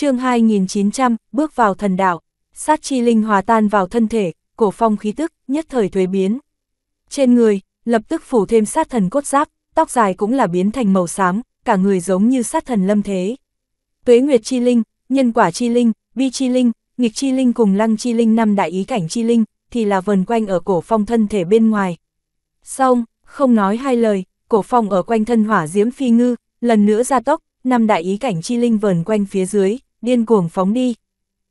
chương 2900, bước vào thần đạo, sát chi linh hòa tan vào thân thể, cổ phong khí tức, nhất thời thuế biến. Trên người, lập tức phủ thêm sát thần cốt giáp, tóc dài cũng là biến thành màu xám, cả người giống như sát thần lâm thế. Tuế Nguyệt Chi Linh, Nhân Quả Chi Linh, Bi Chi Linh, Nghịch Chi Linh cùng Lăng Chi Linh năm đại ý cảnh Chi Linh, thì là vần quanh ở cổ phong thân thể bên ngoài. Xong, không nói hai lời, cổ phong ở quanh thân hỏa diễm phi ngư, lần nữa ra tốc, năm đại ý cảnh Chi Linh vần quanh phía dưới, điên cuồng phóng đi.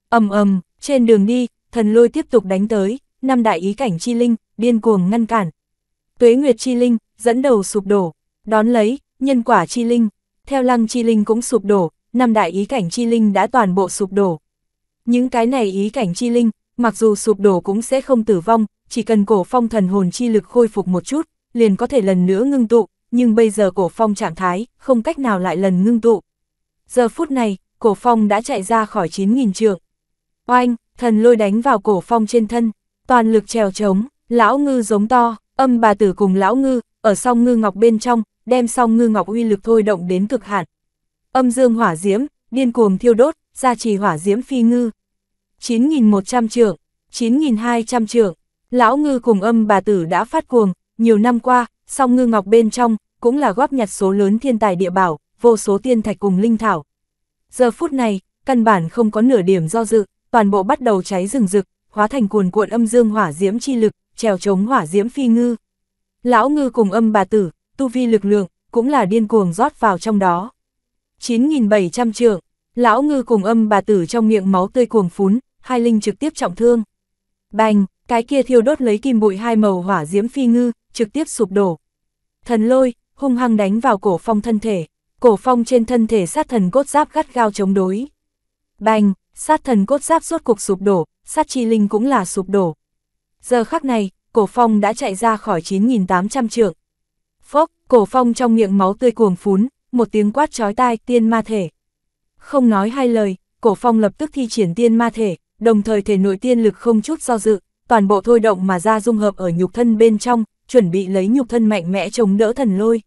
ầm ầm, trên đường đi, thần lôi tiếp tục đánh tới, năm đại ý cảnh chi linh, điên cuồng ngăn cản. Tuế Nguyệt chi linh, dẫn đầu sụp đổ, đón lấy, nhân quả chi linh, theo lăng chi linh cũng sụp đổ, năm đại ý cảnh chi linh đã toàn bộ sụp đổ. Những cái này ý cảnh chi linh, mặc dù sụp đổ cũng sẽ không tử vong, chỉ cần cổ phong thần hồn chi lực khôi phục một chút, liền có thể lần nữa ngưng tụ, nhưng bây giờ cổ phong trạng thái, không cách nào lại lần ngưng tụ. Giờ phút này, cổ phong đã chạy ra khỏi 9.000 trượng. Oanh, thần lôi đánh vào cổ phong trên thân, toàn lực trèo trống, lão ngư giống to, âm bà tử cùng lão ngư, ở song ngư ngọc bên trong, đem song ngư ngọc uy lực thôi động đến cực hạn. Âm dương hỏa diễm, điên cuồng thiêu đốt, gia trì hỏa diễm phi ngư. 9.100 trượng, 9.200 trượng, lão ngư cùng âm bà tử đã phát cuồng, nhiều năm qua, song ngư ngọc bên trong, cũng là góp nhặt số lớn thiên tài địa bảo, vô số tiên thạch cùng linh thảo, giờ phút này, căn bản không có nửa điểm do dự, toàn bộ bắt đầu cháy rừng rực, hóa thành cuồn cuộn âm dương hỏa diễm chi lực, trèo chống hỏa diễm phi ngư. Lão ngư cùng âm bà tử, tu vi lực lượng, cũng là điên cuồng rót vào trong đó. 9.700 trượng, lão ngư cùng âm bà tử trong miệng máu tươi cuồng phún, hai linh trực tiếp trọng thương. Bành, cái kia thiêu đốt lấy kim bụi hai màu hỏa diễm phi ngư, trực tiếp sụp đổ. Thần lôi, hung hăng đánh vào cổ phong thân thể cổ phong trên thân thể sát thần cốt giáp gắt gao chống đối. Bành, sát thần cốt giáp rốt cuộc sụp đổ, sát chi linh cũng là sụp đổ. Giờ khắc này, cổ phong đã chạy ra khỏi 9.800 trượng. Phốc, cổ phong trong miệng máu tươi cuồng phún, một tiếng quát chói tai tiên ma thể. Không nói hai lời, cổ phong lập tức thi triển tiên ma thể, đồng thời thể nội tiên lực không chút do dự, toàn bộ thôi động mà ra dung hợp ở nhục thân bên trong, chuẩn bị lấy nhục thân mạnh mẽ chống đỡ thần lôi.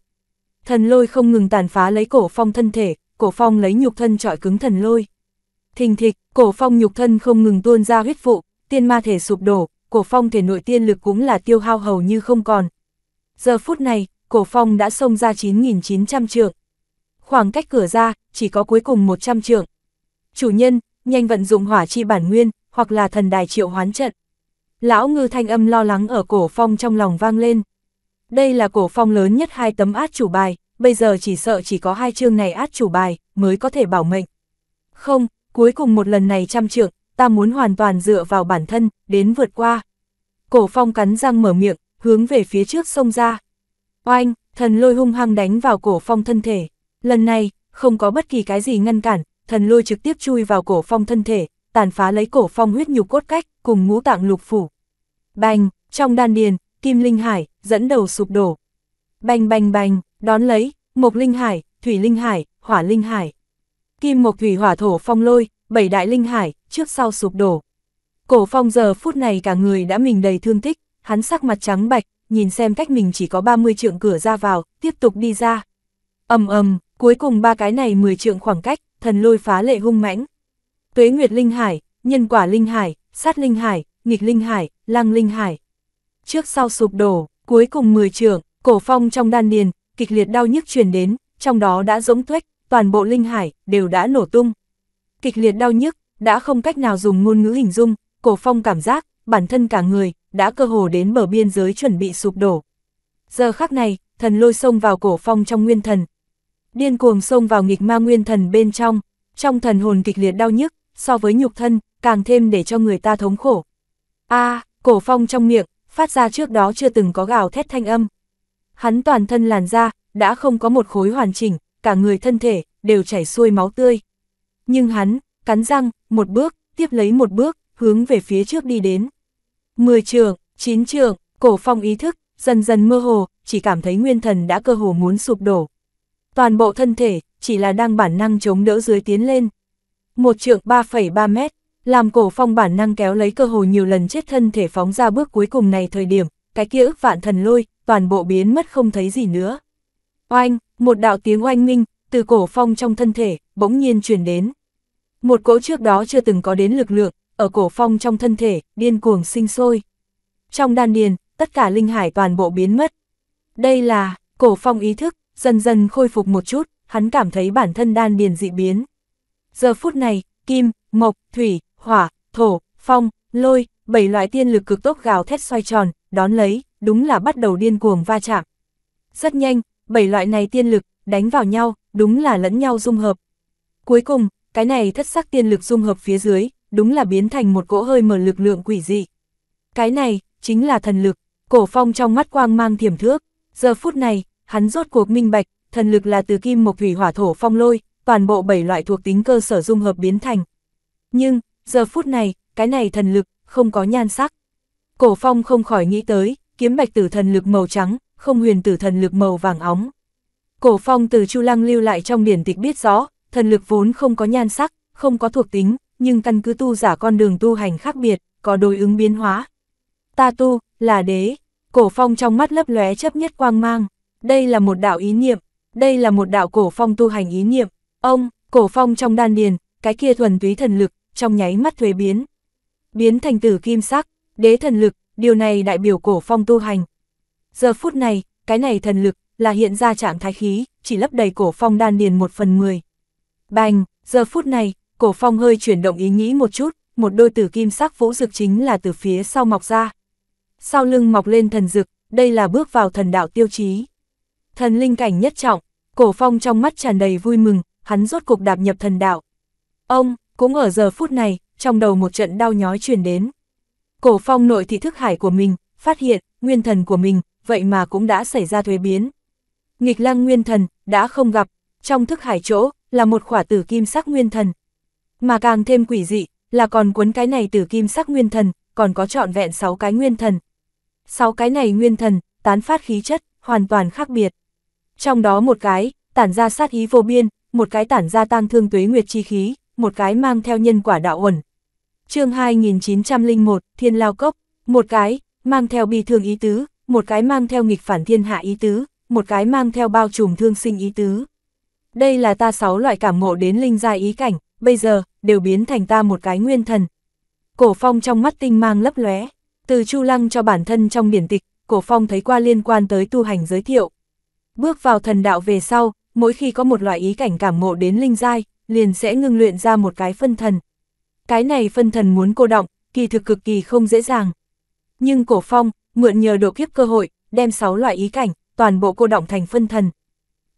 Thần lôi không ngừng tàn phá lấy cổ phong thân thể, cổ phong lấy nhục thân trọi cứng thần lôi. Thình thịch, cổ phong nhục thân không ngừng tuôn ra huyết vụ, tiên ma thể sụp đổ, cổ phong thể nội tiên lực cũng là tiêu hao hầu như không còn. Giờ phút này, cổ phong đã xông ra 9.900 trượng. Khoảng cách cửa ra, chỉ có cuối cùng 100 trượng. Chủ nhân, nhanh vận dụng hỏa chi bản nguyên, hoặc là thần đài triệu hoán trận. Lão ngư thanh âm lo lắng ở cổ phong trong lòng vang lên đây là cổ phong lớn nhất hai tấm át chủ bài, bây giờ chỉ sợ chỉ có hai chương này át chủ bài, mới có thể bảo mệnh. Không, cuối cùng một lần này trăm trượng, ta muốn hoàn toàn dựa vào bản thân, đến vượt qua. Cổ phong cắn răng mở miệng, hướng về phía trước sông ra. Oanh, thần lôi hung hăng đánh vào cổ phong thân thể. Lần này, không có bất kỳ cái gì ngăn cản, thần lôi trực tiếp chui vào cổ phong thân thể, tàn phá lấy cổ phong huyết nhục cốt cách, cùng ngũ tạng lục phủ. Bành, trong đan điền, Kim Linh Hải, dẫn đầu sụp đổ. Bành bành bành, đón lấy, Mộc Linh Hải, Thủy Linh Hải, Hỏa Linh Hải. Kim Mộc Thủy Hỏa Thổ Phong Lôi, bảy đại linh hải, trước sau sụp đổ. Cổ phong giờ phút này cả người đã mình đầy thương tích, hắn sắc mặt trắng bạch, nhìn xem cách mình chỉ có 30 trượng cửa ra vào, tiếp tục đi ra. ầm ầm cuối cùng ba cái này 10 trượng khoảng cách, thần lôi phá lệ hung mãnh. Tuế Nguyệt Linh Hải, Nhân Quả Linh Hải, Sát Linh Hải, Nghịch Linh Hải, Lăng Linh Hải trước sau sụp đổ, cuối cùng 10 trưởng, cổ phong trong đan điền, kịch liệt đau nhức truyền đến, trong đó đã rỗng tuếch, toàn bộ linh hải đều đã nổ tung. Kịch liệt đau nhức, đã không cách nào dùng ngôn ngữ hình dung, cổ phong cảm giác, bản thân cả người, đã cơ hồ đến bờ biên giới chuẩn bị sụp đổ. Giờ khắc này, thần lôi xông vào cổ phong trong nguyên thần. Điên cuồng xông vào nghịch ma nguyên thần bên trong, trong thần hồn kịch liệt đau nhức, so với nhục thân, càng thêm để cho người ta thống khổ. a cổ phong trong miệng, phát ra trước đó chưa từng có gào thét thanh âm. Hắn toàn thân làn da, đã không có một khối hoàn chỉnh, cả người thân thể, đều chảy xuôi máu tươi. Nhưng hắn, cắn răng, một bước, tiếp lấy một bước, hướng về phía trước đi đến. Mười trường, chín trường, cổ phong ý thức, dần dần mơ hồ, chỉ cảm thấy nguyên thần đã cơ hồ muốn sụp đổ. Toàn bộ thân thể, chỉ là đang bản năng chống đỡ dưới tiến lên. Một trượng 3,3 mét, làm cổ phong bản năng kéo lấy cơ hồ nhiều lần chết thân thể phóng ra bước cuối cùng này thời điểm, cái kia ức vạn thần lôi, toàn bộ biến mất không thấy gì nữa. Oanh, một đạo tiếng oanh minh, từ cổ phong trong thân thể, bỗng nhiên truyền đến. Một cỗ trước đó chưa từng có đến lực lượng, ở cổ phong trong thân thể, điên cuồng sinh sôi. Trong đan điền, tất cả linh hải toàn bộ biến mất. Đây là, cổ phong ý thức, dần dần khôi phục một chút, hắn cảm thấy bản thân đan điền dị biến. Giờ phút này, kim, mộc, thủy, hỏa, thổ, phong, lôi, bảy loại tiên lực cực tốc gào thét xoay tròn, đón lấy, đúng là bắt đầu điên cuồng va chạm. Rất nhanh, bảy loại này tiên lực, đánh vào nhau, đúng là lẫn nhau dung hợp. Cuối cùng, cái này thất sắc tiên lực dung hợp phía dưới, đúng là biến thành một cỗ hơi mở lực lượng quỷ dị. Cái này, chính là thần lực, cổ phong trong mắt quang mang thiểm thước. Giờ phút này, hắn rốt cuộc minh bạch, thần lực là từ kim mộc thủy hỏa thổ phong lôi, toàn bộ bảy loại thuộc tính cơ sở dung hợp biến thành. Nhưng, giờ phút này, cái này thần lực, không có nhan sắc. Cổ phong không khỏi nghĩ tới, kiếm bạch tử thần lực màu trắng, không huyền tử thần lực màu vàng óng. Cổ phong từ Chu Lăng lưu lại trong biển tịch biết rõ, thần lực vốn không có nhan sắc, không có thuộc tính, nhưng căn cứ tu giả con đường tu hành khác biệt, có đối ứng biến hóa. Ta tu, là đế, cổ phong trong mắt lấp lóe chấp nhất quang mang, đây là một đạo ý niệm, đây là một đạo cổ phong tu hành ý niệm, ông, cổ phong trong đan điền, cái kia thuần túy thần lực, trong nháy mắt thuế biến. Biến thành tử kim sắc, đế thần lực, điều này đại biểu cổ phong tu hành. Giờ phút này, cái này thần lực là hiện ra trạng thái khí, chỉ lấp đầy cổ phong đan điền một phần mười. Bành, giờ phút này, cổ phong hơi chuyển động ý nghĩ một chút, một đôi tử kim sắc vũ dực chính là từ phía sau mọc ra. Sau lưng mọc lên thần dực, đây là bước vào thần đạo tiêu chí. Thần linh cảnh nhất trọng, cổ phong trong mắt tràn đầy vui mừng, hắn rốt cục đạp nhập thần đạo. Ông, cũng ở giờ phút này, trong đầu một trận đau nhói truyền đến. Cổ phong nội thị thức hải của mình, phát hiện, nguyên thần của mình, vậy mà cũng đã xảy ra thuế biến. Nghịch lăng nguyên thần, đã không gặp, trong thức hải chỗ, là một khỏa tử kim sắc nguyên thần. Mà càng thêm quỷ dị, là còn cuốn cái này tử kim sắc nguyên thần, còn có trọn vẹn 6 cái nguyên thần. 6 cái này nguyên thần, tán phát khí chất, hoàn toàn khác biệt. Trong đó một cái, tản ra sát ý vô biên, một cái tản ra tang thương tuế nguyệt chi khí một cái mang theo nhân quả đạo uẩn. chương 2901, Thiên Lao Cốc, một cái, mang theo bi thương ý tứ, một cái mang theo nghịch phản thiên hạ ý tứ, một cái mang theo bao trùm thương sinh ý tứ. Đây là ta sáu loại cảm ngộ đến linh giai ý cảnh, bây giờ, đều biến thành ta một cái nguyên thần. Cổ phong trong mắt tinh mang lấp lóe từ Chu Lăng cho bản thân trong biển tịch, Cổ Phong thấy qua liên quan tới tu hành giới thiệu. Bước vào thần đạo về sau, mỗi khi có một loại ý cảnh cảm ngộ đến linh giai, liền sẽ ngưng luyện ra một cái phân thần. Cái này phân thần muốn cô động, kỳ thực cực kỳ không dễ dàng. Nhưng cổ phong, mượn nhờ độ kiếp cơ hội, đem 6 loại ý cảnh, toàn bộ cô động thành phân thần.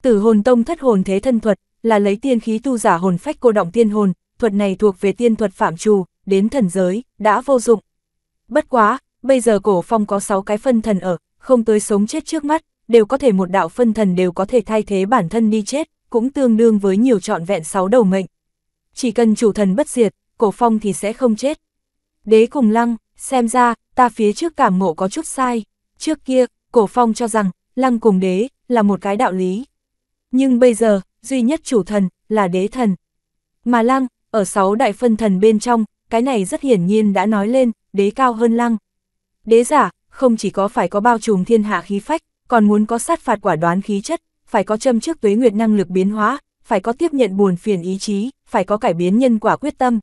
Tử hồn tông thất hồn thế thân thuật, là lấy tiên khí tu giả hồn phách cô động tiên hồn, thuật này thuộc về tiên thuật phạm trù, đến thần giới, đã vô dụng. Bất quá, bây giờ cổ phong có 6 cái phân thần ở, không tới sống chết trước mắt, đều có thể một đạo phân thần đều có thể thay thế bản thân đi chết, cũng tương đương với nhiều trọn vẹn sáu đầu mệnh. Chỉ cần chủ thần bất diệt, cổ phong thì sẽ không chết. Đế cùng lăng, xem ra, ta phía trước cảm ngộ có chút sai. Trước kia, cổ phong cho rằng, lăng cùng đế, là một cái đạo lý. Nhưng bây giờ, duy nhất chủ thần, là đế thần. Mà lăng, ở sáu đại phân thần bên trong, cái này rất hiển nhiên đã nói lên, đế cao hơn lăng. Đế giả, không chỉ có phải có bao trùm thiên hạ khí phách, còn muốn có sát phạt quả đoán khí chất, phải có châm trước tuế nguyệt năng lực biến hóa, phải có tiếp nhận buồn phiền ý chí, phải có cải biến nhân quả quyết tâm.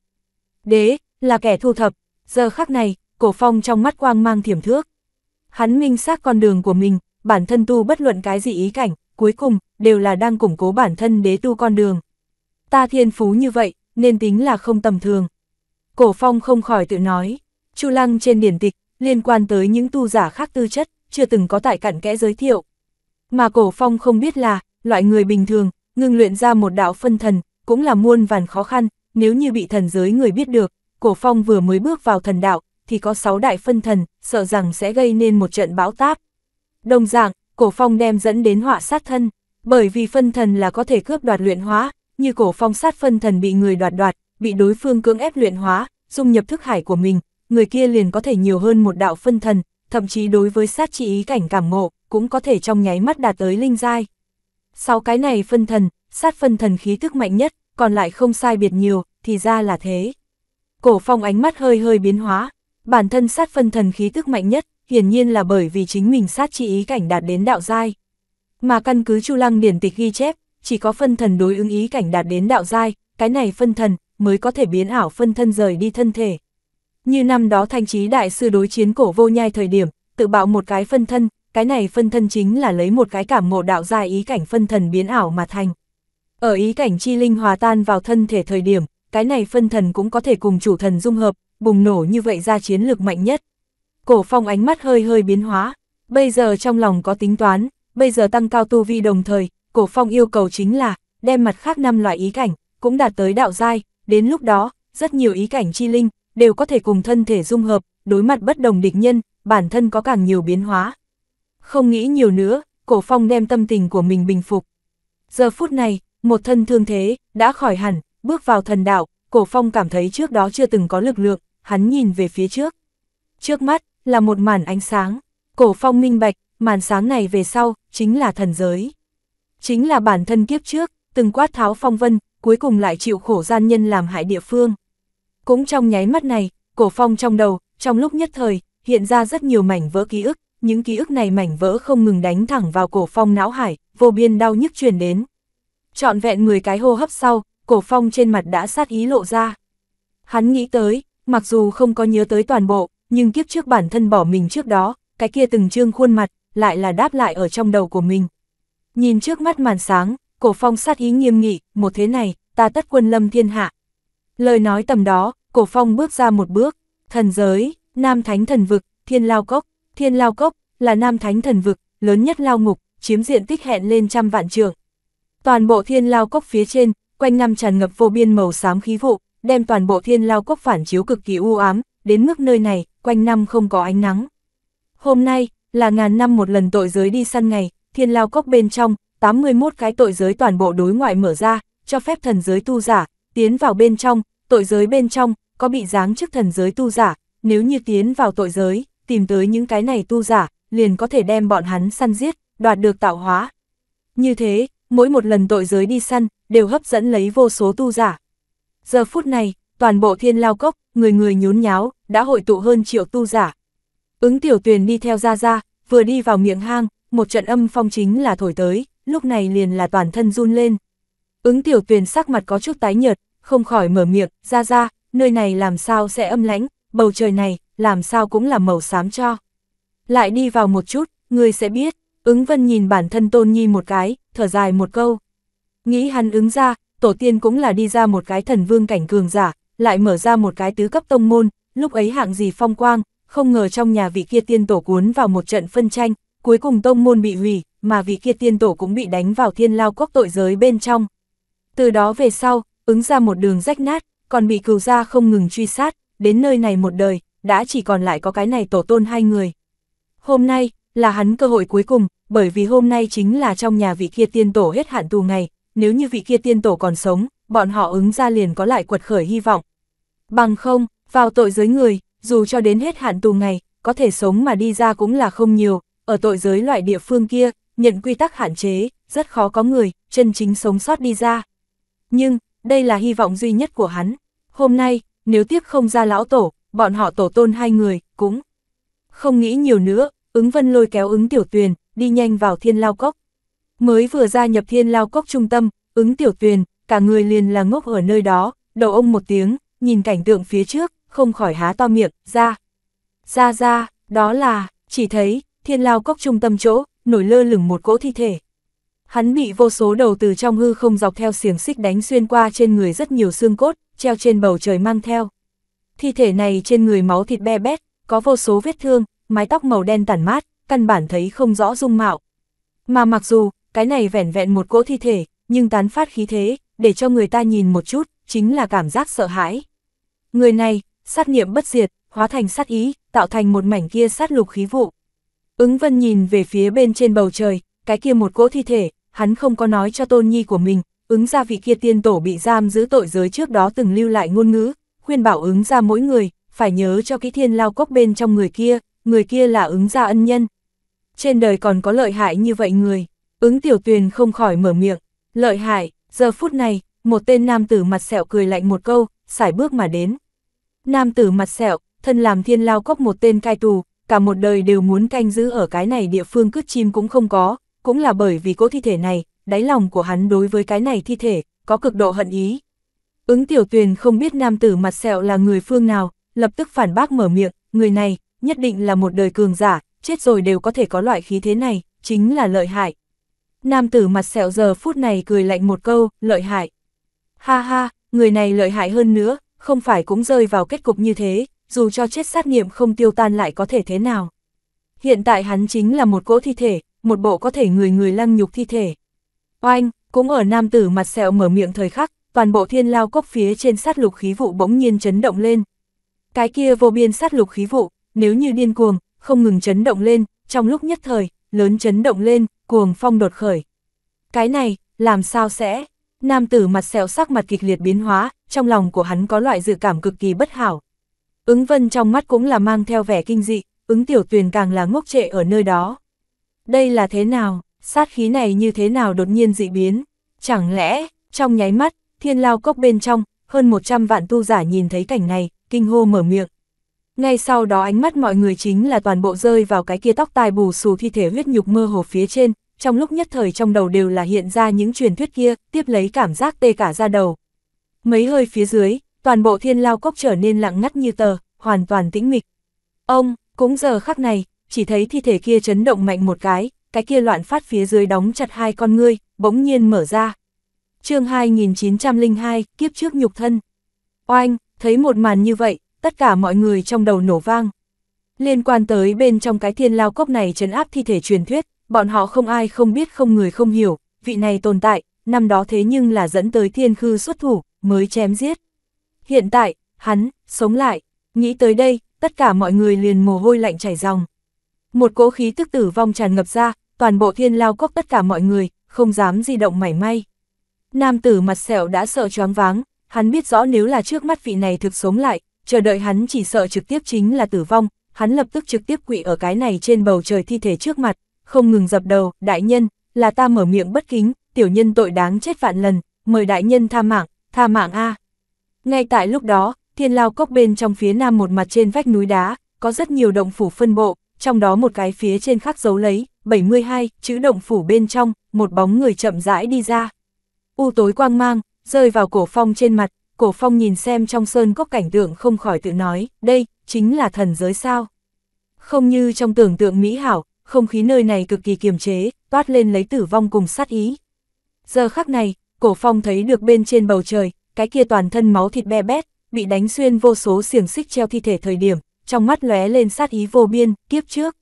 Đế, là kẻ thu thập, giờ khắc này, cổ phong trong mắt quang mang thiểm thước. Hắn minh xác con đường của mình, bản thân tu bất luận cái gì ý cảnh, cuối cùng, đều là đang củng cố bản thân đế tu con đường. Ta thiên phú như vậy, nên tính là không tầm thường. Cổ phong không khỏi tự nói, Chu Lăng trên điển tịch, liên quan tới những tu giả khác tư chất, chưa từng có tại cặn kẽ giới thiệu, mà cổ phong không biết là, loại người bình thường, ngưng luyện ra một đạo phân thần, cũng là muôn vàn khó khăn, nếu như bị thần giới người biết được, cổ phong vừa mới bước vào thần đạo, thì có sáu đại phân thần, sợ rằng sẽ gây nên một trận bão táp. Đồng dạng, cổ phong đem dẫn đến họa sát thân, bởi vì phân thần là có thể cướp đoạt luyện hóa, như cổ phong sát phân thần bị người đoạt đoạt, bị đối phương cưỡng ép luyện hóa, dung nhập thức hải của mình, người kia liền có thể nhiều hơn một đạo phân thần, thậm chí đối với sát trị ý cảnh cảm ngộ, cũng có thể trong nháy mắt đạt tới linh giai. Sáu cái này phân thần, sát phân thần khí thức mạnh nhất, còn lại không sai biệt nhiều, thì ra là thế. Cổ phong ánh mắt hơi hơi biến hóa, bản thân sát phân thần khí thức mạnh nhất, hiển nhiên là bởi vì chính mình sát chi ý cảnh đạt đến đạo giai. Mà căn cứ Chu Lăng điển tịch ghi chép, chỉ có phân thần đối ứng ý cảnh đạt đến đạo giai, cái này phân thần mới có thể biến ảo phân thân rời đi thân thể. Như năm đó thanh trí đại sư đối chiến cổ vô nhai thời điểm, tự bạo một cái phân thân, cái này phân thân chính là lấy một cái cảm ngộ đạo ra ý cảnh phân thần biến ảo mà thành. Ở ý cảnh chi linh hòa tan vào thân thể thời điểm, cái này phân thần cũng có thể cùng chủ thần dung hợp, bùng nổ như vậy ra chiến lược mạnh nhất. Cổ phong ánh mắt hơi hơi biến hóa, bây giờ trong lòng có tính toán, bây giờ tăng cao tu vi đồng thời, cổ phong yêu cầu chính là, đem mặt khác năm loại ý cảnh, cũng đạt tới đạo giai, đến lúc đó, rất nhiều ý cảnh chi linh, đều có thể cùng thân thể dung hợp, đối mặt bất đồng địch nhân, bản thân có càng nhiều biến hóa. Không nghĩ nhiều nữa, cổ phong đem tâm tình của mình bình phục. Giờ phút này, một thân thương thế, đã khỏi hẳn, bước vào thần đạo, cổ phong cảm thấy trước đó chưa từng có lực lượng, hắn nhìn về phía trước. Trước mắt, là một màn ánh sáng, cổ phong minh bạch, màn sáng này về sau, chính là thần giới. Chính là bản thân kiếp trước, từng quát tháo phong vân, cuối cùng lại chịu khổ gian nhân làm hại địa phương. Cũng trong nháy mắt này, cổ phong trong đầu, trong lúc nhất thời, hiện ra rất nhiều mảnh vỡ ký ức, những ký ức này mảnh vỡ không ngừng đánh thẳng vào cổ phong não hải, vô biên đau nhức truyền đến. Trọn vẹn 10 cái hô hấp sau, cổ phong trên mặt đã sát ý lộ ra. Hắn nghĩ tới, mặc dù không có nhớ tới toàn bộ, nhưng kiếp trước bản thân bỏ mình trước đó, cái kia từng trương khuôn mặt, lại là đáp lại ở trong đầu của mình. Nhìn trước mắt màn sáng, cổ phong sát ý nghiêm nghị, một thế này, ta tất quân lâm thiên hạ. Lời nói tầm đó, cổ phong bước ra một bước, thần giới, nam thánh thần vực, thiên lao cốc. Thiên Lao Cốc là nam thánh thần vực, lớn nhất lao ngục, chiếm diện tích hẹn lên trăm vạn trường. Toàn bộ Thiên Lao Cốc phía trên, quanh năm tràn ngập vô biên màu xám khí vụ, đem toàn bộ Thiên Lao Cốc phản chiếu cực kỳ u ám, đến mức nơi này, quanh năm không có ánh nắng. Hôm nay, là ngàn năm một lần tội giới đi săn ngày, Thiên Lao Cốc bên trong, 81 cái tội giới toàn bộ đối ngoại mở ra, cho phép thần giới tu giả, tiến vào bên trong, tội giới bên trong, có bị giáng chức thần giới tu giả, nếu như tiến vào tội giới tìm tới những cái này tu giả, liền có thể đem bọn hắn săn giết, đoạt được tạo hóa. Như thế, mỗi một lần tội giới đi săn, đều hấp dẫn lấy vô số tu giả. Giờ phút này, toàn bộ thiên lao cốc, người người nhún nháo, đã hội tụ hơn triệu tu giả. Ứng tiểu tuyền đi theo ra ra, vừa đi vào miệng hang, một trận âm phong chính là thổi tới, lúc này liền là toàn thân run lên. Ứng tiểu tuyền sắc mặt có chút tái nhợt, không khỏi mở miệng, ra ra, nơi này làm sao sẽ âm lãnh, bầu trời này, làm sao cũng là màu xám cho. Lại đi vào một chút, người sẽ biết, ứng vân nhìn bản thân tôn nhi một cái, thở dài một câu. Nghĩ hắn ứng ra, tổ tiên cũng là đi ra một cái thần vương cảnh cường giả, lại mở ra một cái tứ cấp tông môn, lúc ấy hạng gì phong quang, không ngờ trong nhà vị kia tiên tổ cuốn vào một trận phân tranh, cuối cùng tông môn bị hủy, mà vị kia tiên tổ cũng bị đánh vào thiên lao quốc tội giới bên trong. Từ đó về sau, ứng ra một đường rách nát, còn bị cừu gia không ngừng truy sát, đến nơi này một đời, đã chỉ còn lại có cái này tổ tôn hai người. Hôm nay, là hắn cơ hội cuối cùng, bởi vì hôm nay chính là trong nhà vị kia tiên tổ hết hạn tù ngày, nếu như vị kia tiên tổ còn sống, bọn họ ứng ra liền có lại quật khởi hy vọng. Bằng không, vào tội giới người, dù cho đến hết hạn tù ngày, có thể sống mà đi ra cũng là không nhiều, ở tội giới loại địa phương kia, nhận quy tắc hạn chế, rất khó có người, chân chính sống sót đi ra. Nhưng, đây là hy vọng duy nhất của hắn. Hôm nay, nếu tiếc không ra lão tổ, bọn họ tổ tôn hai người, cũng không nghĩ nhiều nữa, ứng vân lôi kéo ứng tiểu tuyền, đi nhanh vào thiên lao cốc. Mới vừa ra nhập thiên lao cốc trung tâm, ứng tiểu tuyền, cả người liền là ngốc ở nơi đó, đầu ông một tiếng, nhìn cảnh tượng phía trước, không khỏi há to miệng, ra. Ra ra, đó là, chỉ thấy, thiên lao cốc trung tâm chỗ, nổi lơ lửng một cỗ thi thể. Hắn bị vô số đầu từ trong hư không dọc theo xiềng xích đánh xuyên qua trên người rất nhiều xương cốt, treo trên bầu trời mang theo thi thể này trên người máu thịt be bét, có vô số vết thương, mái tóc màu đen tản mát, căn bản thấy không rõ dung mạo. Mà mặc dù, cái này vẻn vẹn một cỗ thi thể, nhưng tán phát khí thế, để cho người ta nhìn một chút, chính là cảm giác sợ hãi. Người này, sát niệm bất diệt, hóa thành sát ý, tạo thành một mảnh kia sát lục khí vụ. Ứng vân nhìn về phía bên trên bầu trời, cái kia một cỗ thi thể, hắn không có nói cho tôn nhi của mình, ứng ra vị kia tiên tổ bị giam giữ tội giới trước đó từng lưu lại ngôn ngữ, khuyên bảo ứng ra mỗi người, phải nhớ cho kỹ thiên lao cốc bên trong người kia, người kia là ứng gia ân nhân. Trên đời còn có lợi hại như vậy người, ứng tiểu tuyền không khỏi mở miệng, lợi hại, giờ phút này, một tên nam tử mặt sẹo cười lạnh một câu, xải bước mà đến. Nam tử mặt sẹo, thân làm thiên lao cốc một tên cai tù, cả một đời đều muốn canh giữ ở cái này địa phương cướp chim cũng không có, cũng là bởi vì cỗ thi thể này, đáy lòng của hắn đối với cái này thi thể, có cực độ hận ý. Ứng tiểu tuyền không biết nam tử mặt sẹo là người phương nào, lập tức phản bác mở miệng, người này, nhất định là một đời cường giả, chết rồi đều có thể có loại khí thế này, chính là lợi hại. Nam tử mặt sẹo giờ phút này cười lạnh một câu, lợi hại. Ha ha, người này lợi hại hơn nữa, không phải cũng rơi vào kết cục như thế, dù cho chết sát nghiệm không tiêu tan lại có thể thế nào. Hiện tại hắn chính là một cỗ thi thể, một bộ có thể người người lăng nhục thi thể. Oanh, cũng ở nam tử mặt sẹo mở miệng thời khắc, toàn bộ thiên lao cốc phía trên sát lục khí vụ bỗng nhiên chấn động lên. Cái kia vô biên sát lục khí vụ, nếu như điên cuồng, không ngừng chấn động lên, trong lúc nhất thời, lớn chấn động lên, cuồng phong đột khởi. Cái này, làm sao sẽ? Nam tử mặt sẹo sắc mặt kịch liệt biến hóa, trong lòng của hắn có loại dự cảm cực kỳ bất hảo. Ứng vân trong mắt cũng là mang theo vẻ kinh dị, ứng tiểu tuyền càng là ngốc trệ ở nơi đó. Đây là thế nào, sát khí này như thế nào đột nhiên dị biến? Chẳng lẽ, trong nháy mắt, thiên lao cốc bên trong, hơn 100 vạn tu giả nhìn thấy cảnh này, kinh hô mở miệng. Ngay sau đó ánh mắt mọi người chính là toàn bộ rơi vào cái kia tóc tai bù xù thi thể huyết nhục mơ hồ phía trên, trong lúc nhất thời trong đầu đều là hiện ra những truyền thuyết kia, tiếp lấy cảm giác tê cả ra đầu. Mấy hơi phía dưới, toàn bộ thiên lao cốc trở nên lặng ngắt như tờ, hoàn toàn tĩnh mịch. Ông, cũng giờ khắc này, chỉ thấy thi thể kia chấn động mạnh một cái, cái kia loạn phát phía dưới đóng chặt hai con ngươi, bỗng nhiên mở ra chương 2902, kiếp trước nhục thân. Oanh, thấy một màn như vậy, tất cả mọi người trong đầu nổ vang. Liên quan tới bên trong cái thiên lao cốc này trấn áp thi thể truyền thuyết, bọn họ không ai không biết không người không hiểu, vị này tồn tại, năm đó thế nhưng là dẫn tới thiên khư xuất thủ, mới chém giết. Hiện tại, hắn, sống lại, nghĩ tới đây, tất cả mọi người liền mồ hôi lạnh chảy ròng. Một cỗ khí tức tử vong tràn ngập ra, toàn bộ thiên lao cốc tất cả mọi người, không dám di động mảy may. Nam tử mặt sẹo đã sợ choáng váng, hắn biết rõ nếu là trước mắt vị này thực sống lại, chờ đợi hắn chỉ sợ trực tiếp chính là tử vong, hắn lập tức trực tiếp quỵ ở cái này trên bầu trời thi thể trước mặt, không ngừng dập đầu, đại nhân, là ta mở miệng bất kính, tiểu nhân tội đáng chết vạn lần, mời đại nhân tha mạng, tha mạng a. Ngay tại lúc đó, thiên lao cốc bên trong phía nam một mặt trên vách núi đá, có rất nhiều động phủ phân bộ, trong đó một cái phía trên khắc dấu lấy, 72, chữ động phủ bên trong, một bóng người chậm rãi đi ra u tối quang mang, rơi vào cổ phong trên mặt, cổ phong nhìn xem trong sơn cốc cảnh tượng không khỏi tự nói, đây, chính là thần giới sao. Không như trong tưởng tượng mỹ hảo, không khí nơi này cực kỳ kiềm chế, toát lên lấy tử vong cùng sát ý. Giờ khắc này, cổ phong thấy được bên trên bầu trời, cái kia toàn thân máu thịt be bét, bị đánh xuyên vô số xiềng xích treo thi thể thời điểm, trong mắt lóe lên sát ý vô biên, kiếp trước.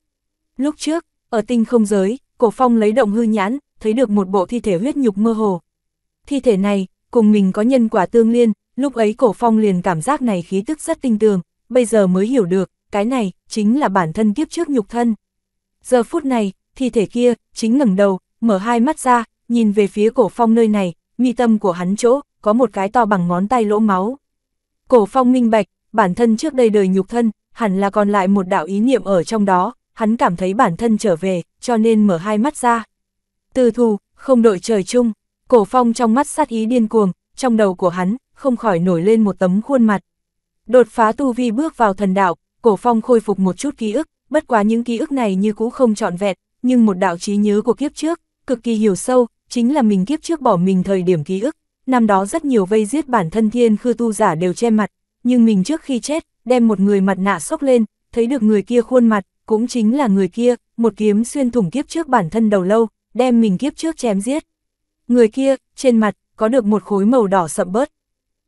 Lúc trước, ở tinh không giới, cổ phong lấy động hư nhãn, thấy được một bộ thi thể huyết nhục mơ hồ, thi thể này, cùng mình có nhân quả tương liên, lúc ấy cổ phong liền cảm giác này khí tức rất tinh tường, bây giờ mới hiểu được, cái này, chính là bản thân kiếp trước nhục thân. Giờ phút này, thi thể kia, chính ngẩng đầu, mở hai mắt ra, nhìn về phía cổ phong nơi này, mi tâm của hắn chỗ, có một cái to bằng ngón tay lỗ máu. Cổ phong minh bạch, bản thân trước đây đời nhục thân, hẳn là còn lại một đạo ý niệm ở trong đó, hắn cảm thấy bản thân trở về, cho nên mở hai mắt ra. Từ thù, không đội trời chung, Cổ phong trong mắt sát ý điên cuồng, trong đầu của hắn, không khỏi nổi lên một tấm khuôn mặt. Đột phá tu vi bước vào thần đạo, cổ phong khôi phục một chút ký ức, bất quá những ký ức này như cũ không trọn vẹn, nhưng một đạo trí nhớ của kiếp trước, cực kỳ hiểu sâu, chính là mình kiếp trước bỏ mình thời điểm ký ức. Năm đó rất nhiều vây giết bản thân thiên khư tu giả đều che mặt, nhưng mình trước khi chết, đem một người mặt nạ sốc lên, thấy được người kia khuôn mặt, cũng chính là người kia, một kiếm xuyên thủng kiếp trước bản thân đầu lâu, đem mình kiếp trước chém giết. Người kia, trên mặt, có được một khối màu đỏ sậm bớt.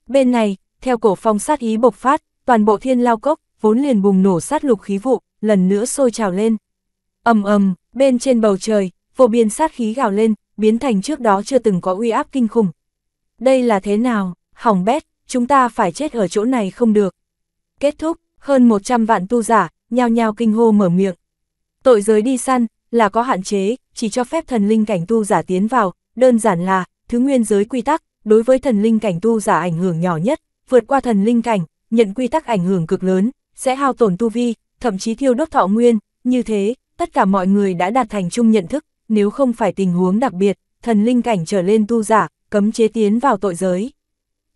Bên này, theo cổ phong sát ý bộc phát, toàn bộ thiên lao cốc, vốn liền bùng nổ sát lục khí vụ, lần nữa sôi trào lên. ầm ầm bên trên bầu trời, vô biên sát khí gào lên, biến thành trước đó chưa từng có uy áp kinh khủng. Đây là thế nào, hỏng bét, chúng ta phải chết ở chỗ này không được. Kết thúc, hơn 100 vạn tu giả, nhao nhao kinh hô mở miệng. Tội giới đi săn, là có hạn chế, chỉ cho phép thần linh cảnh tu giả tiến vào, đơn giản là, thứ nguyên giới quy tắc, đối với thần linh cảnh tu giả ảnh hưởng nhỏ nhất, vượt qua thần linh cảnh, nhận quy tắc ảnh hưởng cực lớn, sẽ hao tổn tu vi, thậm chí thiêu đốt thọ nguyên, như thế, tất cả mọi người đã đạt thành chung nhận thức, nếu không phải tình huống đặc biệt, thần linh cảnh trở lên tu giả, cấm chế tiến vào tội giới.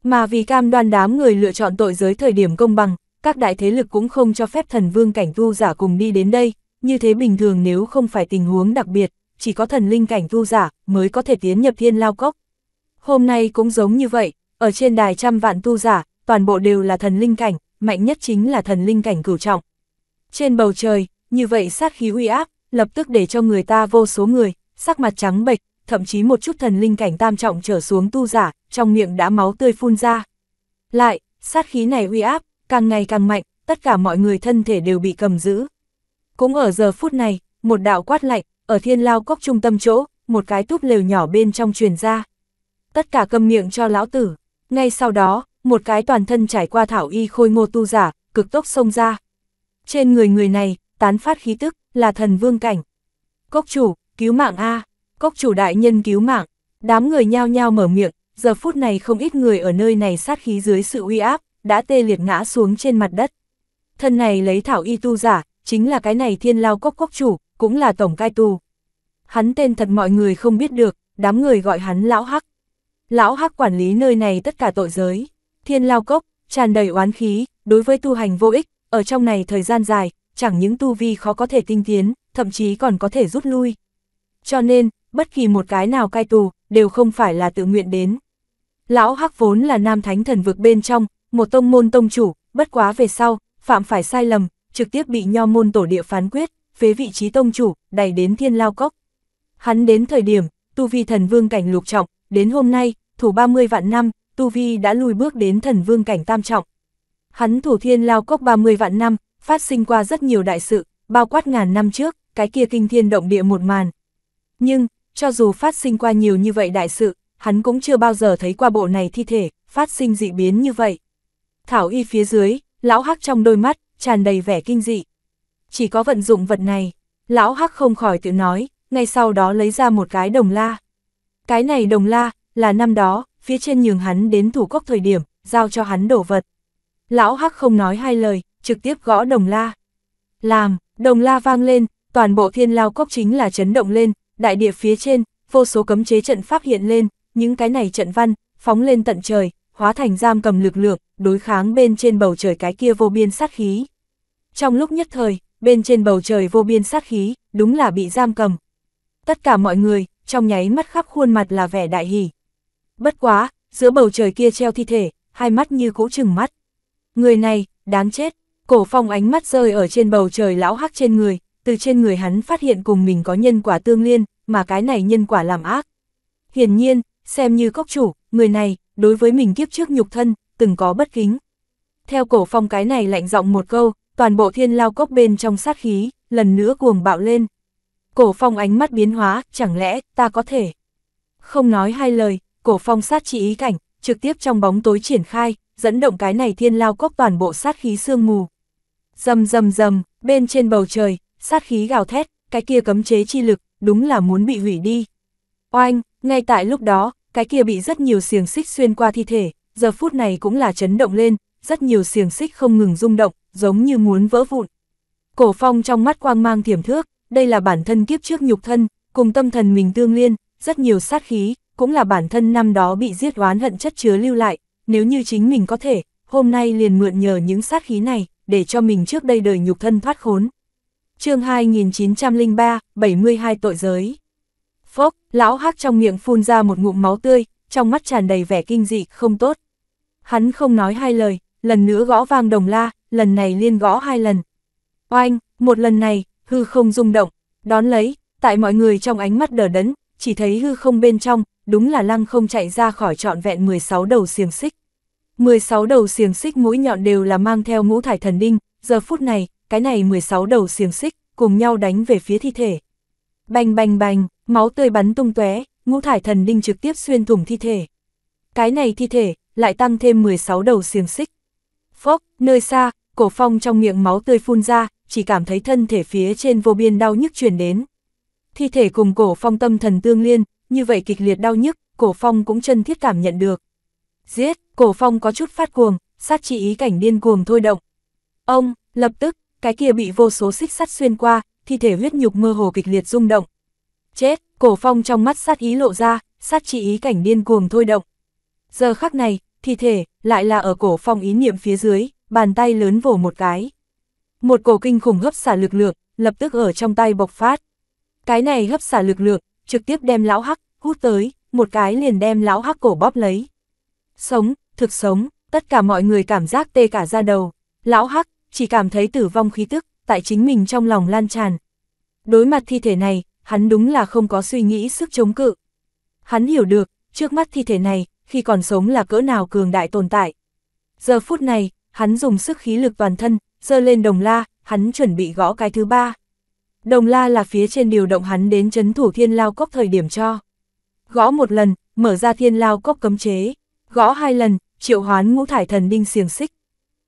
Mà vì cam đoan đám người lựa chọn tội giới thời điểm công bằng, các đại thế lực cũng không cho phép thần vương cảnh tu giả cùng đi đến đây, như thế bình thường nếu không phải tình huống đặc biệt, chỉ có thần linh cảnh tu giả mới có thể tiến nhập thiên lao cốc. Hôm nay cũng giống như vậy, ở trên đài trăm vạn tu giả, toàn bộ đều là thần linh cảnh, mạnh nhất chính là thần linh cảnh cửu trọng. Trên bầu trời, như vậy sát khí uy áp, lập tức để cho người ta vô số người, sắc mặt trắng bệch, thậm chí một chút thần linh cảnh tam trọng trở xuống tu giả, trong miệng đã máu tươi phun ra. Lại, sát khí này uy áp, càng ngày càng mạnh, tất cả mọi người thân thể đều bị cầm giữ. Cũng ở giờ phút này, một đạo quát lạnh, ở thiên lao cốc trung tâm chỗ, một cái túp lều nhỏ bên trong truyền ra. Tất cả câm miệng cho lão tử. Ngay sau đó, một cái toàn thân trải qua thảo y khôi ngô tu giả, cực tốc xông ra. Trên người người này, tán phát khí tức, là thần vương cảnh. Cốc chủ, cứu mạng A, cốc chủ đại nhân cứu mạng, đám người nhao nhao mở miệng, giờ phút này không ít người ở nơi này sát khí dưới sự uy áp, đã tê liệt ngã xuống trên mặt đất. Thân này lấy thảo y tu giả, chính là cái này thiên lao cốc cốc chủ, cũng là tổng cai tù. Hắn tên thật mọi người không biết được, đám người gọi hắn Lão Hắc. Lão Hắc quản lý nơi này tất cả tội giới, thiên lao cốc, tràn đầy oán khí, đối với tu hành vô ích, ở trong này thời gian dài, chẳng những tu vi khó có thể tinh tiến, thậm chí còn có thể rút lui. Cho nên, bất kỳ một cái nào cai tù, đều không phải là tự nguyện đến. Lão Hắc vốn là nam thánh thần vực bên trong, một tông môn tông chủ, bất quá về sau, phạm phải sai lầm, trực tiếp bị nho môn tổ địa phán quyết phế vị trí tông chủ, đẩy đến thiên lao cốc. Hắn đến thời điểm, tu vi thần vương cảnh lục trọng, đến hôm nay, thủ 30 vạn năm, tu vi đã lùi bước đến thần vương cảnh tam trọng. Hắn thủ thiên lao cốc 30 vạn năm, phát sinh qua rất nhiều đại sự, bao quát ngàn năm trước, cái kia kinh thiên động địa một màn. Nhưng, cho dù phát sinh qua nhiều như vậy đại sự, hắn cũng chưa bao giờ thấy qua bộ này thi thể, phát sinh dị biến như vậy. Thảo y phía dưới, lão hắc trong đôi mắt, tràn đầy vẻ kinh dị chỉ có vận dụng vật này. Lão Hắc không khỏi tự nói, ngay sau đó lấy ra một cái đồng la. Cái này đồng la, là năm đó, phía trên nhường hắn đến thủ quốc thời điểm, giao cho hắn đổ vật. Lão Hắc không nói hai lời, trực tiếp gõ đồng la. Làm, đồng la vang lên, toàn bộ thiên lao cốc chính là chấn động lên, đại địa phía trên, vô số cấm chế trận pháp hiện lên, những cái này trận văn, phóng lên tận trời, hóa thành giam cầm lực lượng, đối kháng bên trên bầu trời cái kia vô biên sát khí. Trong lúc nhất thời, bên trên bầu trời vô biên sát khí, đúng là bị giam cầm. Tất cả mọi người, trong nháy mắt khắp khuôn mặt là vẻ đại hỉ. Bất quá, giữa bầu trời kia treo thi thể, hai mắt như cũ chừng mắt. Người này, đáng chết, cổ phong ánh mắt rơi ở trên bầu trời lão hắc trên người, từ trên người hắn phát hiện cùng mình có nhân quả tương liên, mà cái này nhân quả làm ác. Hiển nhiên, xem như cốc chủ, người này, đối với mình kiếp trước nhục thân, từng có bất kính. Theo cổ phong cái này lạnh giọng một câu, toàn bộ thiên lao cốc bên trong sát khí, lần nữa cuồng bạo lên. Cổ phong ánh mắt biến hóa, chẳng lẽ ta có thể. Không nói hai lời, cổ phong sát chỉ ý cảnh, trực tiếp trong bóng tối triển khai, dẫn động cái này thiên lao cốc toàn bộ sát khí sương mù. Dầm dầm dầm, bên trên bầu trời, sát khí gào thét, cái kia cấm chế chi lực, đúng là muốn bị hủy đi. Oanh, ngay tại lúc đó, cái kia bị rất nhiều xiềng xích xuyên qua thi thể, giờ phút này cũng là chấn động lên, rất nhiều xiềng xích không ngừng rung động, giống như muốn vỡ vụn. Cổ phong trong mắt quang mang thiểm thước, đây là bản thân kiếp trước nhục thân, cùng tâm thần mình tương liên, rất nhiều sát khí, cũng là bản thân năm đó bị giết oán hận chất chứa lưu lại, nếu như chính mình có thể, hôm nay liền mượn nhờ những sát khí này, để cho mình trước đây đời nhục thân thoát khốn. chương 2903, 72 tội giới. Phốc, lão hắc trong miệng phun ra một ngụm máu tươi, trong mắt tràn đầy vẻ kinh dị không tốt. Hắn không nói hai lời, lần nữa gõ vang đồng la, lần này liên gõ hai lần. Oanh, một lần này, hư không rung động, đón lấy, tại mọi người trong ánh mắt đờ đẫn, chỉ thấy hư không bên trong, đúng là lăng không chạy ra khỏi trọn vẹn 16 đầu xiềng xích. 16 đầu xiềng xích mũi nhọn đều là mang theo ngũ thải thần đinh, giờ phút này, cái này 16 đầu xiềng xích, cùng nhau đánh về phía thi thể. Bành bành bành, máu tươi bắn tung tóe, ngũ thải thần đinh trực tiếp xuyên thủng thi thể. Cái này thi thể, lại tăng thêm 16 đầu xiềng xích. Phốc, nơi xa, cổ phong trong miệng máu tươi phun ra, chỉ cảm thấy thân thể phía trên vô biên đau nhức truyền đến. Thi thể cùng cổ phong tâm thần tương liên, như vậy kịch liệt đau nhức, cổ phong cũng chân thiết cảm nhận được. Giết, cổ phong có chút phát cuồng, sát trị ý cảnh điên cuồng thôi động. Ông, lập tức, cái kia bị vô số xích sắt xuyên qua, thi thể huyết nhục mơ hồ kịch liệt rung động. Chết, cổ phong trong mắt sát ý lộ ra, sát trị ý cảnh điên cuồng thôi động. Giờ khắc này, thi thể, lại là ở cổ phong ý niệm phía dưới, bàn tay lớn vỗ một cái. Một cổ kinh khủng hấp xả lực lượng, lập tức ở trong tay bộc phát. Cái này hấp xả lực lượng, trực tiếp đem lão hắc, hút tới, một cái liền đem lão hắc cổ bóp lấy. Sống, thực sống, tất cả mọi người cảm giác tê cả ra đầu. Lão hắc, chỉ cảm thấy tử vong khí tức, tại chính mình trong lòng lan tràn. Đối mặt thi thể này, hắn đúng là không có suy nghĩ sức chống cự. Hắn hiểu được, trước mắt thi thể này, khi còn sống là cỡ nào cường đại tồn tại. Giờ phút này, hắn dùng sức khí lực toàn thân, dơ lên đồng la, hắn chuẩn bị gõ cái thứ ba. Đồng la là phía trên điều động hắn đến chấn thủ thiên lao cốc thời điểm cho. Gõ một lần, mở ra thiên lao cốc cấm chế. Gõ hai lần, triệu hoán ngũ thải thần đinh xiềng xích.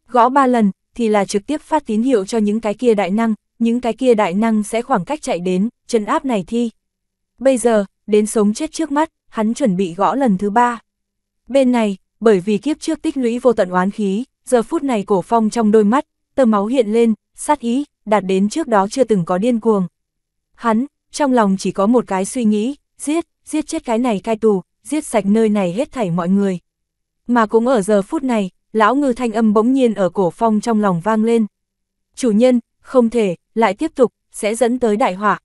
Gõ ba lần, thì là trực tiếp phát tín hiệu cho những cái kia đại năng, những cái kia đại năng sẽ khoảng cách chạy đến, chân áp này thi. Bây giờ, đến sống chết trước mắt, hắn chuẩn bị gõ lần thứ ba. Bên này, bởi vì kiếp trước tích lũy vô tận oán khí, giờ phút này cổ phong trong đôi mắt, tơ máu hiện lên, sát ý, đạt đến trước đó chưa từng có điên cuồng. Hắn, trong lòng chỉ có một cái suy nghĩ, giết, giết chết cái này cai tù, giết sạch nơi này hết thảy mọi người. Mà cũng ở giờ phút này, lão ngư thanh âm bỗng nhiên ở cổ phong trong lòng vang lên. Chủ nhân, không thể, lại tiếp tục, sẽ dẫn tới đại họa.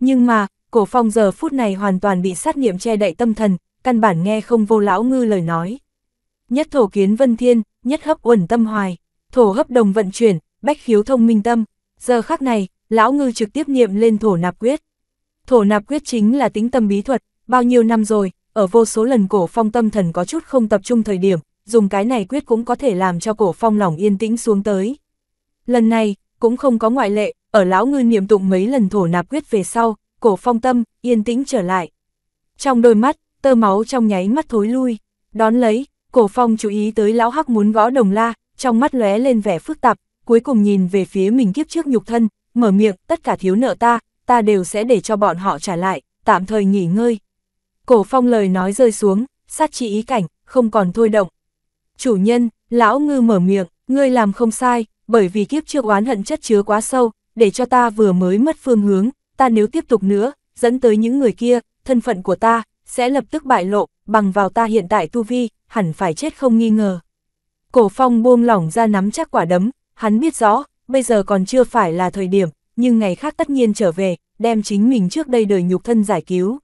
Nhưng mà, cổ phong giờ phút này hoàn toàn bị sát niệm che đậy tâm thần, căn bản nghe không vô lão ngư lời nói. Nhất thổ kiến vân thiên, nhất hấp uẩn tâm hoài, thổ hấp đồng vận chuyển, bách khiếu thông minh tâm. Giờ khác này, lão ngư trực tiếp niệm lên thổ nạp quyết. Thổ nạp quyết chính là tính tâm bí thuật, bao nhiêu năm rồi, ở vô số lần cổ phong tâm thần có chút không tập trung thời điểm, dùng cái này quyết cũng có thể làm cho cổ phong lòng yên tĩnh xuống tới. Lần này, cũng không có ngoại lệ, ở lão ngư niệm tụng mấy lần thổ nạp quyết về sau, cổ phong tâm, yên tĩnh trở lại. Trong đôi mắt, tơ máu trong nháy mắt thối lui. Đón lấy, cổ phong chú ý tới lão hắc muốn võ đồng la, trong mắt lóe lên vẻ phức tạp, cuối cùng nhìn về phía mình kiếp trước nhục thân, mở miệng, tất cả thiếu nợ ta, ta đều sẽ để cho bọn họ trả lại, tạm thời nghỉ ngơi. Cổ phong lời nói rơi xuống, sát trị ý cảnh, không còn thôi động. Chủ nhân, lão ngư mở miệng, ngươi làm không sai, bởi vì kiếp trước oán hận chất chứa quá sâu, để cho ta vừa mới mất phương hướng, ta nếu tiếp tục nữa, dẫn tới những người kia, thân phận của ta, sẽ lập tức bại lộ, bằng vào ta hiện tại tu vi, hẳn phải chết không nghi ngờ. Cổ phong buông lỏng ra nắm chắc quả đấm, hắn biết rõ, bây giờ còn chưa phải là thời điểm, nhưng ngày khác tất nhiên trở về, đem chính mình trước đây đời nhục thân giải cứu.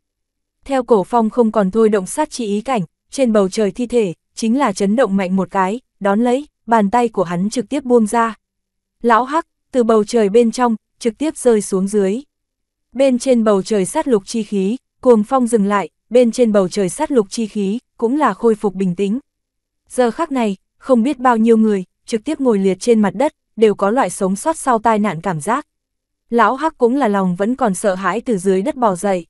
Theo cổ phong không còn thôi động sát chi ý cảnh, trên bầu trời thi thể, chính là chấn động mạnh một cái, đón lấy, bàn tay của hắn trực tiếp buông ra. Lão hắc, từ bầu trời bên trong, trực tiếp rơi xuống dưới. Bên trên bầu trời sát lục chi khí, cuồng phong dừng lại, bên trên bầu trời sát lục chi khí, cũng là khôi phục bình tĩnh. Giờ khắc này, không biết bao nhiêu người, trực tiếp ngồi liệt trên mặt đất, đều có loại sống sót sau tai nạn cảm giác. Lão Hắc cũng là lòng vẫn còn sợ hãi từ dưới đất bò dậy.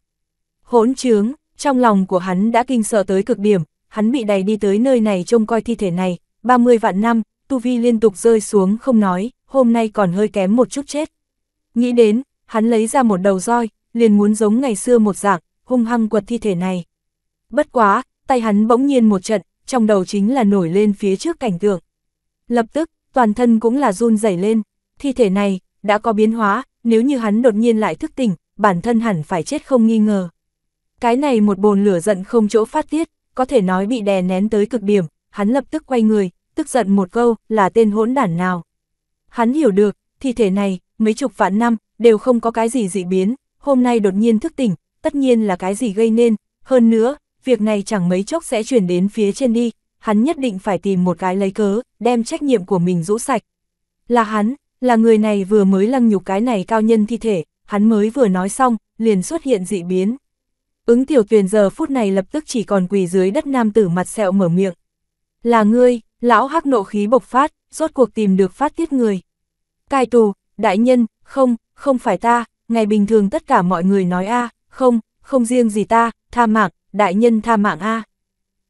Hỗn trướng, trong lòng của hắn đã kinh sợ tới cực điểm, hắn bị đẩy đi tới nơi này trông coi thi thể này, 30 vạn năm, tu vi liên tục rơi xuống không nói, hôm nay còn hơi kém một chút chết. Nghĩ đến, hắn lấy ra một đầu roi, liền muốn giống ngày xưa một dạng, hung hăng quật thi thể này. Bất quá, tay hắn bỗng nhiên một trận, trong đầu chính là nổi lên phía trước cảnh tượng. Lập tức, toàn thân cũng là run rẩy lên, thi thể này, đã có biến hóa, nếu như hắn đột nhiên lại thức tỉnh, bản thân hẳn phải chết không nghi ngờ. Cái này một bồn lửa giận không chỗ phát tiết, có thể nói bị đè nén tới cực điểm, hắn lập tức quay người, tức giận một câu, là tên hỗn đản nào. Hắn hiểu được, thi thể này, mấy chục vạn năm, đều không có cái gì dị biến, hôm nay đột nhiên thức tỉnh, tất nhiên là cái gì gây nên, hơn nữa, việc này chẳng mấy chốc sẽ chuyển đến phía trên đi, hắn nhất định phải tìm một cái lấy cớ, đem trách nhiệm của mình rũ sạch. Là hắn, là người này vừa mới lăng nhục cái này cao nhân thi thể, hắn mới vừa nói xong, liền xuất hiện dị biến. Ứng tiểu tuyền giờ phút này lập tức chỉ còn quỳ dưới đất nam tử mặt sẹo mở miệng. Là ngươi, lão hắc nộ khí bộc phát, rốt cuộc tìm được phát tiết người. Cai tù, đại nhân, không, không phải ta, ngày bình thường tất cả mọi người nói a không, không riêng gì ta, tha mạng, đại nhân tha mạng a.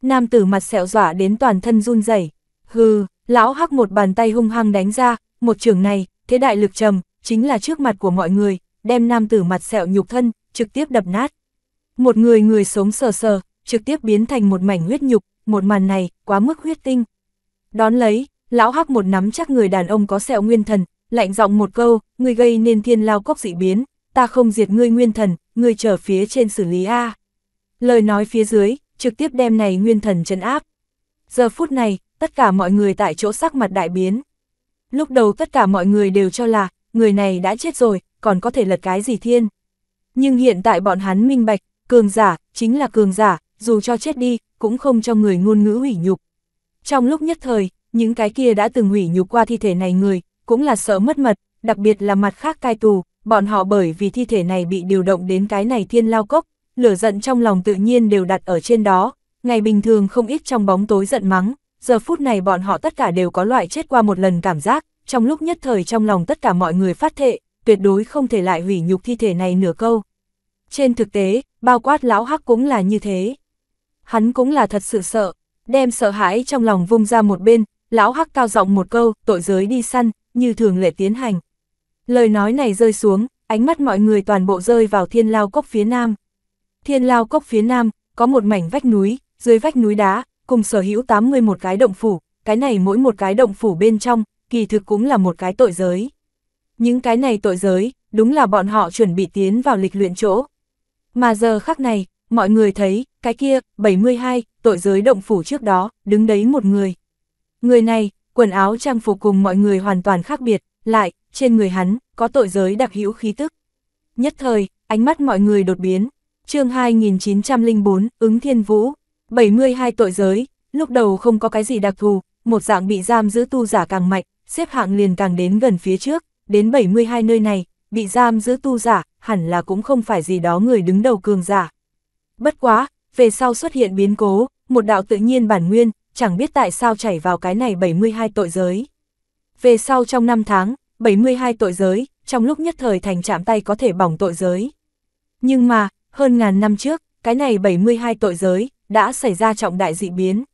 Nam tử mặt sẹo dọa đến toàn thân run rẩy. Hừ, lão hắc một bàn tay hung hăng đánh ra, một trường này, thế đại lực trầm, chính là trước mặt của mọi người, đem nam tử mặt sẹo nhục thân, trực tiếp đập nát. Một người người sống sờ sờ, trực tiếp biến thành một mảnh huyết nhục, một màn này, quá mức huyết tinh. Đón lấy, lão hắc một nắm chắc người đàn ông có sẹo nguyên thần, lạnh giọng một câu, người gây nên thiên lao cốc dị biến, ta không diệt ngươi nguyên thần, người trở phía trên xử lý A. Lời nói phía dưới, trực tiếp đem này nguyên thần chấn áp. Giờ phút này, tất cả mọi người tại chỗ sắc mặt đại biến. Lúc đầu tất cả mọi người đều cho là, người này đã chết rồi, còn có thể lật cái gì thiên. Nhưng hiện tại bọn hắn minh bạch, cường giả, chính là cường giả, dù cho chết đi, cũng không cho người ngôn ngữ hủy nhục. Trong lúc nhất thời, những cái kia đã từng hủy nhục qua thi thể này người, cũng là sợ mất mật, đặc biệt là mặt khác cai tù, bọn họ bởi vì thi thể này bị điều động đến cái này thiên lao cốc, lửa giận trong lòng tự nhiên đều đặt ở trên đó, ngày bình thường không ít trong bóng tối giận mắng, giờ phút này bọn họ tất cả đều có loại chết qua một lần cảm giác, trong lúc nhất thời trong lòng tất cả mọi người phát thệ, tuyệt đối không thể lại hủy nhục thi thể này nửa câu. Trên thực tế, bao quát lão hắc cũng là như thế. Hắn cũng là thật sự sợ, đem sợ hãi trong lòng vung ra một bên, lão hắc cao giọng một câu, tội giới đi săn, như thường lệ tiến hành, Lời nói này rơi xuống, ánh mắt mọi người toàn bộ rơi vào thiên lao cốc phía nam. Thiên lao cốc phía nam, có một mảnh vách núi, dưới vách núi đá, cùng sở hữu 81 cái động phủ, cái này mỗi một cái động phủ bên trong, kỳ thực cũng là một cái tội giới. Những cái này tội giới, đúng là bọn họ chuẩn bị tiến vào lịch luyện chỗ. Mà giờ khắc này, mọi người thấy, cái kia, 72, tội giới động phủ trước đó, đứng đấy một người. Người này, quần áo trang phục cùng mọi người hoàn toàn khác biệt, lại, trên người hắn, có tội giới đặc hữu khí tức. Nhất thời, ánh mắt mọi người đột biến. chương 2904, ứng thiên vũ, 72 tội giới, lúc đầu không có cái gì đặc thù, một dạng bị giam giữ tu giả càng mạnh, xếp hạng liền càng đến gần phía trước, đến 72 nơi này, bị giam giữ tu giả, hẳn là cũng không phải gì đó người đứng đầu cường giả. Bất quá, về sau xuất hiện biến cố, một đạo tự nhiên bản nguyên, chẳng biết tại sao chảy vào cái này 72 tội giới. Về sau trong năm tháng, 72 tội giới, trong lúc nhất thời thành chạm tay có thể bỏng tội giới. Nhưng mà, hơn ngàn năm trước, cái này 72 tội giới, đã xảy ra trọng đại dị biến.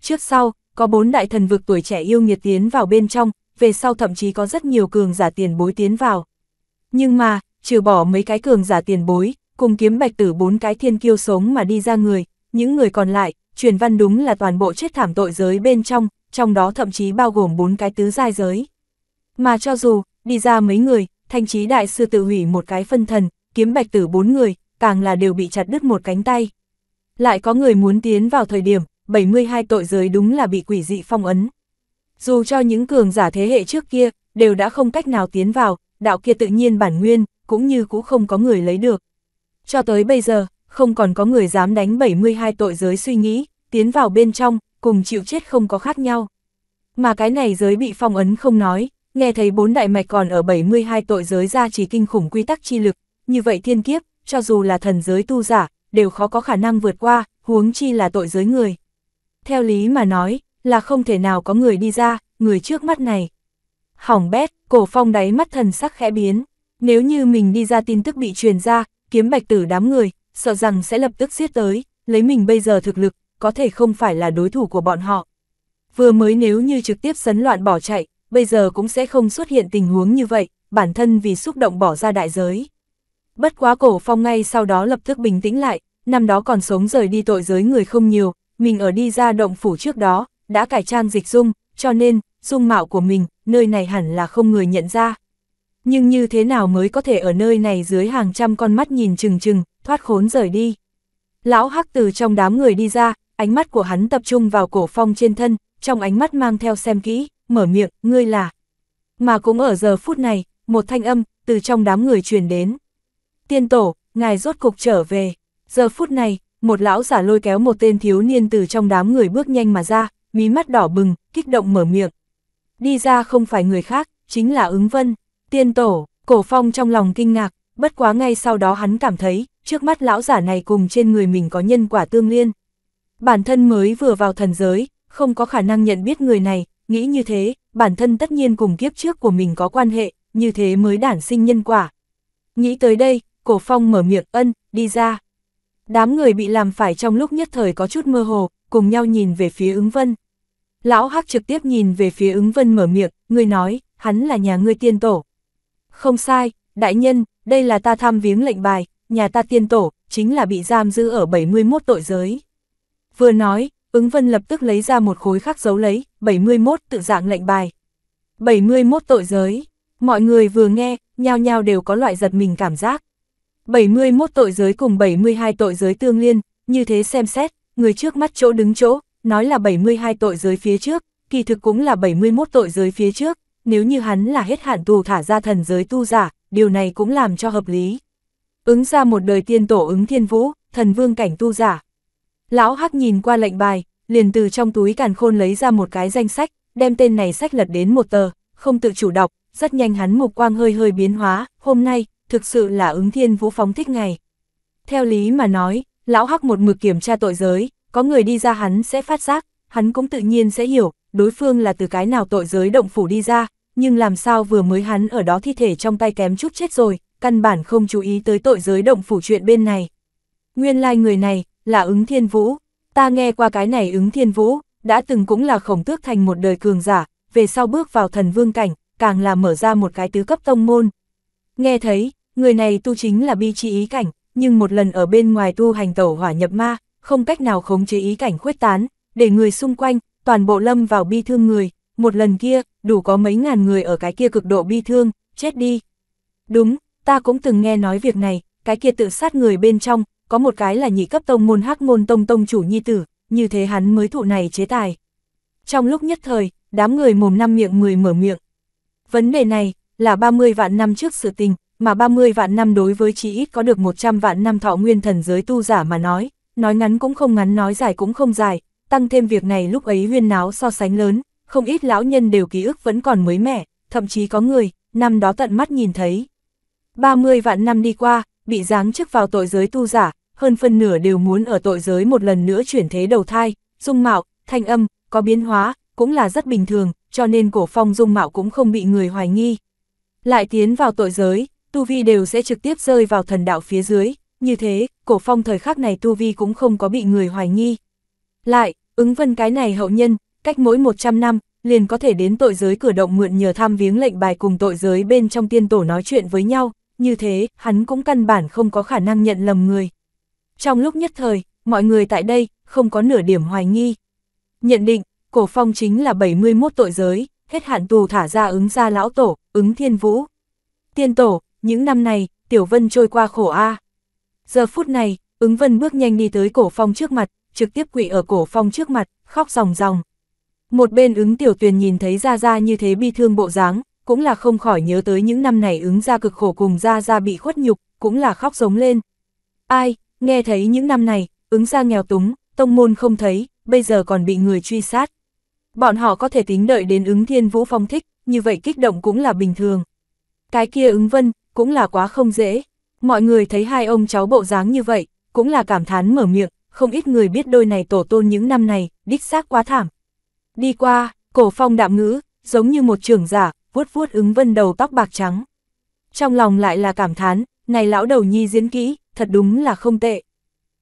Trước sau, có bốn đại thần vực tuổi trẻ yêu nghiệt tiến vào bên trong, về sau thậm chí có rất nhiều cường giả tiền bối tiến vào. Nhưng mà, trừ bỏ mấy cái cường giả tiền bối, cùng kiếm bạch tử bốn cái thiên kiêu sống mà đi ra người, những người còn lại, truyền văn đúng là toàn bộ chết thảm tội giới bên trong, trong đó thậm chí bao gồm bốn cái tứ giai giới. Mà cho dù, đi ra mấy người, thanh trí đại sư tự hủy một cái phân thần, kiếm bạch tử bốn người, càng là đều bị chặt đứt một cánh tay. Lại có người muốn tiến vào thời điểm, 72 tội giới đúng là bị quỷ dị phong ấn. Dù cho những cường giả thế hệ trước kia, đều đã không cách nào tiến vào, đạo kia tự nhiên bản nguyên, cũng như cũng không có người lấy được. Cho tới bây giờ, không còn có người dám đánh 72 tội giới suy nghĩ, tiến vào bên trong, cùng chịu chết không có khác nhau. Mà cái này giới bị phong ấn không nói, Nghe thấy bốn đại mạch còn ở 72 tội giới ra chỉ kinh khủng quy tắc chi lực, như vậy thiên kiếp, cho dù là thần giới tu giả, đều khó có khả năng vượt qua, huống chi là tội giới người. Theo lý mà nói, là không thể nào có người đi ra, người trước mắt này. Hỏng bét, cổ phong đáy mắt thần sắc khẽ biến. Nếu như mình đi ra tin tức bị truyền ra, kiếm bạch tử đám người, sợ rằng sẽ lập tức giết tới, lấy mình bây giờ thực lực, có thể không phải là đối thủ của bọn họ. Vừa mới nếu như trực tiếp sấn loạn bỏ chạy, bây giờ cũng sẽ không xuất hiện tình huống như vậy, bản thân vì xúc động bỏ ra đại giới. Bất quá cổ phong ngay sau đó lập tức bình tĩnh lại, năm đó còn sống rời đi tội giới người không nhiều, mình ở đi ra động phủ trước đó, đã cải trang dịch dung, cho nên, dung mạo của mình, nơi này hẳn là không người nhận ra. Nhưng như thế nào mới có thể ở nơi này dưới hàng trăm con mắt nhìn chừng chừng, thoát khốn rời đi. Lão Hắc từ trong đám người đi ra, ánh mắt của hắn tập trung vào cổ phong trên thân, trong ánh mắt mang theo xem kỹ mở miệng, ngươi là. Mà cũng ở giờ phút này, một thanh âm, từ trong đám người truyền đến. Tiên tổ, ngài rốt cục trở về. Giờ phút này, một lão giả lôi kéo một tên thiếu niên từ trong đám người bước nhanh mà ra, mí mắt đỏ bừng, kích động mở miệng. Đi ra không phải người khác, chính là ứng vân. Tiên tổ, cổ phong trong lòng kinh ngạc, bất quá ngay sau đó hắn cảm thấy, trước mắt lão giả này cùng trên người mình có nhân quả tương liên. Bản thân mới vừa vào thần giới, không có khả năng nhận biết người này, nghĩ như thế, bản thân tất nhiên cùng kiếp trước của mình có quan hệ, như thế mới đản sinh nhân quả. Nghĩ tới đây, cổ phong mở miệng ân, đi ra. Đám người bị làm phải trong lúc nhất thời có chút mơ hồ, cùng nhau nhìn về phía ứng vân. Lão Hắc trực tiếp nhìn về phía ứng vân mở miệng, người nói, hắn là nhà ngươi tiên tổ. Không sai, đại nhân, đây là ta tham viếng lệnh bài, nhà ta tiên tổ, chính là bị giam giữ ở 71 tội giới. Vừa nói, Ứng vân lập tức lấy ra một khối khắc dấu lấy, 71 tự dạng lệnh bài. 71 tội giới. Mọi người vừa nghe, nhao nhao đều có loại giật mình cảm giác. 71 tội giới cùng 72 tội giới tương liên, như thế xem xét, người trước mắt chỗ đứng chỗ, nói là 72 tội giới phía trước, kỳ thực cũng là 71 tội giới phía trước, nếu như hắn là hết hạn tù thả ra thần giới tu giả, điều này cũng làm cho hợp lý. Ứng ra một đời tiên tổ ứng thiên vũ, thần vương cảnh tu giả, Lão Hắc nhìn qua lệnh bài, liền từ trong túi càn khôn lấy ra một cái danh sách, đem tên này sách lật đến một tờ, không tự chủ đọc, rất nhanh hắn mục quang hơi hơi biến hóa, hôm nay, thực sự là ứng thiên vũ phóng thích ngày. Theo lý mà nói, lão hắc một mực kiểm tra tội giới, có người đi ra hắn sẽ phát giác, hắn cũng tự nhiên sẽ hiểu, đối phương là từ cái nào tội giới động phủ đi ra, nhưng làm sao vừa mới hắn ở đó thi thể trong tay kém chút chết rồi, căn bản không chú ý tới tội giới động phủ chuyện bên này. Nguyên lai like người này, là ứng thiên vũ. Ta nghe qua cái này ứng thiên vũ, đã từng cũng là khổng tước thành một đời cường giả, về sau bước vào thần vương cảnh, càng là mở ra một cái tứ cấp tông môn. Nghe thấy, người này tu chính là bi chi ý cảnh, nhưng một lần ở bên ngoài tu hành tẩu hỏa nhập ma, không cách nào khống chế ý cảnh khuếch tán, để người xung quanh, toàn bộ lâm vào bi thương người, một lần kia, đủ có mấy ngàn người ở cái kia cực độ bi thương, chết đi. Đúng, ta cũng từng nghe nói việc này, cái kia tự sát người bên trong, có một cái là nhị cấp tông môn hắc môn tông tông chủ nhi tử, như thế hắn mới thụ này chế tài. Trong lúc nhất thời, đám người mồm năm miệng 10 mở miệng. Vấn đề này là 30 vạn năm trước sự tình, mà 30 vạn năm đối với chỉ ít có được 100 vạn năm thọ nguyên thần giới tu giả mà nói, nói ngắn cũng không ngắn nói dài cũng không dài, tăng thêm việc này lúc ấy huyên náo so sánh lớn, không ít lão nhân đều ký ức vẫn còn mới mẻ, thậm chí có người, năm đó tận mắt nhìn thấy. 30 vạn năm đi qua, bị giáng chức vào tội giới tu giả, hơn phân nửa đều muốn ở tội giới một lần nữa chuyển thế đầu thai, dung mạo, thanh âm, có biến hóa, cũng là rất bình thường, cho nên cổ phong dung mạo cũng không bị người hoài nghi. Lại tiến vào tội giới, tu vi đều sẽ trực tiếp rơi vào thần đạo phía dưới, như thế, cổ phong thời khắc này tu vi cũng không có bị người hoài nghi. Lại, ứng vân cái này hậu nhân, cách mỗi 100 năm, liền có thể đến tội giới cửa động mượn nhờ tham viếng lệnh bài cùng tội giới bên trong tiên tổ nói chuyện với nhau, như thế, hắn cũng căn bản không có khả năng nhận lầm người. Trong lúc nhất thời, mọi người tại đây, không có nửa điểm hoài nghi. Nhận định, Cổ Phong chính là 71 tội giới, hết hạn tù thả ra ứng gia lão tổ, ứng thiên vũ. Tiên tổ, những năm này, Tiểu Vân trôi qua khổ A. Giờ phút này, ứng Vân bước nhanh đi tới Cổ Phong trước mặt, trực tiếp quỵ ở Cổ Phong trước mặt, khóc ròng ròng. Một bên ứng Tiểu Tuyền nhìn thấy Gia Gia như thế bi thương bộ dáng, cũng là không khỏi nhớ tới những năm này ứng Gia cực khổ cùng Gia Gia bị khuất nhục, cũng là khóc giống lên. Ai, Nghe thấy những năm này, ứng ra nghèo túng, tông môn không thấy, bây giờ còn bị người truy sát. Bọn họ có thể tính đợi đến ứng thiên vũ phong thích, như vậy kích động cũng là bình thường. Cái kia ứng vân, cũng là quá không dễ. Mọi người thấy hai ông cháu bộ dáng như vậy, cũng là cảm thán mở miệng, không ít người biết đôi này tổ tôn những năm này, đích xác quá thảm. Đi qua, cổ phong đạm ngữ, giống như một trưởng giả, vuốt vuốt ứng vân đầu tóc bạc trắng. Trong lòng lại là cảm thán, này lão đầu nhi diễn kỹ, thật đúng là không tệ.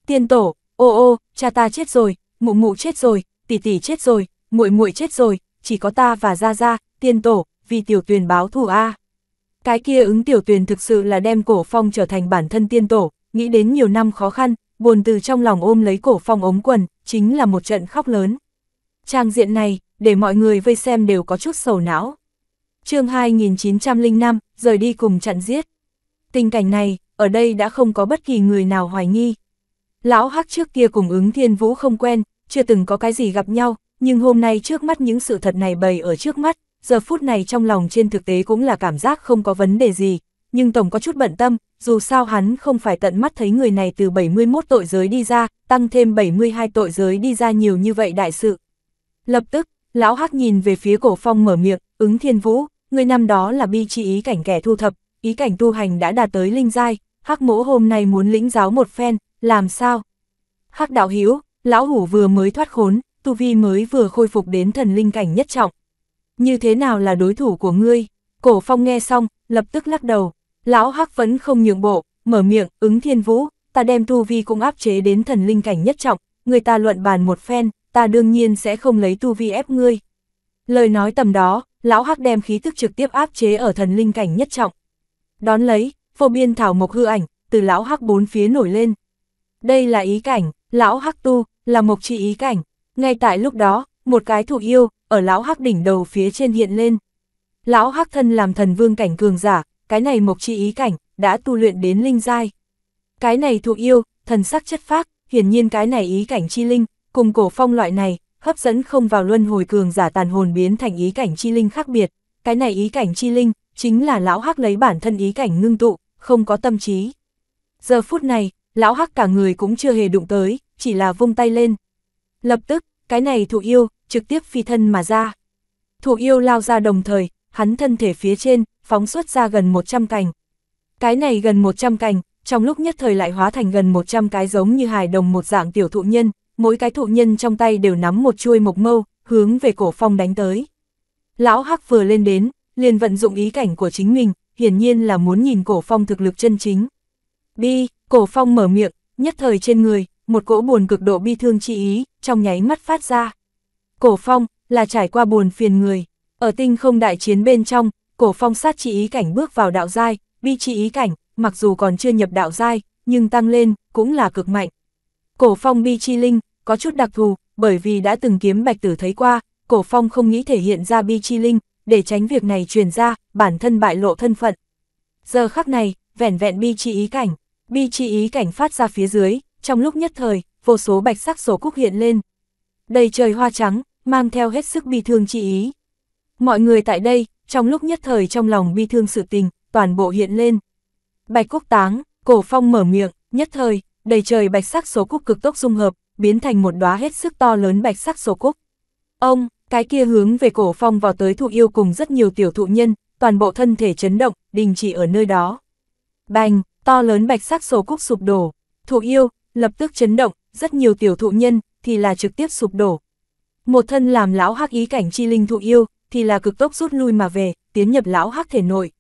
Tiên tổ, ô ô, cha ta chết rồi, mụ mụ chết rồi, tỷ tỷ chết rồi, muội muội chết rồi, chỉ có ta và Gia Gia, tiên tổ, vì tiểu tuyền báo thù A. Cái kia ứng tiểu tuyền thực sự là đem cổ phong trở thành bản thân tiên tổ, nghĩ đến nhiều năm khó khăn, buồn từ trong lòng ôm lấy cổ phong ống quần, chính là một trận khóc lớn. Trang diện này, để mọi người vây xem đều có chút sầu não. chương 2905, rời đi cùng chặn giết. Tình cảnh này, ở đây đã không có bất kỳ người nào hoài nghi. Lão Hắc trước kia cùng ứng thiên vũ không quen, chưa từng có cái gì gặp nhau, nhưng hôm nay trước mắt những sự thật này bày ở trước mắt, giờ phút này trong lòng trên thực tế cũng là cảm giác không có vấn đề gì, nhưng Tổng có chút bận tâm, dù sao hắn không phải tận mắt thấy người này từ 71 tội giới đi ra, tăng thêm 72 tội giới đi ra nhiều như vậy đại sự. Lập tức, Lão Hắc nhìn về phía cổ phong mở miệng, ứng thiên vũ, người năm đó là bi chi ý cảnh kẻ thu thập, ý cảnh tu hành đã đạt tới linh giai, hắc mỗ hôm nay muốn lĩnh giáo một phen, làm sao? Hắc đạo hiếu, lão hủ vừa mới thoát khốn, tu vi mới vừa khôi phục đến thần linh cảnh nhất trọng. Như thế nào là đối thủ của ngươi? Cổ phong nghe xong, lập tức lắc đầu. Lão hắc vẫn không nhượng bộ, mở miệng, ứng thiên vũ, ta đem tu vi cũng áp chế đến thần linh cảnh nhất trọng, người ta luận bàn một phen, ta đương nhiên sẽ không lấy tu vi ép ngươi. Lời nói tầm đó, lão hắc đem khí thức trực tiếp áp chế ở thần linh cảnh nhất trọng. Đón lấy, vô biên thảo mộc hư ảnh, từ lão hắc bốn phía nổi lên. Đây là ý cảnh, lão hắc tu, là mộc trị ý cảnh. Ngay tại lúc đó, một cái thụ yêu, ở lão hắc đỉnh đầu phía trên hiện lên. Lão hắc thân làm thần vương cảnh cường giả, cái này mộc trị ý cảnh, đã tu luyện đến linh giai. Cái này thụ yêu, thần sắc chất phác, hiển nhiên cái này ý cảnh chi linh, cùng cổ phong loại này, hấp dẫn không vào luân hồi cường giả tàn hồn biến thành ý cảnh chi linh khác biệt. Cái này ý cảnh chi linh, chính là lão hắc lấy bản thân ý cảnh ngưng tụ, không có tâm trí. Giờ phút này, lão hắc cả người cũng chưa hề đụng tới, chỉ là vung tay lên. Lập tức, cái này thụ yêu, trực tiếp phi thân mà ra. Thụ yêu lao ra đồng thời, hắn thân thể phía trên, phóng xuất ra gần 100 cành. Cái này gần 100 cành, trong lúc nhất thời lại hóa thành gần 100 cái giống như hài đồng một dạng tiểu thụ nhân, mỗi cái thụ nhân trong tay đều nắm một chuôi mộc mâu, hướng về cổ phong đánh tới. Lão Hắc vừa lên đến, liền vận dụng ý cảnh của chính mình, hiển nhiên là muốn nhìn cổ phong thực lực chân chính. Bi, cổ phong mở miệng, nhất thời trên người, một cỗ buồn cực độ bi thương chi ý, trong nháy mắt phát ra. Cổ phong, là trải qua buồn phiền người, ở tinh không đại chiến bên trong, cổ phong sát chi ý cảnh bước vào đạo giai, bi chi ý cảnh, mặc dù còn chưa nhập đạo giai, nhưng tăng lên, cũng là cực mạnh. Cổ phong bi chi linh, có chút đặc thù, bởi vì đã từng kiếm bạch tử thấy qua, cổ phong không nghĩ thể hiện ra bi chi linh, để tránh việc này truyền ra, bản thân bại lộ thân phận. Giờ khắc này, vẻn vẹn bi chi ý cảnh, bi chi ý cảnh phát ra phía dưới, trong lúc nhất thời, vô số bạch sắc sổ cúc hiện lên. Đầy trời hoa trắng, mang theo hết sức bi thương trị ý. Mọi người tại đây, trong lúc nhất thời trong lòng bi thương sự tình, toàn bộ hiện lên. Bạch cúc táng, cổ phong mở miệng, nhất thời, đầy trời bạch sắc số cúc cực tốc dung hợp, biến thành một đóa hết sức to lớn bạch sắc số cúc. Ông, cái kia hướng về cổ phong vào tới thụ yêu cùng rất nhiều tiểu thụ nhân, toàn bộ thân thể chấn động, đình chỉ ở nơi đó. Bành, to lớn bạch sắc sổ cúc sụp đổ, thụ yêu, lập tức chấn động, rất nhiều tiểu thụ nhân, thì là trực tiếp sụp đổ. Một thân làm lão hắc ý cảnh chi linh thụ yêu, thì là cực tốc rút lui mà về, tiến nhập lão hắc thể nội.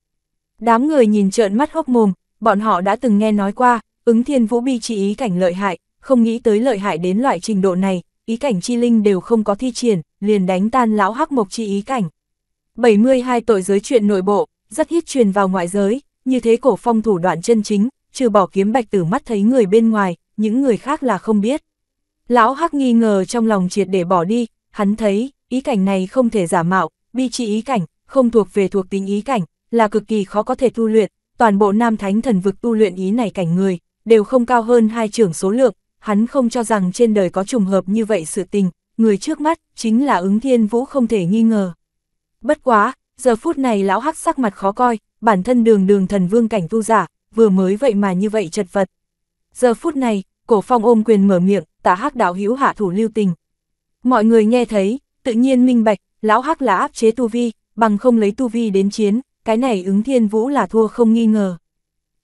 Đám người nhìn trợn mắt hốc mồm, bọn họ đã từng nghe nói qua, ứng thiên vũ bi chỉ ý cảnh lợi hại, không nghĩ tới lợi hại đến loại trình độ này, ý cảnh chi linh đều không có thi triển, liền đánh tan lão hắc mộc chi ý cảnh. 72 tội giới chuyện nội bộ, rất hít truyền vào ngoại giới, như thế cổ phong thủ đoạn chân chính, trừ bỏ kiếm bạch tử mắt thấy người bên ngoài, những người khác là không biết. Lão hắc nghi ngờ trong lòng triệt để bỏ đi, hắn thấy, ý cảnh này không thể giả mạo, bi trị ý cảnh, không thuộc về thuộc tính ý cảnh, là cực kỳ khó có thể tu luyện, toàn bộ nam thánh thần vực tu luyện ý này cảnh người, đều không cao hơn hai trưởng số lượng, hắn không cho rằng trên đời có trùng hợp như vậy sự tình, người trước mắt chính là ứng thiên vũ không thể nghi ngờ. Bất quá, giờ phút này lão hắc sắc mặt khó coi, bản thân đường đường thần vương cảnh tu giả, vừa mới vậy mà như vậy chật vật. Giờ phút này, cổ phong ôm quyền mở miệng, tả hắc đạo hữu hạ thủ lưu tình. Mọi người nghe thấy, tự nhiên minh bạch, lão hắc là áp chế tu vi, bằng không lấy tu vi đến chiến, cái này ứng thiên vũ là thua không nghi ngờ.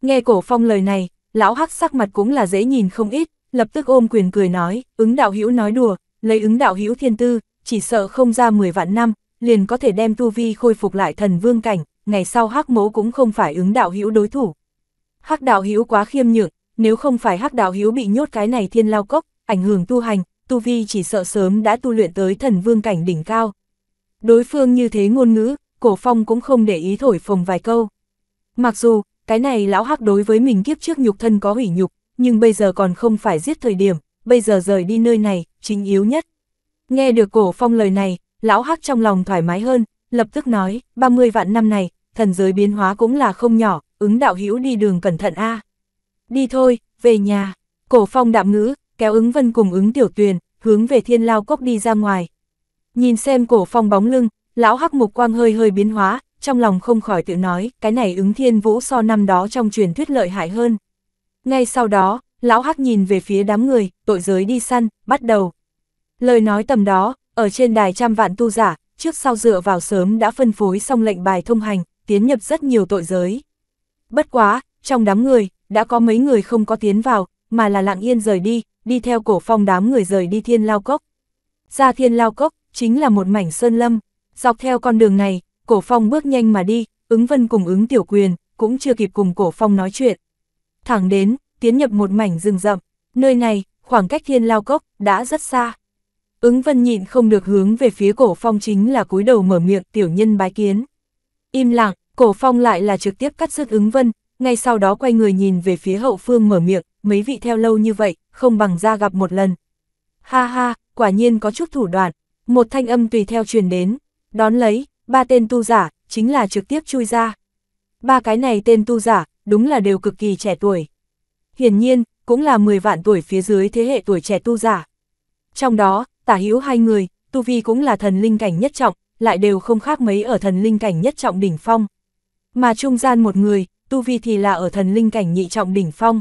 Nghe cổ phong lời này, lão hắc sắc mặt cũng là dễ nhìn không ít, lập tức ôm quyền cười nói, ứng đạo hữu nói đùa, lấy ứng đạo hữu thiên tư, chỉ sợ không ra 10 vạn năm, liền có thể đem tu vi khôi phục lại thần vương cảnh, ngày sau hắc mố cũng không phải ứng đạo hữu đối thủ. Hắc đạo hữu quá khiêm nhượng, nếu không phải hắc đạo hữu bị nhốt cái này thiên lao cốc, ảnh hưởng tu hành, tu vi chỉ sợ sớm đã tu luyện tới thần vương cảnh đỉnh cao. Đối phương như thế ngôn ngữ, cổ phong cũng không để ý thổi phồng vài câu. Mặc dù, cái này lão hắc đối với mình kiếp trước nhục thân có hủy nhục, nhưng bây giờ còn không phải giết thời điểm, bây giờ rời đi nơi này, chính yếu nhất. Nghe được cổ phong lời này, lão hắc trong lòng thoải mái hơn, lập tức nói, 30 vạn năm này, thần giới biến hóa cũng là không nhỏ, ứng đạo hữu đi đường cẩn thận a. Đi thôi, về nhà. Cổ phong đạm ngữ, kéo ứng vân cùng ứng tiểu tuyền, hướng về thiên lao cốc đi ra ngoài. Nhìn xem cổ phong bóng lưng, lão hắc mục quang hơi hơi biến hóa, trong lòng không khỏi tự nói, cái này ứng thiên vũ so năm đó trong truyền thuyết lợi hại hơn. Ngay sau đó, lão hắc nhìn về phía đám người, tội giới đi săn, bắt đầu. Lời nói tầm đó, ở trên đài trăm vạn tu giả, trước sau dựa vào sớm đã phân phối xong lệnh bài thông hành, tiến nhập rất nhiều tội giới. Bất quá, trong đám người, đã có mấy người không có tiến vào, mà là lặng yên rời đi, đi theo cổ phong đám người rời đi thiên lao cốc. Ra thiên lao cốc, chính là một mảnh sơn lâm, dọc theo con đường này, cổ phong bước nhanh mà đi, ứng vân cùng ứng tiểu quyền, cũng chưa kịp cùng cổ phong nói chuyện. Thẳng đến, tiến nhập một mảnh rừng rậm, nơi này, khoảng cách thiên lao cốc, đã rất xa. Ứng vân nhịn không được hướng về phía cổ phong chính là cúi đầu mở miệng tiểu nhân bái kiến. Im lặng, cổ phong lại là trực tiếp cắt dứt ứng vân, ngay sau đó quay người nhìn về phía hậu phương mở miệng, mấy vị theo lâu như vậy, không bằng ra gặp một lần. Ha ha, quả nhiên có chút thủ đoạn, một thanh âm tùy theo truyền đến, đón lấy, ba tên tu giả, chính là trực tiếp chui ra. Ba cái này tên tu giả, đúng là đều cực kỳ trẻ tuổi hiển nhiên, cũng là 10 vạn tuổi phía dưới thế hệ tuổi trẻ tu giả. Trong đó, tả hữu hai người, tu vi cũng là thần linh cảnh nhất trọng, lại đều không khác mấy ở thần linh cảnh nhất trọng đỉnh phong. Mà trung gian một người, tu vi thì là ở thần linh cảnh nhị trọng đỉnh phong.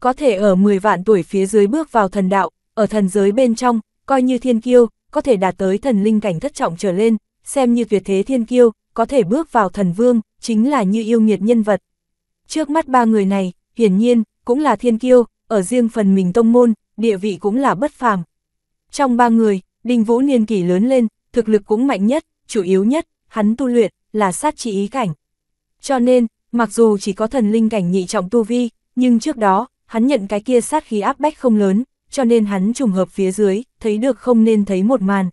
Có thể ở 10 vạn tuổi phía dưới bước vào thần đạo, ở thần giới bên trong, coi như thiên kiêu, có thể đạt tới thần linh cảnh thất trọng trở lên, xem như tuyệt thế thiên kiêu, có thể bước vào thần vương, chính là như yêu nghiệt nhân vật. Trước mắt ba người này, hiển nhiên, cũng là thiên kiêu, ở riêng phần mình tông môn, địa vị cũng là bất phàm. Trong ba người, Đinh Vũ niên kỷ lớn lên, thực lực cũng mạnh nhất, chủ yếu nhất, hắn tu luyện, là sát chỉ ý cảnh. Cho nên, mặc dù chỉ có thần linh cảnh nhị trọng tu vi, nhưng trước đó, hắn nhận cái kia sát khí áp bách không lớn, cho nên hắn trùng hợp phía dưới, thấy được không nên thấy một màn.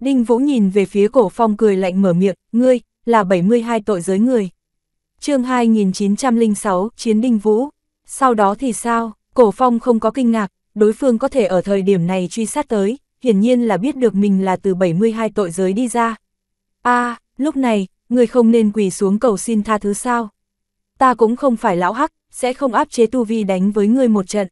Đinh Vũ nhìn về phía cổ phong cười lạnh mở miệng, ngươi, là 72 tội giới người. chương 2906, Chiến Đinh Vũ sau đó thì sao, cổ phong không có kinh ngạc, đối phương có thể ở thời điểm này truy sát tới, hiển nhiên là biết được mình là từ 72 tội giới đi ra. a lúc này, người không nên quỳ xuống cầu xin tha thứ sao. Ta cũng không phải lão hắc, sẽ không áp chế tu vi đánh với người một trận.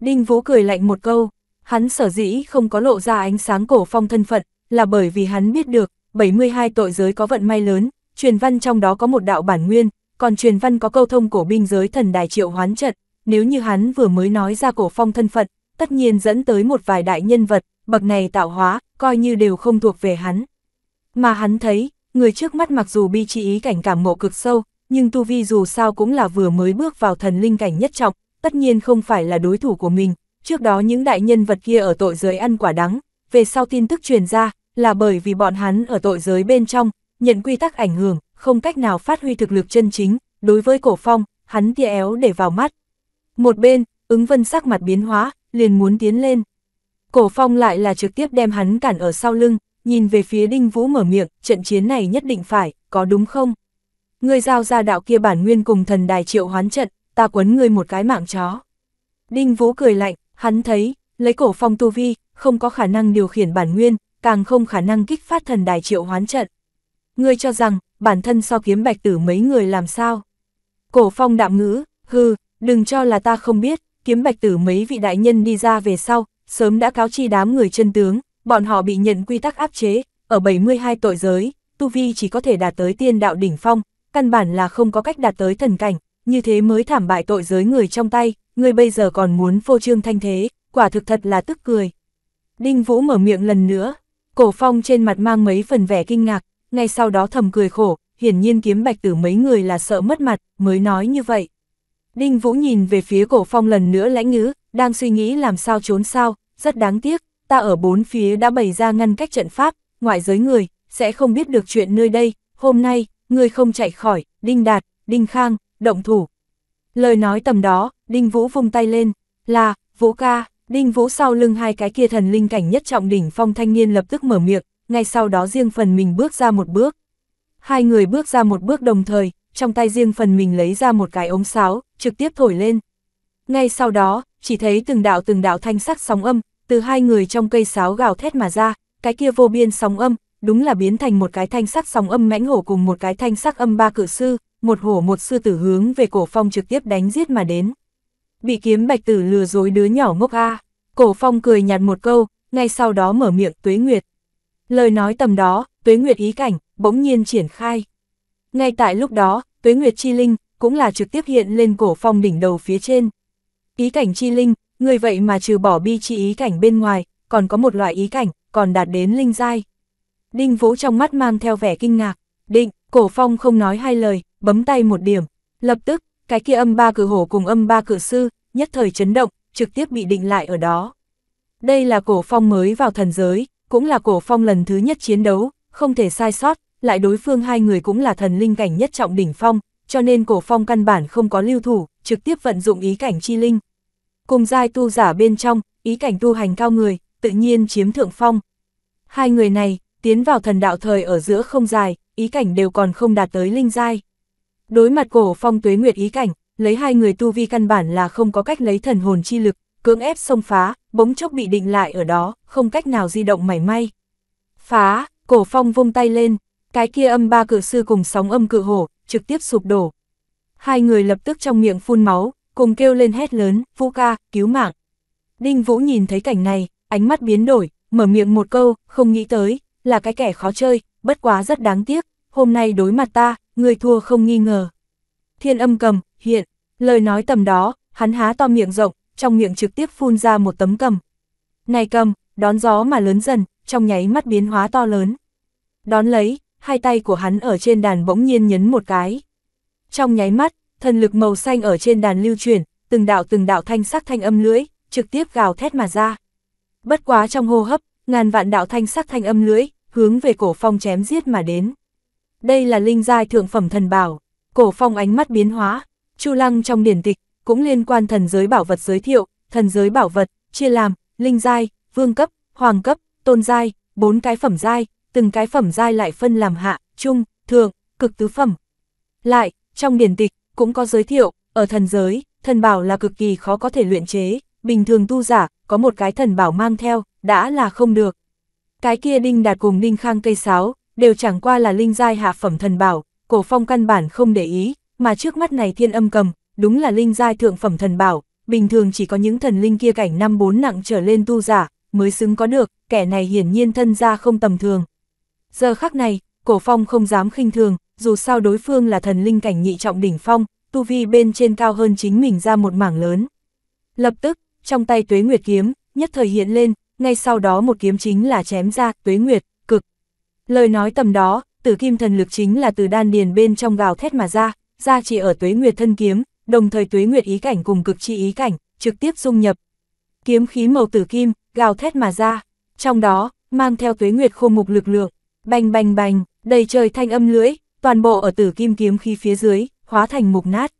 Đinh Vũ cười lạnh một câu, hắn sở dĩ không có lộ ra ánh sáng cổ phong thân phận, là bởi vì hắn biết được, 72 tội giới có vận may lớn, truyền văn trong đó có một đạo bản nguyên, còn truyền văn có câu thông cổ binh giới thần đài triệu hoán trận, nếu như hắn vừa mới nói ra cổ phong thân phận, tất nhiên dẫn tới một vài đại nhân vật, bậc này tạo hóa, coi như đều không thuộc về hắn. Mà hắn thấy, người trước mắt mặc dù bi chi ý cảnh cảm ngộ cực sâu, nhưng Tu Vi dù sao cũng là vừa mới bước vào thần linh cảnh nhất trọng, tất nhiên không phải là đối thủ của mình, trước đó những đại nhân vật kia ở tội giới ăn quả đắng, về sau tin tức truyền ra, là bởi vì bọn hắn ở tội giới bên trong, nhận quy tắc ảnh hưởng, không cách nào phát huy thực lực chân chính, đối với cổ phong, hắn tia éo để vào mắt. Một bên, ứng vân sắc mặt biến hóa, liền muốn tiến lên. Cổ phong lại là trực tiếp đem hắn cản ở sau lưng, nhìn về phía đinh vũ mở miệng, trận chiến này nhất định phải, có đúng không? người giao ra đạo kia bản nguyên cùng thần đài triệu hoán trận, ta quấn ngươi một cái mạng chó. Đinh vũ cười lạnh, hắn thấy, lấy cổ phong tu vi, không có khả năng điều khiển bản nguyên, càng không khả năng kích phát thần đài triệu hoán trận ngươi cho rằng, bản thân so kiếm bạch tử mấy người làm sao? Cổ phong đạm ngữ, hư đừng cho là ta không biết, kiếm bạch tử mấy vị đại nhân đi ra về sau, sớm đã cáo chi đám người chân tướng, bọn họ bị nhận quy tắc áp chế, ở 72 tội giới, Tu Vi chỉ có thể đạt tới tiên đạo đỉnh phong, căn bản là không có cách đạt tới thần cảnh, như thế mới thảm bại tội giới người trong tay, ngươi bây giờ còn muốn phô trương thanh thế, quả thực thật là tức cười. Đinh Vũ mở miệng lần nữa, cổ phong trên mặt mang mấy phần vẻ kinh ngạc, ngay sau đó thầm cười khổ, hiển nhiên kiếm bạch tử mấy người là sợ mất mặt, mới nói như vậy. Đinh Vũ nhìn về phía cổ phong lần nữa lãnh ngữ, đang suy nghĩ làm sao trốn sao, rất đáng tiếc, ta ở bốn phía đã bày ra ngăn cách trận pháp, ngoại giới người, sẽ không biết được chuyện nơi đây, hôm nay, người không chạy khỏi, Đinh Đạt, Đinh Khang, động thủ. Lời nói tầm đó, Đinh Vũ vung tay lên, là, Vũ ca, Đinh Vũ sau lưng hai cái kia thần linh cảnh nhất trọng đỉnh phong thanh niên lập tức mở miệng, ngay sau đó riêng phần mình bước ra một bước. Hai người bước ra một bước đồng thời, trong tay riêng phần mình lấy ra một cái ống sáo, trực tiếp thổi lên. Ngay sau đó, chỉ thấy từng đạo từng đạo thanh sắc sóng âm, từ hai người trong cây sáo gào thét mà ra, cái kia vô biên sóng âm, đúng là biến thành một cái thanh sắc sóng âm mãnh hổ cùng một cái thanh sắc âm ba cử sư, một hổ một sư tử hướng về cổ phong trực tiếp đánh giết mà đến. Bị kiếm bạch tử lừa dối đứa nhỏ ngốc a. Cổ phong cười nhạt một câu, ngay sau đó mở miệng tuế nguyệt, Lời nói tầm đó, tuế nguyệt ý cảnh, bỗng nhiên triển khai. Ngay tại lúc đó, tuế nguyệt chi linh, cũng là trực tiếp hiện lên cổ phong đỉnh đầu phía trên. Ý cảnh chi linh, người vậy mà trừ bỏ bi chi ý cảnh bên ngoài, còn có một loại ý cảnh, còn đạt đến linh giai. Đinh Vũ trong mắt mang theo vẻ kinh ngạc, định, cổ phong không nói hai lời, bấm tay một điểm. Lập tức, cái kia âm ba cử hổ cùng âm ba cử sư, nhất thời chấn động, trực tiếp bị định lại ở đó. Đây là cổ phong mới vào thần giới, cũng là cổ phong lần thứ nhất chiến đấu, không thể sai sót, lại đối phương hai người cũng là thần linh cảnh nhất trọng đỉnh phong, cho nên cổ phong căn bản không có lưu thủ, trực tiếp vận dụng ý cảnh chi linh. Cùng giai tu giả bên trong, ý cảnh tu hành cao người, tự nhiên chiếm thượng phong. Hai người này, tiến vào thần đạo thời ở giữa không dài, ý cảnh đều còn không đạt tới linh giai. Đối mặt cổ phong tuế nguyệt ý cảnh, lấy hai người tu vi căn bản là không có cách lấy thần hồn chi lực cưỡng ép xông phá, bỗng chốc bị định lại ở đó, không cách nào di động mảy may. Phá, cổ phong vung tay lên, cái kia âm ba cử sư cùng sóng âm cự hổ, trực tiếp sụp đổ. Hai người lập tức trong miệng phun máu, cùng kêu lên hét lớn, vũ ca, cứu mạng. Đinh Vũ nhìn thấy cảnh này, ánh mắt biến đổi, mở miệng một câu, không nghĩ tới, là cái kẻ khó chơi, bất quá rất đáng tiếc, hôm nay đối mặt ta, người thua không nghi ngờ. Thiên âm cầm, hiện, lời nói tầm đó, hắn há to miệng rộng, trong miệng trực tiếp phun ra một tấm cầm. Này cầm, đón gió mà lớn dần, trong nháy mắt biến hóa to lớn. Đón lấy, hai tay của hắn ở trên đàn bỗng nhiên nhấn một cái. Trong nháy mắt, thần lực màu xanh ở trên đàn lưu chuyển, từng đạo từng đạo thanh sắc thanh âm lưỡi, trực tiếp gào thét mà ra. Bất quá trong hô hấp, ngàn vạn đạo thanh sắc thanh âm lưỡi, hướng về cổ phong chém giết mà đến. Đây là linh giai thượng phẩm thần bảo, cổ phong ánh mắt biến hóa, Chu Lăng trong điển tịch, cũng liên quan thần giới bảo vật giới thiệu, thần giới bảo vật, chia làm, linh giai, vương cấp, hoàng cấp, tôn giai, bốn cái phẩm giai, từng cái phẩm giai lại phân làm hạ, trung, thượng, cực tứ phẩm. Lại, trong điển tịch, cũng có giới thiệu, ở thần giới, thần bảo là cực kỳ khó có thể luyện chế, bình thường tu giả, có một cái thần bảo mang theo, đã là không được. Cái kia đinh đạt cùng đinh khang cây sáo, đều chẳng qua là linh giai hạ phẩm thần bảo, cổ phong căn bản không để ý, mà trước mắt này thiên âm cầm, đúng là linh giai thượng phẩm thần bảo, bình thường chỉ có những thần linh kia cảnh năm bốn nặng trở lên tu giả, mới xứng có được, kẻ này hiển nhiên thân gia không tầm thường. Giờ khắc này, cổ phong không dám khinh thường, dù sao đối phương là thần linh cảnh nhị trọng đỉnh phong, tu vi bên trên cao hơn chính mình ra một mảng lớn. Lập tức, trong tay tuế nguyệt kiếm, nhất thời hiện lên, ngay sau đó một kiếm chính là chém ra, tuế nguyệt, cực. Lời nói tầm đó, tử kim thần lực chính là từ đan điền bên trong gào thét mà ra, ra chỉ ở tuế nguyệt thân kiếm, đồng thời tuế nguyệt ý cảnh cùng cực chi ý cảnh, trực tiếp dung nhập. Kiếm khí màu tử kim, gào thét mà ra, trong đó, mang theo tuế nguyệt khô mục lực lượng, bành bành bành, đầy trời thanh âm lưỡi, toàn bộ ở tử kim kiếm khí phía dưới, hóa thành mục nát.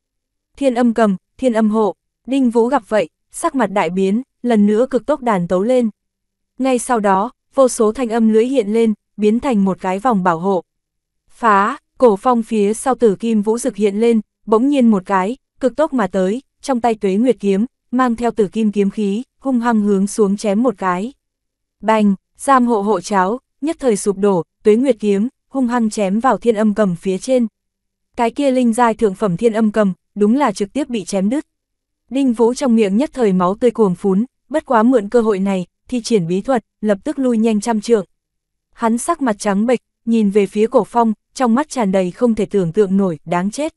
Thiên âm cầm, thiên âm hộ, đinh vũ gặp vậy, sắc mặt đại biến, lần nữa cực tốc đàn tấu lên. Ngay sau đó, vô số thanh âm lưỡi hiện lên, biến thành một cái vòng bảo hộ. Phá, cổ phong phía sau tử kim vũ rực hiện lên, bỗng nhiên một cái, cực tốc mà tới, trong tay tuế nguyệt kiếm, mang theo tử kim kiếm khí, hung hăng hướng xuống chém một cái. Bành, giam hộ hộ cháo, nhất thời sụp đổ, tuế nguyệt kiếm, hung hăng chém vào thiên âm cầm phía trên. Cái kia linh giai thượng phẩm thiên âm cầm, đúng là trực tiếp bị chém đứt. Đinh Vũ trong miệng nhất thời máu tươi cuồng phún, bất quá mượn cơ hội này, thi triển bí thuật, lập tức lui nhanh trăm trượng. Hắn sắc mặt trắng bệch, nhìn về phía cổ phong, trong mắt tràn đầy không thể tưởng tượng nổi, đáng chết.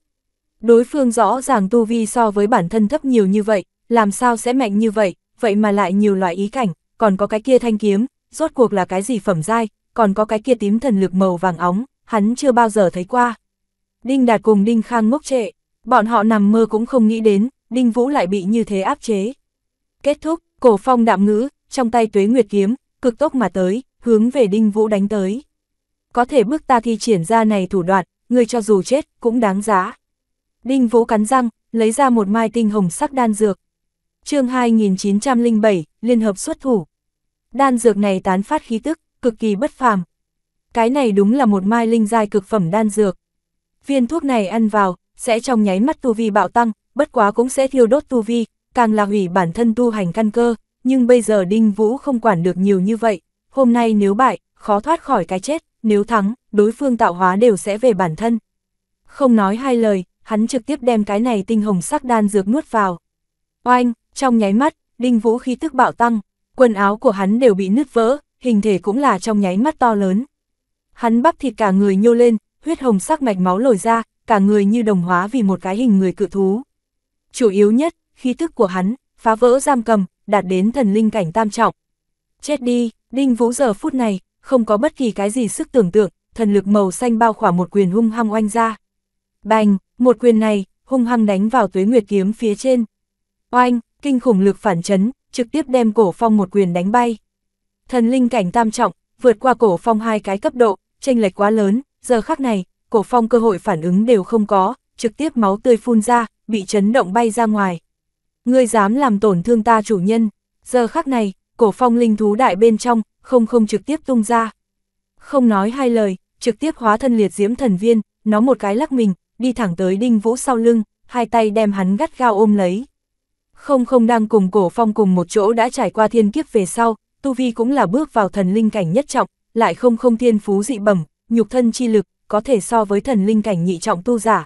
Đối phương rõ ràng tu vi so với bản thân thấp nhiều như vậy, làm sao sẽ mạnh như vậy, vậy mà lại nhiều loại ý cảnh, còn có cái kia thanh kiếm, rốt cuộc là cái gì phẩm dai, còn có cái kia tím thần lực màu vàng óng, hắn chưa bao giờ thấy qua. Đinh Đạt cùng Đinh Khang ngốc trệ, bọn họ nằm mơ cũng không nghĩ đến, Đinh Vũ lại bị như thế áp chế. Kết thúc, cổ phong đạm ngữ, trong tay tuế nguyệt kiếm, cực tốc mà tới, hướng về Đinh Vũ đánh tới. Có thể bước ta thi triển ra này thủ đoạn, người cho dù chết, cũng đáng giá. Đinh Vũ cắn răng, lấy ra một mai tinh hồng sắc đan dược. chương 2907, Liên Hợp xuất thủ. Đan dược này tán phát khí tức, cực kỳ bất phàm. Cái này đúng là một mai linh giai cực phẩm đan dược. Viên thuốc này ăn vào, sẽ trong nháy mắt tu vi bạo tăng, bất quá cũng sẽ thiêu đốt tu vi, càng là hủy bản thân tu hành căn cơ, nhưng bây giờ Đinh Vũ không quản được nhiều như vậy, hôm nay nếu bại, khó thoát khỏi cái chết, nếu thắng, đối phương tạo hóa đều sẽ về bản thân. Không nói hai lời, hắn trực tiếp đem cái này tinh hồng sắc đan dược nuốt vào. Oanh, trong nháy mắt, đinh vũ khí tức bạo tăng, quần áo của hắn đều bị nứt vỡ, hình thể cũng là trong nháy mắt to lớn. Hắn bắp thịt cả người nhô lên, huyết hồng sắc mạch máu lồi ra, cả người như đồng hóa vì một cái hình người cự thú. Chủ yếu nhất, khí tức của hắn, phá vỡ giam cầm, đạt đến thần linh cảnh tam trọng. Chết đi, Đinh Vũ giờ phút này, không có bất kỳ cái gì sức tưởng tượng, thần lực màu xanh bao khỏa một quyền hung hăng oanh ra. Bành, một quyền này, hung hăng đánh vào tuế nguyệt kiếm phía trên. Oanh, kinh khủng lực phản chấn, trực tiếp đem cổ phong một quyền đánh bay. Thần linh cảnh tam trọng, vượt qua cổ phong hai cái cấp độ, tranh lệch quá lớn, giờ khắc này, cổ phong cơ hội phản ứng đều không có, trực tiếp máu tươi phun ra, bị chấn động bay ra ngoài. Ngươi dám làm tổn thương ta chủ nhân, giờ khắc này, cổ phong linh thú đại bên trong, không không trực tiếp tung ra. Không nói hai lời, trực tiếp hóa thân liệt diễm thần viên, nó một cái lắc mình, đi thẳng tới Đinh Vũ sau lưng, hai tay đem hắn gắt gao ôm lấy. Không không đang cùng cổ phong cùng một chỗ đã trải qua thiên kiếp về sau, Tu Vi cũng là bước vào thần linh cảnh nhất trọng, lại không không thiên phú dị bẩm, nhục thân chi lực, có thể so với thần linh cảnh nhị trọng tu giả.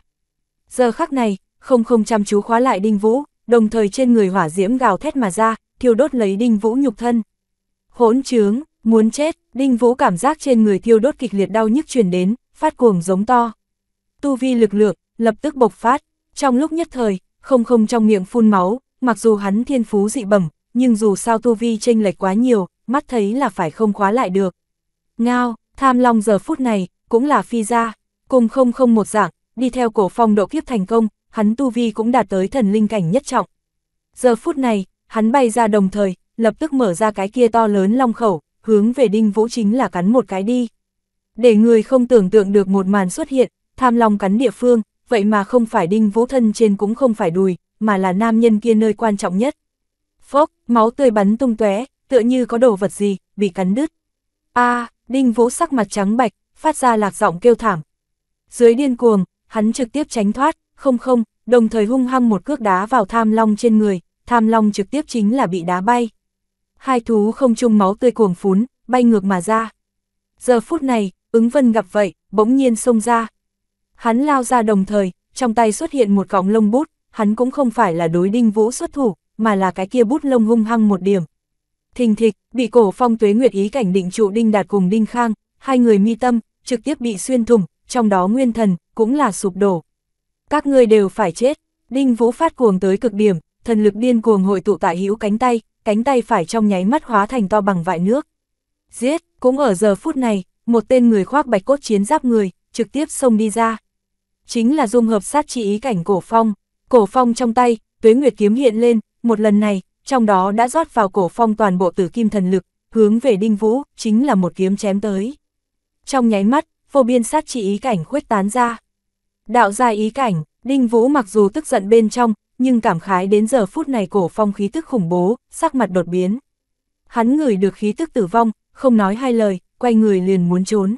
Giờ khắc này, không không chăm chú khóa lại Đinh Vũ, đồng thời trên người hỏa diễm gào thét mà ra, thiêu đốt lấy Đinh Vũ nhục thân. Hỗn trướng, muốn chết, Đinh Vũ cảm giác trên người thiêu đốt kịch liệt đau nhức truyền đến, phát cuồng giống to tu vi lực lượng, lập tức bộc phát, trong lúc nhất thời, không không trong miệng phun máu, mặc dù hắn thiên phú dị bẩm, nhưng dù sao tu vi chênh lệch quá nhiều, mắt thấy là phải không khóa lại được. Ngao, tham long giờ phút này, cũng là phi ra, cùng không không một dạng, đi theo cổ phong độ kiếp thành công, hắn tu vi cũng đạt tới thần linh cảnh nhất trọng. Giờ phút này, hắn bay ra đồng thời, lập tức mở ra cái kia to lớn long khẩu, hướng về đinh vũ chính là cắn một cái đi. Để người không tưởng tượng được một màn xuất hiện, tham long cắn địa phương, vậy mà không phải đinh vũ thân trên cũng không phải đùi, mà là nam nhân kia nơi quan trọng nhất. Phốc, máu tươi bắn tung tóe, tựa như có đồ vật gì, bị cắn đứt. a đinh vũ sắc mặt trắng bạch, phát ra lạc giọng kêu thảm. Dưới điên cuồng, hắn trực tiếp tránh thoát, không không, đồng thời hung hăng một cước đá vào tham long trên người, tham long trực tiếp chính là bị đá bay. Hai thú không chung máu tươi cuồng phún, bay ngược mà ra. Giờ phút này, ứng vân gặp vậy, bỗng nhiên xông ra, Hắn lao ra đồng thời, trong tay xuất hiện một cọng lông bút, hắn cũng không phải là đối đinh vũ xuất thủ, mà là cái kia bút lông hung hăng một điểm. Thình thịch, bị cổ phong tuế nguyệt ý cảnh định trụ đinh đạt cùng đinh khang, hai người mi tâm, trực tiếp bị xuyên thủng, trong đó nguyên thần, cũng là sụp đổ. Các người đều phải chết, đinh vũ phát cuồng tới cực điểm, thần lực điên cuồng hội tụ tại hữu cánh tay, cánh tay phải trong nháy mắt hóa thành to bằng vại nước. Giết, cũng ở giờ phút này, một tên người khoác bạch cốt chiến giáp người, trực tiếp xông đi ra chính là dung hợp sát chi ý cảnh cổ phong. Cổ phong trong tay, tuế nguyệt kiếm hiện lên, một lần này, trong đó đã rót vào cổ phong toàn bộ tử kim thần lực, hướng về đinh vũ, chính là một kiếm chém tới. Trong nháy mắt, vô biên sát chi ý cảnh khuếch tán ra. Đạo ra ý cảnh, đinh vũ mặc dù tức giận bên trong, nhưng cảm khái đến giờ phút này cổ phong khí tức khủng bố, sắc mặt đột biến. Hắn ngửi được khí tức tử vong, không nói hai lời, quay người liền muốn trốn.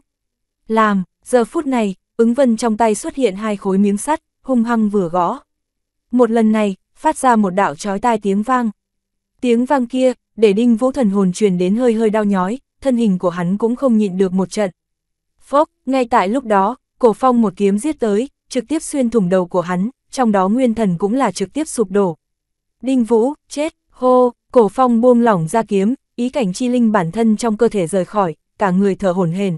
Làm, giờ phút này, ứng vân trong tay xuất hiện hai khối miếng sắt, hung hăng vừa gõ. Một lần này, phát ra một đạo trói tai tiếng vang. Tiếng vang kia, để đinh vũ thần hồn truyền đến hơi hơi đau nhói, thân hình của hắn cũng không nhịn được một trận. Phốc, ngay tại lúc đó, cổ phong một kiếm giết tới, trực tiếp xuyên thủng đầu của hắn, trong đó nguyên thần cũng là trực tiếp sụp đổ. Đinh vũ, chết, hô, cổ phong buông lỏng ra kiếm, ý cảnh chi linh bản thân trong cơ thể rời khỏi, cả người thở hổn hển.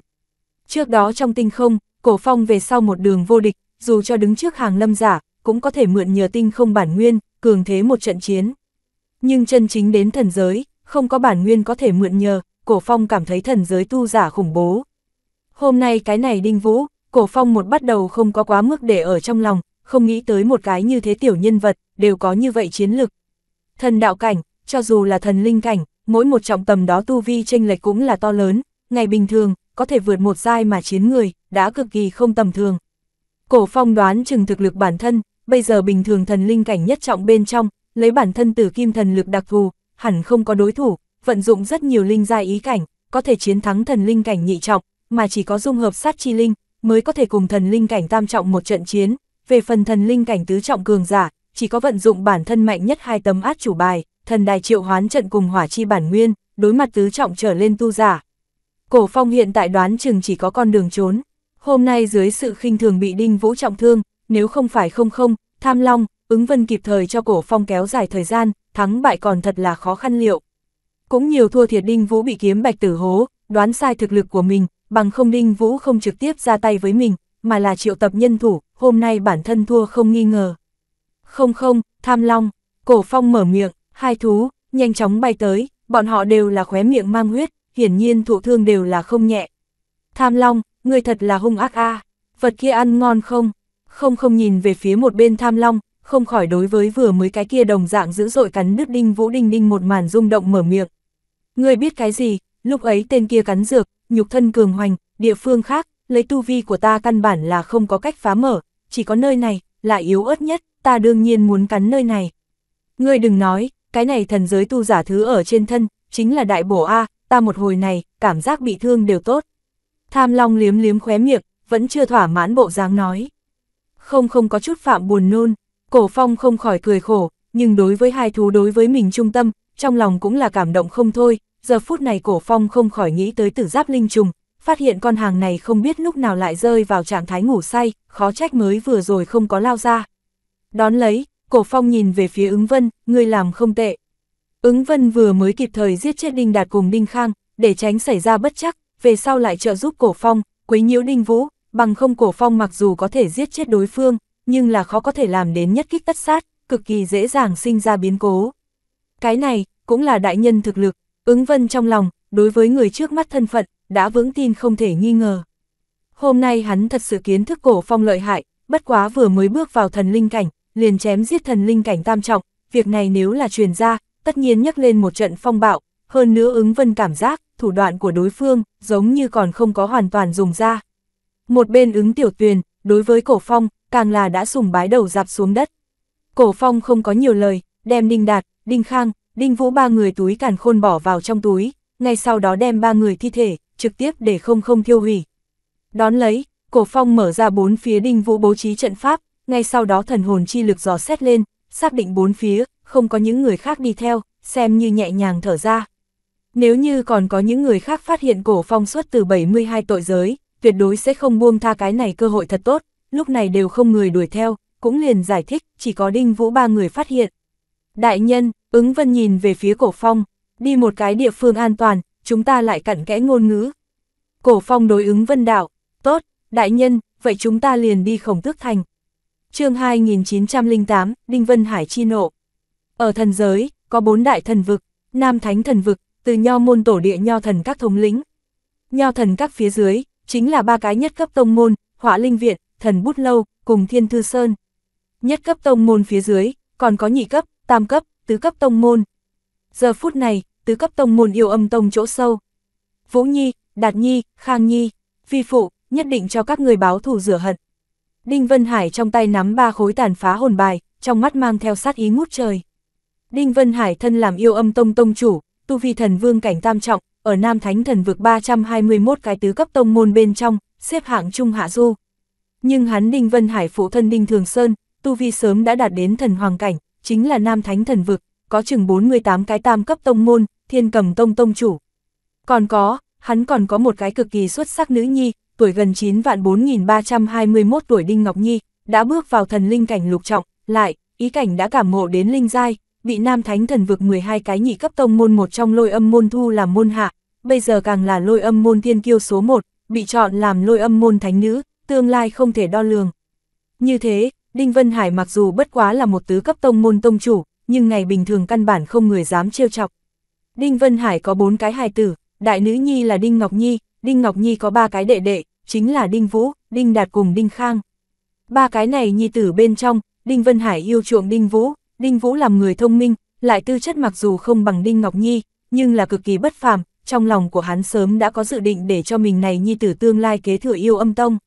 Trước đó trong tinh không, Cổ phong về sau một đường vô địch, dù cho đứng trước hàng lâm giả, cũng có thể mượn nhờ tinh không bản nguyên, cường thế một trận chiến. Nhưng chân chính đến thần giới, không có bản nguyên có thể mượn nhờ, cổ phong cảm thấy thần giới tu giả khủng bố. Hôm nay cái này đinh vũ, cổ phong một bắt đầu không có quá mức để ở trong lòng, không nghĩ tới một cái như thế tiểu nhân vật, đều có như vậy chiến lực. Thần đạo cảnh, cho dù là thần linh cảnh, mỗi một trọng tầm đó tu vi chênh lệch cũng là to lớn, ngày bình thường, có thể vượt một giai mà chiến người, đã cực kỳ không tầm thường. Cổ phong đoán chừng thực lực bản thân, bây giờ bình thường thần linh cảnh nhất trọng bên trong, lấy bản thân từ kim thần lực đặc thù, hẳn không có đối thủ, vận dụng rất nhiều linh giai ý cảnh, có thể chiến thắng thần linh cảnh nhị trọng, mà chỉ có dung hợp sát chi linh, mới có thể cùng thần linh cảnh tam trọng một trận chiến. Về phần thần linh cảnh tứ trọng cường giả, chỉ có vận dụng bản thân mạnh nhất hai tấm át chủ bài, thần đài triệu hoán trận cùng hỏa chi bản nguyên, đối mặt tứ trọng trở lên tu giả, Cổ phong hiện tại đoán chừng chỉ có con đường trốn. Hôm nay dưới sự khinh thường bị đinh vũ trọng thương, nếu không phải không không, tham long, ứng vân kịp thời cho cổ phong kéo dài thời gian, thắng bại còn thật là khó khăn liệu. Cũng nhiều thua thiệt đinh vũ bị kiếm bạch tử hố, đoán sai thực lực của mình, bằng không đinh vũ không trực tiếp ra tay với mình, mà là triệu tập nhân thủ, hôm nay bản thân thua không nghi ngờ. Không không, tham long, cổ phong mở miệng, hai thú, nhanh chóng bay tới, bọn họ đều là khóe miệng mang huyết, hiển nhiên thụ thương đều là không nhẹ. Tham Long, người thật là hung ác a vật kia ăn ngon không? Không không nhìn về phía một bên Tham Long, không khỏi đối với vừa mới cái kia đồng dạng dữ dội cắn đứt đinh vũ đinh đinh một màn rung động mở miệng. Người biết cái gì, lúc ấy tên kia cắn dược, nhục thân cường hoành, địa phương khác, lấy tu vi của ta căn bản là không có cách phá mở, chỉ có nơi này, là yếu ớt nhất, ta đương nhiên muốn cắn nơi này. Ngươi đừng nói, cái này thần giới tu giả thứ ở trên thân, chính là đại bổ A, ta một hồi này, cảm giác bị thương đều tốt. Tham Long liếm liếm khóe miệng, vẫn chưa thỏa mãn bộ dáng nói. Không không có chút phạm buồn nôn, cổ phong không khỏi cười khổ, nhưng đối với hai thú đối với mình trung tâm, trong lòng cũng là cảm động không thôi. Giờ phút này cổ phong không khỏi nghĩ tới tử giáp linh trùng, phát hiện con hàng này không biết lúc nào lại rơi vào trạng thái ngủ say, khó trách mới vừa rồi không có lao ra. Đón lấy, cổ phong nhìn về phía ứng vân, người làm không tệ. Ứng Vân vừa mới kịp thời giết chết Đinh Đạt cùng Đinh Khang, để tránh xảy ra bất chắc, về sau lại trợ giúp Cổ Phong, quấy nhiễu Đinh Vũ, bằng không Cổ Phong mặc dù có thể giết chết đối phương, nhưng là khó có thể làm đến nhất kích tất sát, cực kỳ dễ dàng sinh ra biến cố. Cái này, cũng là đại nhân thực lực, ứng vân trong lòng, đối với người trước mắt thân phận, đã vững tin không thể nghi ngờ. Hôm nay hắn thật sự kiến thức cổ phong lợi hại, bất quá vừa mới bước vào thần linh cảnh, liền chém giết thần linh cảnh tam trọng, việc này nếu là truyền ra, tất nhiên nhắc lên một trận phong bạo, hơn nữa ứng vân cảm giác, thủ đoạn của đối phương, giống như còn không có hoàn toàn dùng ra. Một bên ứng tiểu tuyền, đối với cổ phong, càng là đã sùng bái đầu dạp xuống đất. Cổ phong không có nhiều lời, đem Đinh Đạt, Đinh Khang, Đinh Vũ ba người túi càn khôn bỏ vào trong túi, ngay sau đó đem ba người thi thể, trực tiếp để không không thiêu hủy. Đón lấy, cổ phong mở ra bốn phía Đinh Vũ bố trí trận pháp, ngay sau đó thần hồn chi lực dò xét lên, xác định bốn phía, không có những người khác đi theo, xem như nhẹ nhàng thở ra. Nếu như còn có những người khác phát hiện cổ phong xuất từ 72 tội giới, tuyệt đối sẽ không buông tha cái này cơ hội thật tốt, lúc này đều không người đuổi theo, cũng liền giải thích, chỉ có đinh vũ ba người phát hiện. Đại nhân, ứng vân nhìn về phía cổ phong, đi một cái địa phương an toàn, chúng ta lại cặn kẽ ngôn ngữ. Cổ phong đối ứng vân đạo, tốt, đại nhân, vậy chúng ta liền đi khổng tước thành. chương 2908, Đinh Vân Hải chi nộ. Ở thần giới, có bốn đại thần vực, Nam Thánh thần vực, từ nho môn tổ địa nho thần các thống lĩnh. Nho thần các phía dưới, chính là ba cái nhất cấp tông môn, hỏa linh viện, thần bút lâu, cùng thiên thư sơn. Nhất cấp tông môn phía dưới, còn có nhị cấp, tam cấp, tứ cấp tông môn. Giờ phút này, tứ cấp tông môn yêu âm tông chỗ sâu. Vũ Nhi, Đạt Nhi, Khang Nhi, phi Phụ, nhất định cho các người báo thù rửa hận. Đinh Vân Hải trong tay nắm ba khối tàn phá hồn bài, trong mắt mang theo sát ý ngút trời. Đinh Vân Hải thân làm yêu âm tông tông chủ, tu vi thần vương cảnh tam trọng, ở Nam Thánh thần vực 321 cái tứ cấp tông môn bên trong, xếp hạng trung hạ du. Nhưng hắn Đinh Vân Hải phụ thân Đinh Thường Sơn, tu vi sớm đã đạt đến thần hoàng cảnh, chính là Nam Thánh thần vực, có chừng 48 cái tam cấp tông môn, thiên cầm tông tông chủ. Còn có, hắn còn có một cái cực kỳ xuất sắc nữ nhi, tuổi gần 9 vạn 4321 tuổi Đinh Ngọc Nhi, đã bước vào thần linh cảnh lục trọng, lại, ý cảnh đã cảm ngộ đến linh giai, bị Nam Thánh Thần vực 12 cái nhị cấp tông môn một trong lôi âm môn thu làm môn hạ, bây giờ càng là lôi âm môn thiên kiêu số 1, bị chọn làm lôi âm môn thánh nữ, tương lai không thể đo lường. Như thế, Đinh Vân Hải mặc dù bất quá là một tứ cấp tông môn tông chủ, nhưng ngày bình thường căn bản không người dám trêu chọc. Đinh Vân Hải có bốn cái hài tử, đại nữ nhi là Đinh Ngọc Nhi, Đinh Ngọc Nhi có ba cái đệ đệ, chính là Đinh Vũ, Đinh Đạt cùng Đinh Khang. Ba cái này nhi tử bên trong, Đinh Vân Hải yêu chuộng Đinh Vũ, Đinh Vũ làm người thông minh, lại tư chất mặc dù không bằng Đinh Ngọc Nhi, nhưng là cực kỳ bất phàm, trong lòng của hắn sớm đã có dự định để cho mình này nhi tử tương lai kế thừa yêu âm tông.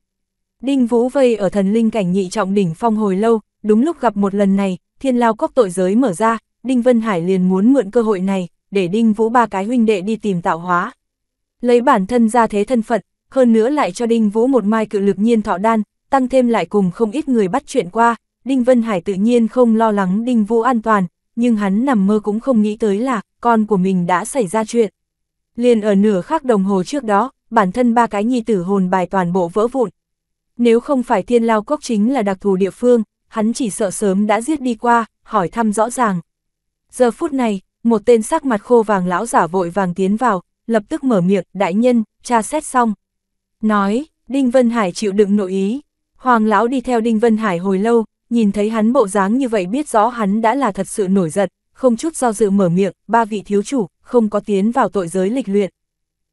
Đinh Vũ vây ở thần linh cảnh nhị trọng đỉnh phong hồi lâu, đúng lúc gặp một lần này, thiên lao cốc tội giới mở ra, Đinh Vân Hải liền muốn mượn cơ hội này, để Đinh Vũ ba cái huynh đệ đi tìm tạo hóa. Lấy bản thân ra thế thân phận, hơn nữa lại cho Đinh Vũ một mai cự lực nhiên thọ đan, tăng thêm lại cùng không ít người bắt chuyện qua, Đinh Vân Hải tự nhiên không lo lắng Đinh Vũ an toàn, nhưng hắn nằm mơ cũng không nghĩ tới là con của mình đã xảy ra chuyện. Liền ở nửa khắc đồng hồ trước đó, bản thân ba cái nhi tử hồn bài toàn bộ vỡ vụn. Nếu không phải thiên lao cốc chính là đặc thù địa phương, hắn chỉ sợ sớm đã giết đi qua, hỏi thăm rõ ràng. Giờ phút này, một tên sắc mặt khô vàng lão giả vội vàng tiến vào, lập tức mở miệng, đại nhân, tra xét xong. Nói, Đinh Vân Hải chịu đựng nội ý. Hoàng lão đi theo Đinh Vân Hải hồi lâu, nhìn thấy hắn bộ dáng như vậy biết rõ hắn đã là thật sự nổi giận, không chút do dự mở miệng, ba vị thiếu chủ, không có tiến vào tội giới lịch luyện.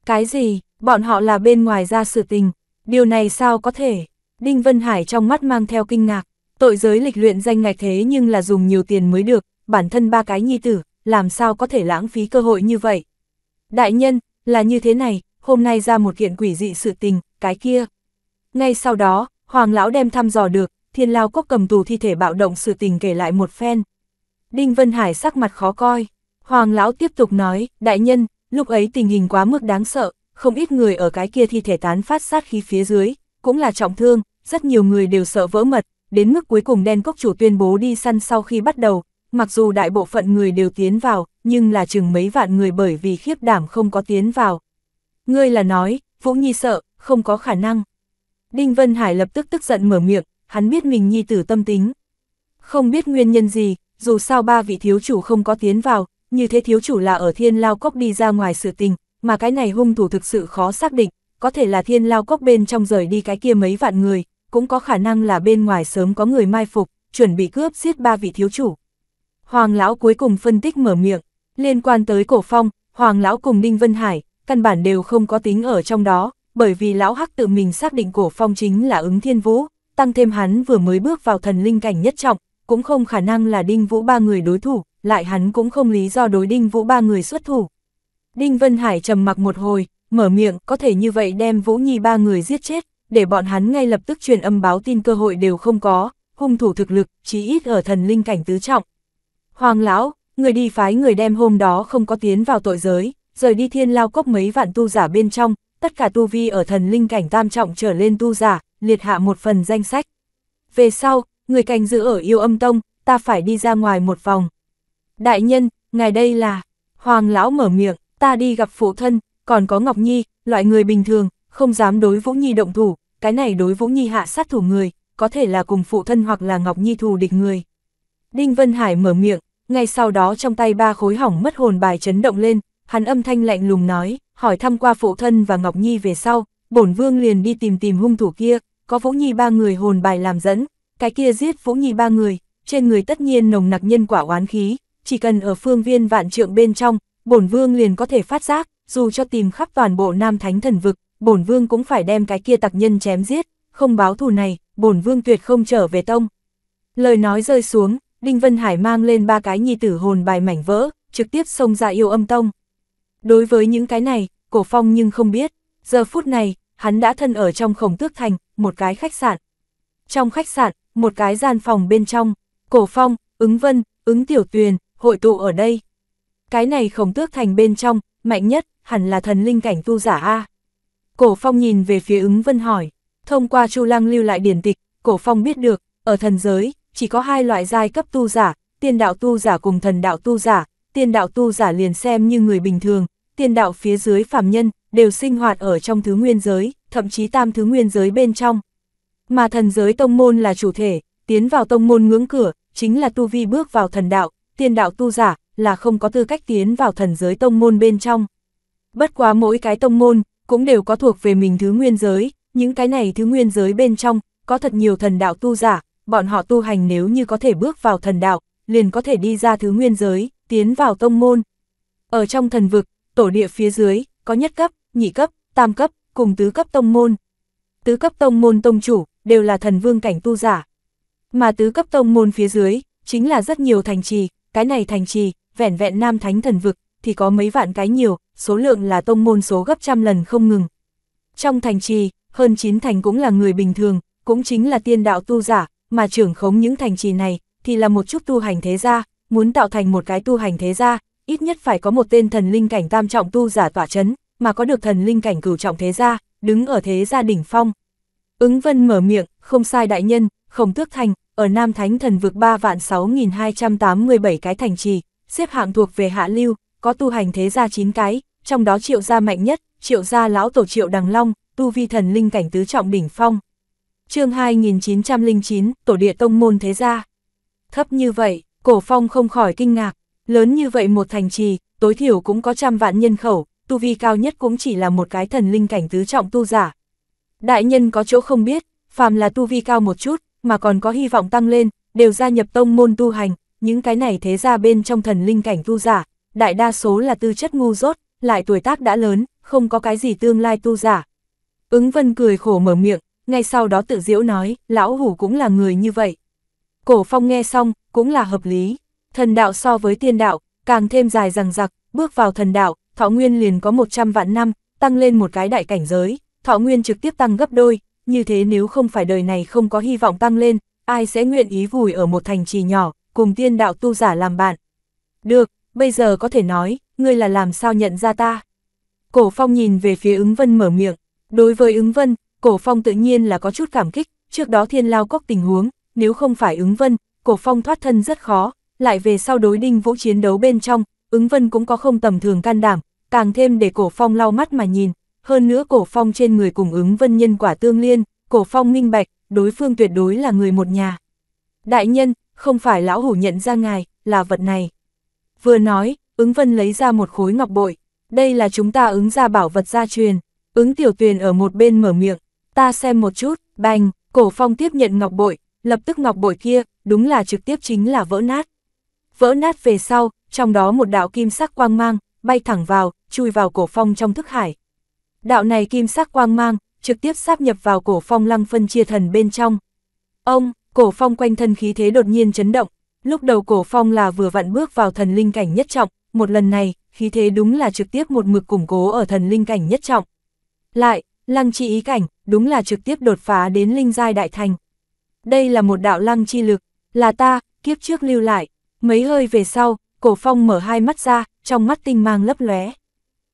Cái gì, bọn họ là bên ngoài ra sự tình, điều này sao có thể? Đinh Vân Hải trong mắt mang theo kinh ngạc, tội giới lịch luyện danh ngạch thế nhưng là dùng nhiều tiền mới được, bản thân ba cái nhi tử, làm sao có thể lãng phí cơ hội như vậy? Đại nhân, là như thế này, hôm nay ra một kiện quỷ dị sự tình, cái kia. Ngay sau đó, Hoàng Lão đem thăm dò được, thiên lao có cầm tù thi thể bạo động sự tình kể lại một phen. Đinh Vân Hải sắc mặt khó coi, Hoàng Lão tiếp tục nói, đại nhân, lúc ấy tình hình quá mức đáng sợ, không ít người ở cái kia thi thể tán phát sát khí phía dưới, cũng là trọng thương, rất nhiều người đều sợ vỡ mật, đến mức cuối cùng đen cốc chủ tuyên bố đi săn sau khi bắt đầu, mặc dù đại bộ phận người đều tiến vào, nhưng là chừng mấy vạn người bởi vì khiếp đảm không có tiến vào. Ngươi là nói, Vũ Nhi sợ, không có khả năng. Đinh Vân Hải lập tức tức giận mở miệng, hắn biết mình nhi tử tâm tính. Không biết nguyên nhân gì, dù sao ba vị thiếu chủ không có tiến vào, như thế thiếu chủ là ở thiên lao cốc đi ra ngoài sự tình, mà cái này hung thủ thực sự khó xác định, có thể là thiên lao cốc bên trong rời đi cái kia mấy vạn người, cũng có khả năng là bên ngoài sớm có người mai phục, chuẩn bị cướp giết ba vị thiếu chủ. Hoàng lão cuối cùng phân tích mở miệng, liên quan tới cổ phong, Hoàng lão cùng Đinh Vân Hải, căn bản đều không có tính ở trong đó, bởi vì lão hắc tự mình xác định cổ phong chính là ứng thiên vũ, tăng thêm hắn vừa mới bước vào thần linh cảnh nhất trọng, cũng không khả năng là Đinh Vũ ba người đối thủ, lại hắn cũng không lý do đối Đinh Vũ ba người xuất thủ. Đinh Vân Hải trầm mặc một hồi, mở miệng có thể như vậy đem Vũ Nhi ba người giết chết, để bọn hắn ngay lập tức truyền âm báo tin cơ hội đều không có, hung thủ thực lực, chí ít ở thần linh cảnh tứ trọng. Hoàng lão, người đi phái người đem hôm đó không có tiến vào tội giới, rời đi thiên lao cốc mấy vạn tu giả bên trong, tất cả tu vi ở thần linh cảnh tam trọng trở lên tu giả, liệt hạ một phần danh sách. Về sau, người canh giữ ở yêu âm tông, ta phải đi ra ngoài một vòng. Đại nhân, ngài đây là... Hoàng lão mở miệng, ta đi gặp phụ thân, còn có Ngọc Nhi, loại người bình thường, không dám đối Vũ Nhi động thủ, cái này đối Vũ Nhi hạ sát thủ người, có thể là cùng phụ thân hoặc là Ngọc Nhi thù địch người. Đinh Vân Hải mở miệng, ngay sau đó trong tay ba khối hỏng mất hồn bài chấn động lên, hắn âm thanh lạnh lùng nói, hỏi thăm qua phụ thân và Ngọc Nhi về sau, bổn vương liền đi tìm tìm hung thủ kia, có Vũ Nhi ba người hồn bài làm dẫn, cái kia giết Vũ Nhi ba người, trên người tất nhiên nồng nặc nhân quả oán khí, chỉ cần ở phương viên vạn trượng bên trong, bổn vương liền có thể phát giác, dù cho tìm khắp toàn bộ Nam Thánh thần vực, bổn vương cũng phải đem cái kia tặc nhân chém giết, không báo thù này, bổn vương tuyệt không trở về tông. Lời nói rơi xuống, Đinh Vân Hải mang lên ba cái nhi tử hồn bài mảnh vỡ, trực tiếp xông ra yêu âm tông. Đối với những cái này, Cổ Phong nhưng không biết, giờ phút này, hắn đã thân ở trong khổng tước thành, một cái khách sạn. Trong khách sạn, một cái gian phòng bên trong, Cổ Phong, ứng vân, ứng tiểu tuyền, hội tụ ở đây. Cái này khổng tước thành bên trong, mạnh nhất, hẳn là thần linh cảnh tu giả A. Cổ Phong nhìn về phía ứng vân hỏi, thông qua Chu Lăng lưu lại điển tịch, Cổ Phong biết được, ở thần giới, chỉ có hai loại giai cấp tu giả, tiên đạo tu giả cùng thần đạo tu giả, tiên đạo tu giả liền xem như người bình thường, tiên đạo phía dưới phàm nhân, đều sinh hoạt ở trong thứ nguyên giới, thậm chí tam thứ nguyên giới bên trong. Mà thần giới tông môn là chủ thể, tiến vào tông môn ngưỡng cửa, chính là tu vi bước vào thần đạo, tiên đạo tu giả, là không có tư cách tiến vào thần giới tông môn bên trong. Bất quá mỗi cái tông môn, cũng đều có thuộc về mình thứ nguyên giới, những cái này thứ nguyên giới bên trong, có thật nhiều thần đạo tu giả, bọn họ tu hành nếu như có thể bước vào thần đạo, liền có thể đi ra thứ nguyên giới, tiến vào tông môn. Ở trong thần vực, tổ địa phía dưới, có nhất cấp, nhị cấp, tam cấp, cùng tứ cấp tông môn. Tứ cấp tông môn tông chủ, đều là thần vương cảnh tu giả. Mà tứ cấp tông môn phía dưới, chính là rất nhiều thành trì, cái này thành trì, vẻn vẹn nam thánh thần vực, thì có mấy vạn cái nhiều, số lượng là tông môn số gấp trăm lần không ngừng. Trong thành trì, hơn chín thành cũng là người bình thường, cũng chính là tiên đạo tu giả, mà trưởng khống những thành trì này, thì là một chút tu hành thế gia, muốn tạo thành một cái tu hành thế gia, ít nhất phải có một tên thần linh cảnh tam trọng tu giả tỏa chấn, mà có được thần linh cảnh cửu trọng thế gia, đứng ở thế gia đỉnh phong. Ứng vân mở miệng, không sai đại nhân, khổng tước thành, ở Nam Thánh thần vực 3 vạn 6.287 cái thành trì, xếp hạng thuộc về hạ lưu, có tu hành thế gia 9 cái, trong đó triệu gia mạnh nhất, triệu gia lão tổ triệu đằng long, tu vi thần linh cảnh tứ trọng đỉnh phong. chương 2909, tổ địa tông môn thế gia. Thấp như vậy, cổ phong không khỏi kinh ngạc, Lớn như vậy một thành trì, tối thiểu cũng có trăm vạn nhân khẩu, tu vi cao nhất cũng chỉ là một cái thần linh cảnh tứ trọng tu giả. Đại nhân có chỗ không biết, phàm là tu vi cao một chút, mà còn có hy vọng tăng lên, đều gia nhập tông môn tu hành, những cái này thế ra bên trong thần linh cảnh tu giả, đại đa số là tư chất ngu dốt, lại tuổi tác đã lớn, không có cái gì tương lai tu giả. Ứng vân cười khổ mở miệng, ngay sau đó tự diễu nói, lão hủ cũng là người như vậy. Cổ phong nghe xong, cũng là hợp lý. Thần đạo so với tiên đạo, càng thêm dài rằng giặc, bước vào thần đạo, thọ nguyên liền có 100 vạn năm, tăng lên một cái đại cảnh giới, thọ nguyên trực tiếp tăng gấp đôi, như thế nếu không phải đời này không có hy vọng tăng lên, ai sẽ nguyện ý vùi ở một thành trì nhỏ, cùng tiên đạo tu giả làm bạn. Được, bây giờ có thể nói, ngươi là làm sao nhận ra ta. Cổ phong nhìn về phía ứng vân mở miệng, đối với ứng vân, cổ phong tự nhiên là có chút cảm kích, trước đó thiên lao cốc tình huống, nếu không phải ứng vân, cổ phong thoát thân rất khó, lại về sau đối đinh vũ chiến đấu bên trong, ứng vân cũng có không tầm thường can đảm, càng thêm để cổ phong lau mắt mà nhìn, hơn nữa cổ phong trên người cùng ứng vân nhân quả tương liên, cổ phong minh bạch, đối phương tuyệt đối là người một nhà. Đại nhân, không phải lão hủ nhận ra ngài, là vật này. Vừa nói, ứng vân lấy ra một khối ngọc bội, đây là chúng ta ứng ra bảo vật gia truyền, ứng tiểu tuyền ở một bên mở miệng, ta xem một chút, bành, cổ phong tiếp nhận ngọc bội, lập tức ngọc bội kia, đúng là trực tiếp chính là vỡ nát vỡ nát về sau, trong đó một đạo kim sắc quang mang, bay thẳng vào, chui vào cổ phong trong thức hải. Đạo này kim sắc quang mang, trực tiếp sáp nhập vào cổ phong lăng phân chia thần bên trong. Ông, cổ phong quanh thân khí thế đột nhiên chấn động, lúc đầu cổ phong là vừa vặn bước vào thần linh cảnh nhất trọng, một lần này, khí thế đúng là trực tiếp một mực củng cố ở thần linh cảnh nhất trọng. Lại, lăng chi ý cảnh, đúng là trực tiếp đột phá đến linh giai đại thành. Đây là một đạo lăng chi lực, là ta, kiếp trước lưu lại, Mấy hơi về sau, cổ phong mở hai mắt ra, trong mắt tinh mang lấp lóe.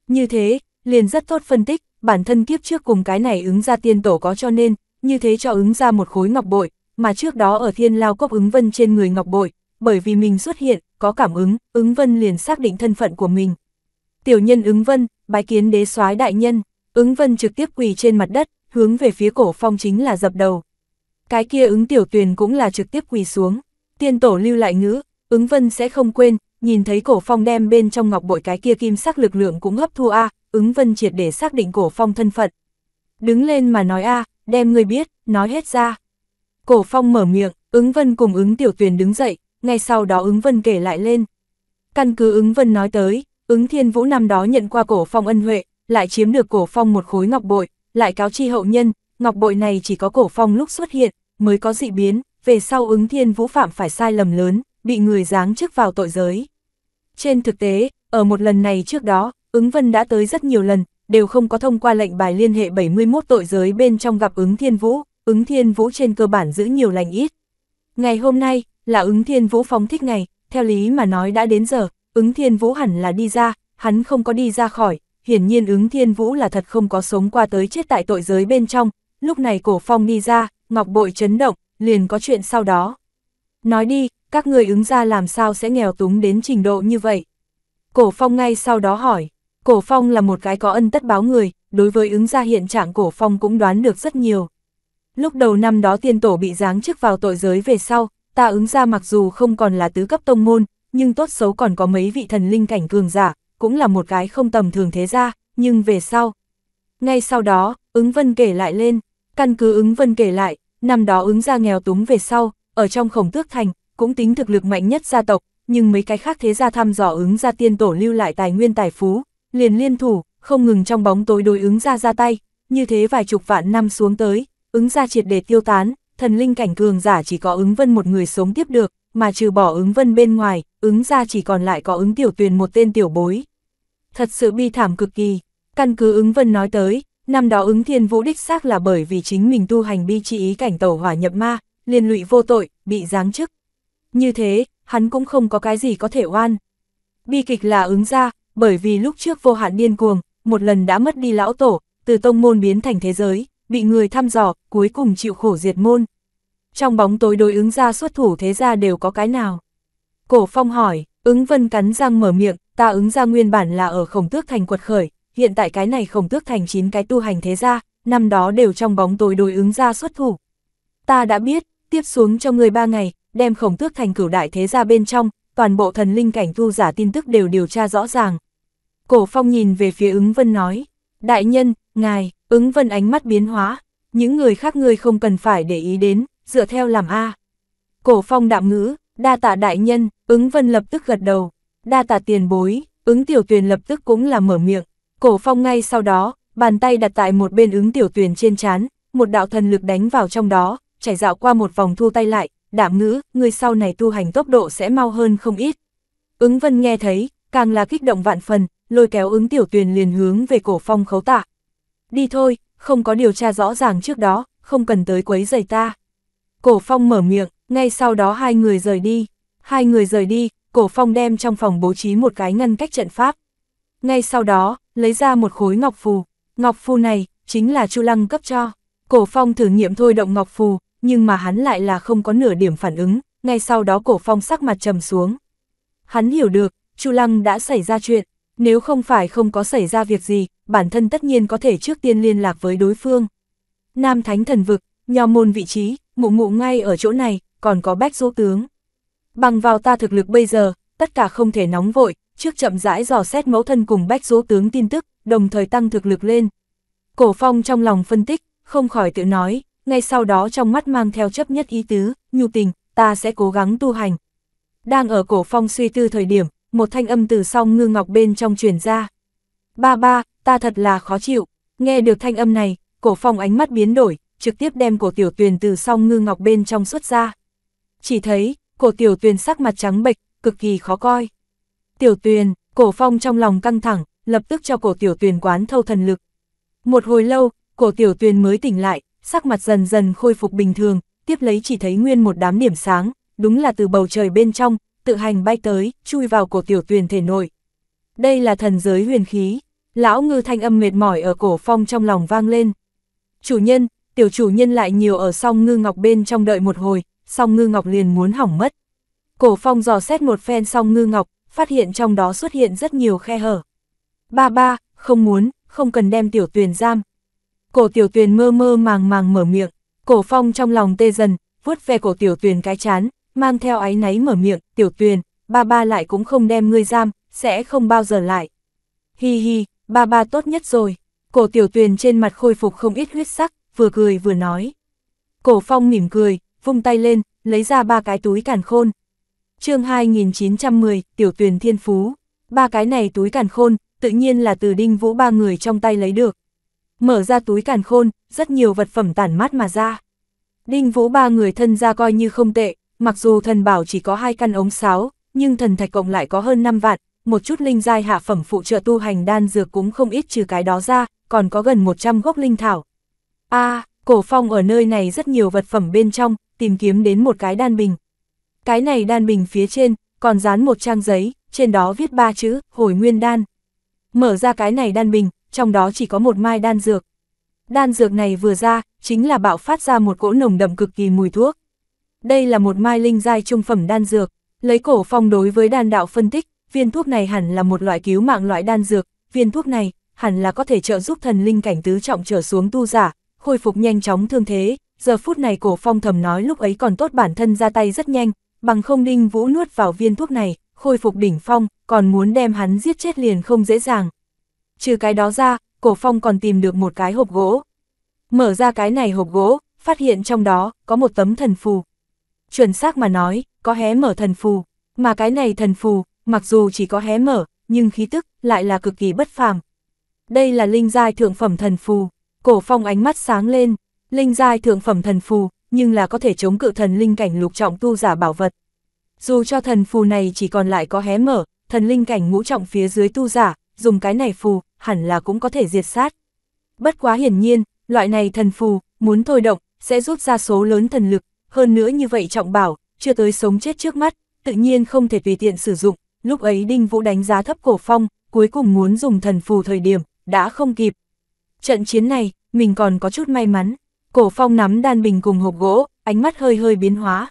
Như thế, liền rất tốt phân tích, bản thân kiếp trước cùng cái này ứng ra tiên tổ có cho nên, như thế cho ứng ra một khối ngọc bội, mà trước đó ở thiên lao cốc ứng vân trên người ngọc bội, bởi vì mình xuất hiện, có cảm ứng, ứng vân liền xác định thân phận của mình. Tiểu nhân ứng vân, bái kiến đế soái đại nhân, ứng vân trực tiếp quỳ trên mặt đất, hướng về phía cổ phong chính là dập đầu. Cái kia ứng tiểu tuyền cũng là trực tiếp quỳ xuống, tiên tổ lưu lại ngữ, Ứng vân sẽ không quên, nhìn thấy cổ phong đem bên trong ngọc bội cái kia kim sắc lực lượng cũng hấp thu a, ứng vân triệt để xác định cổ phong thân phận. Đứng lên mà nói a, đem người biết, nói hết ra. Cổ phong mở miệng, ứng vân cùng ứng tiểu tuyền đứng dậy, ngay sau đó ứng vân kể lại lên. Căn cứ ứng vân nói tới, ứng thiên vũ năm đó nhận qua cổ phong ân huệ, lại chiếm được cổ phong một khối ngọc bội, lại cáo chi hậu nhân, ngọc bội này chỉ có cổ phong lúc xuất hiện, mới có dị biến, về sau ứng thiên vũ phạm phải sai lầm lớn, bị người giáng chức vào tội giới. Trên thực tế, ở một lần này trước đó, ứng vân đã tới rất nhiều lần, đều không có thông qua lệnh bài liên hệ 71 tội giới bên trong gặp ứng thiên vũ, ứng thiên vũ trên cơ bản giữ nhiều lành ít. Ngày hôm nay, là ứng thiên vũ phóng thích ngày, theo lý mà nói đã đến giờ, ứng thiên vũ hẳn là đi ra, hắn không có đi ra khỏi, hiển nhiên ứng thiên vũ là thật không có sống qua tới chết tại tội giới bên trong, lúc này cổ phong đi ra, ngọc bội chấn động, liền có chuyện sau đó. Nói đi, các người ứng ra làm sao sẽ nghèo túng đến trình độ như vậy? Cổ Phong ngay sau đó hỏi, Cổ Phong là một cái có ân tất báo người, đối với ứng gia hiện trạng Cổ Phong cũng đoán được rất nhiều. Lúc đầu năm đó tiên tổ bị giáng chức vào tội giới về sau, ta ứng gia mặc dù không còn là tứ cấp tông môn, nhưng tốt xấu còn có mấy vị thần linh cảnh cường giả, cũng là một cái không tầm thường thế gia, nhưng về sau. Ngay sau đó, ứng vân kể lại lên, căn cứ ứng vân kể lại, năm đó ứng gia nghèo túng về sau, ở trong khổng tước thành, cũng tính thực lực mạnh nhất gia tộc, nhưng mấy cái khác thế gia thăm dò ứng gia tiên tổ lưu lại tài nguyên tài phú, liền liên thủ, không ngừng trong bóng tối đối ứng gia ra tay, như thế vài chục vạn năm xuống tới, ứng gia triệt để tiêu tán, thần linh cảnh cường giả chỉ có ứng vân một người sống tiếp được, mà trừ bỏ ứng vân bên ngoài, ứng gia chỉ còn lại có ứng tiểu tuyền một tên tiểu bối. Thật sự bi thảm cực kỳ, căn cứ ứng vân nói tới, năm đó ứng thiên vũ đích xác là bởi vì chính mình tu hành bi chi ý cảnh tẩu hỏa nhập ma, liên lụy vô tội, bị giáng chức như thế, hắn cũng không có cái gì có thể oan. Bi kịch là ứng ra, bởi vì lúc trước vô hạn điên cuồng, một lần đã mất đi lão tổ, từ tông môn biến thành thế giới, bị người thăm dò, cuối cùng chịu khổ diệt môn. Trong bóng tối đối ứng ra xuất thủ thế gia đều có cái nào? Cổ phong hỏi, ứng vân cắn răng mở miệng, ta ứng ra nguyên bản là ở khổng tước thành quật khởi, hiện tại cái này khổng tước thành chín cái tu hành thế gia năm đó đều trong bóng tối đối ứng ra xuất thủ. Ta đã biết, tiếp xuống cho người ba ngày, đem khổng tước thành cửu đại thế gia bên trong, toàn bộ thần linh cảnh tu giả tin tức đều điều tra rõ ràng. Cổ phong nhìn về phía ứng vân nói, đại nhân, ngài, ứng vân ánh mắt biến hóa, những người khác ngươi không cần phải để ý đến, dựa theo làm A. Cổ phong đạm ngữ, đa tạ đại nhân, ứng vân lập tức gật đầu, đa tạ tiền bối, ứng tiểu tuyền lập tức cũng là mở miệng, cổ phong ngay sau đó, bàn tay đặt tại một bên ứng tiểu tuyền trên chán, một đạo thần lực đánh vào trong đó, chảy dạo qua một vòng thu tay lại, đạm ngữ, người sau này tu hành tốc độ sẽ mau hơn không ít. Ứng vân nghe thấy, càng là kích động vạn phần, lôi kéo ứng tiểu tuyền liền hướng về cổ phong khấu tạ. Đi thôi, không có điều tra rõ ràng trước đó, không cần tới quấy giày ta. Cổ phong mở miệng, ngay sau đó hai người rời đi. Hai người rời đi, cổ phong đem trong phòng bố trí một cái ngăn cách trận pháp. Ngay sau đó, lấy ra một khối ngọc phù. Ngọc phù này, chính là Chu Lăng cấp cho. Cổ phong thử nghiệm thôi động ngọc phù, nhưng mà hắn lại là không có nửa điểm phản ứng, ngay sau đó cổ phong sắc mặt trầm xuống. Hắn hiểu được, Chu Lăng đã xảy ra chuyện, nếu không phải không có xảy ra việc gì, bản thân tất nhiên có thể trước tiên liên lạc với đối phương. Nam Thánh Thần Vực, nho môn vị trí, mụ mụ ngay ở chỗ này, còn có bách dỗ tướng. Bằng vào ta thực lực bây giờ, tất cả không thể nóng vội, trước chậm rãi dò xét mẫu thân cùng bách dỗ tướng tin tức, đồng thời tăng thực lực lên. Cổ phong trong lòng phân tích, không khỏi tự nói, ngay sau đó trong mắt mang theo chấp nhất ý tứ, nhu tình, ta sẽ cố gắng tu hành. Đang ở cổ phong suy tư thời điểm, một thanh âm từ song ngư ngọc bên trong truyền ra. Ba ba, ta thật là khó chịu, nghe được thanh âm này, cổ phong ánh mắt biến đổi, trực tiếp đem cổ tiểu tuyền từ song ngư ngọc bên trong xuất ra. Chỉ thấy, cổ tiểu tuyền sắc mặt trắng bệch, cực kỳ khó coi. Tiểu tuyền, cổ phong trong lòng căng thẳng, lập tức cho cổ tiểu tuyền quán thâu thần lực. Một hồi lâu, cổ tiểu tuyền mới tỉnh lại, sắc mặt dần dần khôi phục bình thường, tiếp lấy chỉ thấy nguyên một đám điểm sáng, đúng là từ bầu trời bên trong, tự hành bay tới, chui vào cổ tiểu tuyền thể nội. Đây là thần giới huyền khí, lão ngư thanh âm mệt mỏi ở cổ phong trong lòng vang lên. Chủ nhân, tiểu chủ nhân lại nhiều ở song ngư ngọc bên trong đợi một hồi, song ngư ngọc liền muốn hỏng mất. Cổ phong dò xét một phen song ngư ngọc, phát hiện trong đó xuất hiện rất nhiều khe hở. Ba ba, không muốn, không cần đem tiểu tuyền giam, cổ tiểu tuyền mơ mơ màng màng mở miệng, cổ phong trong lòng tê dần, vuốt ve cổ tiểu tuyền cái chán, mang theo áy náy mở miệng, tiểu tuyền, ba ba lại cũng không đem ngươi giam, sẽ không bao giờ lại. Hi hi, ba ba tốt nhất rồi, cổ tiểu tuyền trên mặt khôi phục không ít huyết sắc, vừa cười vừa nói. Cổ phong mỉm cười, vung tay lên, lấy ra ba cái túi càn khôn. chương 2910, tiểu tuyền thiên phú, ba cái này túi càn khôn, tự nhiên là từ đinh vũ ba người trong tay lấy được mở ra túi càn khôn, rất nhiều vật phẩm tản mát mà ra. Đinh Vũ ba người thân ra coi như không tệ, mặc dù thần bảo chỉ có hai căn ống sáo, nhưng thần thạch cộng lại có hơn 5 vạn, một chút linh giai hạ phẩm phụ trợ tu hành đan dược cũng không ít trừ cái đó ra, còn có gần 100 gốc linh thảo. A, à, cổ phong ở nơi này rất nhiều vật phẩm bên trong, tìm kiếm đến một cái đan bình. Cái này đan bình phía trên, còn dán một trang giấy, trên đó viết ba chữ, hồi nguyên đan. Mở ra cái này đan bình, trong đó chỉ có một mai đan dược. Đan dược này vừa ra, chính là bạo phát ra một cỗ nồng đậm cực kỳ mùi thuốc. Đây là một mai linh giai trung phẩm đan dược, lấy cổ phong đối với đan đạo phân tích, viên thuốc này hẳn là một loại cứu mạng loại đan dược, viên thuốc này hẳn là có thể trợ giúp thần linh cảnh tứ trọng trở xuống tu giả, khôi phục nhanh chóng thương thế. Giờ phút này cổ phong thầm nói lúc ấy còn tốt bản thân ra tay rất nhanh, bằng không đinh vũ nuốt vào viên thuốc này, khôi phục đỉnh phong, còn muốn đem hắn giết chết liền không dễ dàng trừ cái đó ra, Cổ Phong còn tìm được một cái hộp gỗ. Mở ra cái này hộp gỗ, phát hiện trong đó có một tấm thần phù. Chuẩn xác mà nói, có hé mở thần phù, mà cái này thần phù, mặc dù chỉ có hé mở, nhưng khí tức lại là cực kỳ bất phàm. Đây là linh giai thượng phẩm thần phù, Cổ Phong ánh mắt sáng lên, linh giai thượng phẩm thần phù, nhưng là có thể chống cự thần linh cảnh lục trọng tu giả bảo vật. Dù cho thần phù này chỉ còn lại có hé mở, thần linh cảnh ngũ trọng phía dưới tu giả, dùng cái này phù, hẳn là cũng có thể diệt sát. Bất quá hiển nhiên, loại này thần phù, muốn thôi động, sẽ rút ra số lớn thần lực, hơn nữa như vậy trọng bảo, chưa tới sống chết trước mắt, tự nhiên không thể tùy tiện sử dụng, lúc ấy Đinh Vũ đánh giá thấp cổ phong, cuối cùng muốn dùng thần phù thời điểm, đã không kịp. Trận chiến này, mình còn có chút may mắn, cổ phong nắm đan bình cùng hộp gỗ, ánh mắt hơi hơi biến hóa.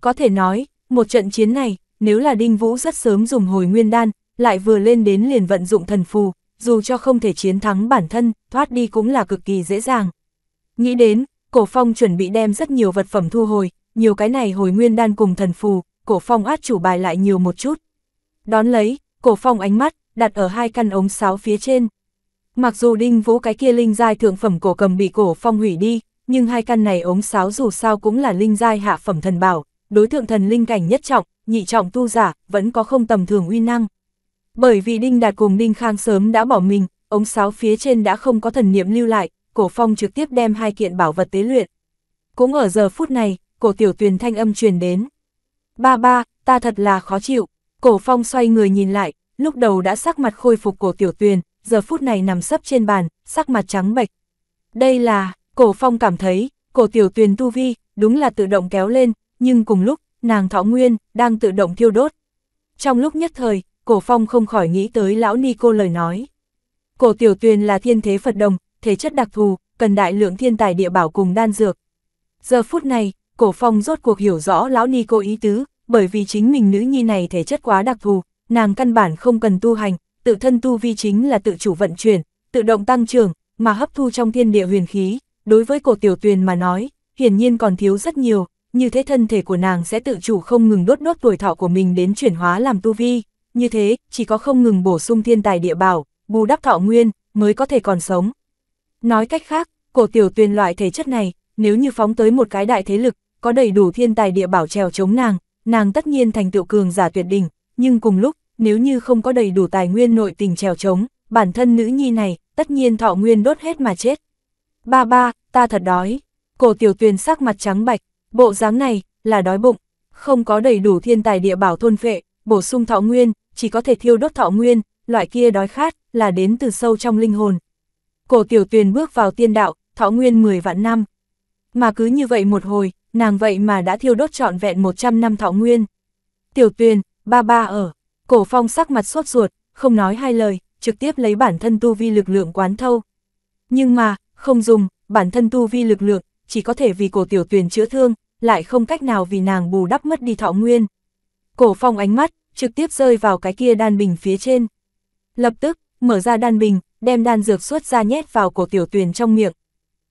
Có thể nói, một trận chiến này, nếu là Đinh Vũ rất sớm dùng hồi nguyên đan, lại vừa lên đến liền vận dụng thần phù, dù cho không thể chiến thắng bản thân, thoát đi cũng là cực kỳ dễ dàng. Nghĩ đến, Cổ Phong chuẩn bị đem rất nhiều vật phẩm thu hồi, nhiều cái này hồi nguyên đan cùng thần phù, Cổ Phong át chủ bài lại nhiều một chút. Đón lấy, Cổ Phong ánh mắt, đặt ở hai căn ống sáo phía trên. Mặc dù đinh vũ cái kia linh giai thượng phẩm cổ cầm bị Cổ Phong hủy đi, nhưng hai căn này ống sáo dù sao cũng là linh giai hạ phẩm thần bảo, đối tượng thần linh cảnh nhất trọng, nhị trọng tu giả, vẫn có không tầm thường uy năng. Bởi vì Đinh Đạt cùng Đinh Khang sớm đã bỏ mình, ống sáo phía trên đã không có thần niệm lưu lại, cổ phong trực tiếp đem hai kiện bảo vật tế luyện. Cũng ở giờ phút này, cổ tiểu tuyền thanh âm truyền đến. Ba ba, ta thật là khó chịu, cổ phong xoay người nhìn lại, lúc đầu đã sắc mặt khôi phục cổ tiểu tuyền, giờ phút này nằm sấp trên bàn, sắc mặt trắng bệch. Đây là, cổ phong cảm thấy, cổ tiểu tuyền tu vi, đúng là tự động kéo lên, nhưng cùng lúc, nàng thọ nguyên, đang tự động thiêu đốt. Trong lúc nhất thời, Cổ Phong không khỏi nghĩ tới lão Nico lời nói. Cổ Tiểu Tuyền là thiên thế Phật đồng, thể chất đặc thù, cần đại lượng thiên tài địa bảo cùng đan dược. Giờ phút này, Cổ Phong rốt cuộc hiểu rõ lão Nico ý tứ, bởi vì chính mình nữ nhi này thể chất quá đặc thù, nàng căn bản không cần tu hành, tự thân tu vi chính là tự chủ vận chuyển, tự động tăng trưởng, mà hấp thu trong thiên địa huyền khí, đối với Cổ Tiểu Tuyền mà nói, hiển nhiên còn thiếu rất nhiều, như thế thân thể của nàng sẽ tự chủ không ngừng đốt đốt tuổi thọ của mình đến chuyển hóa làm tu vi như thế, chỉ có không ngừng bổ sung thiên tài địa bảo, bù đắp thọ nguyên, mới có thể còn sống. Nói cách khác, cổ tiểu tuyền loại thể chất này, nếu như phóng tới một cái đại thế lực, có đầy đủ thiên tài địa bảo trèo chống nàng, nàng tất nhiên thành tựu cường giả tuyệt đỉnh, nhưng cùng lúc, nếu như không có đầy đủ tài nguyên nội tình trèo chống, bản thân nữ nhi này, tất nhiên thọ nguyên đốt hết mà chết. Ba ba, ta thật đói. Cổ tiểu tuyền sắc mặt trắng bạch, bộ dáng này, là đói bụng, không có đầy đủ thiên tài địa bảo thôn phệ, bổ sung thọ nguyên, chỉ có thể thiêu đốt thọ nguyên, loại kia đói khát, là đến từ sâu trong linh hồn. Cổ tiểu tuyền bước vào tiên đạo, thọ nguyên 10 vạn năm. Mà cứ như vậy một hồi, nàng vậy mà đã thiêu đốt trọn vẹn 100 năm thọ nguyên. Tiểu tuyền, ba ba ở, cổ phong sắc mặt sốt ruột, không nói hai lời, trực tiếp lấy bản thân tu vi lực lượng quán thâu. Nhưng mà, không dùng, bản thân tu vi lực lượng, chỉ có thể vì cổ tiểu tuyền chữa thương, lại không cách nào vì nàng bù đắp mất đi thọ nguyên. Cổ phong ánh mắt, trực tiếp rơi vào cái kia đan bình phía trên. Lập tức, mở ra đan bình, đem đan dược xuất ra nhét vào cổ tiểu tuyền trong miệng.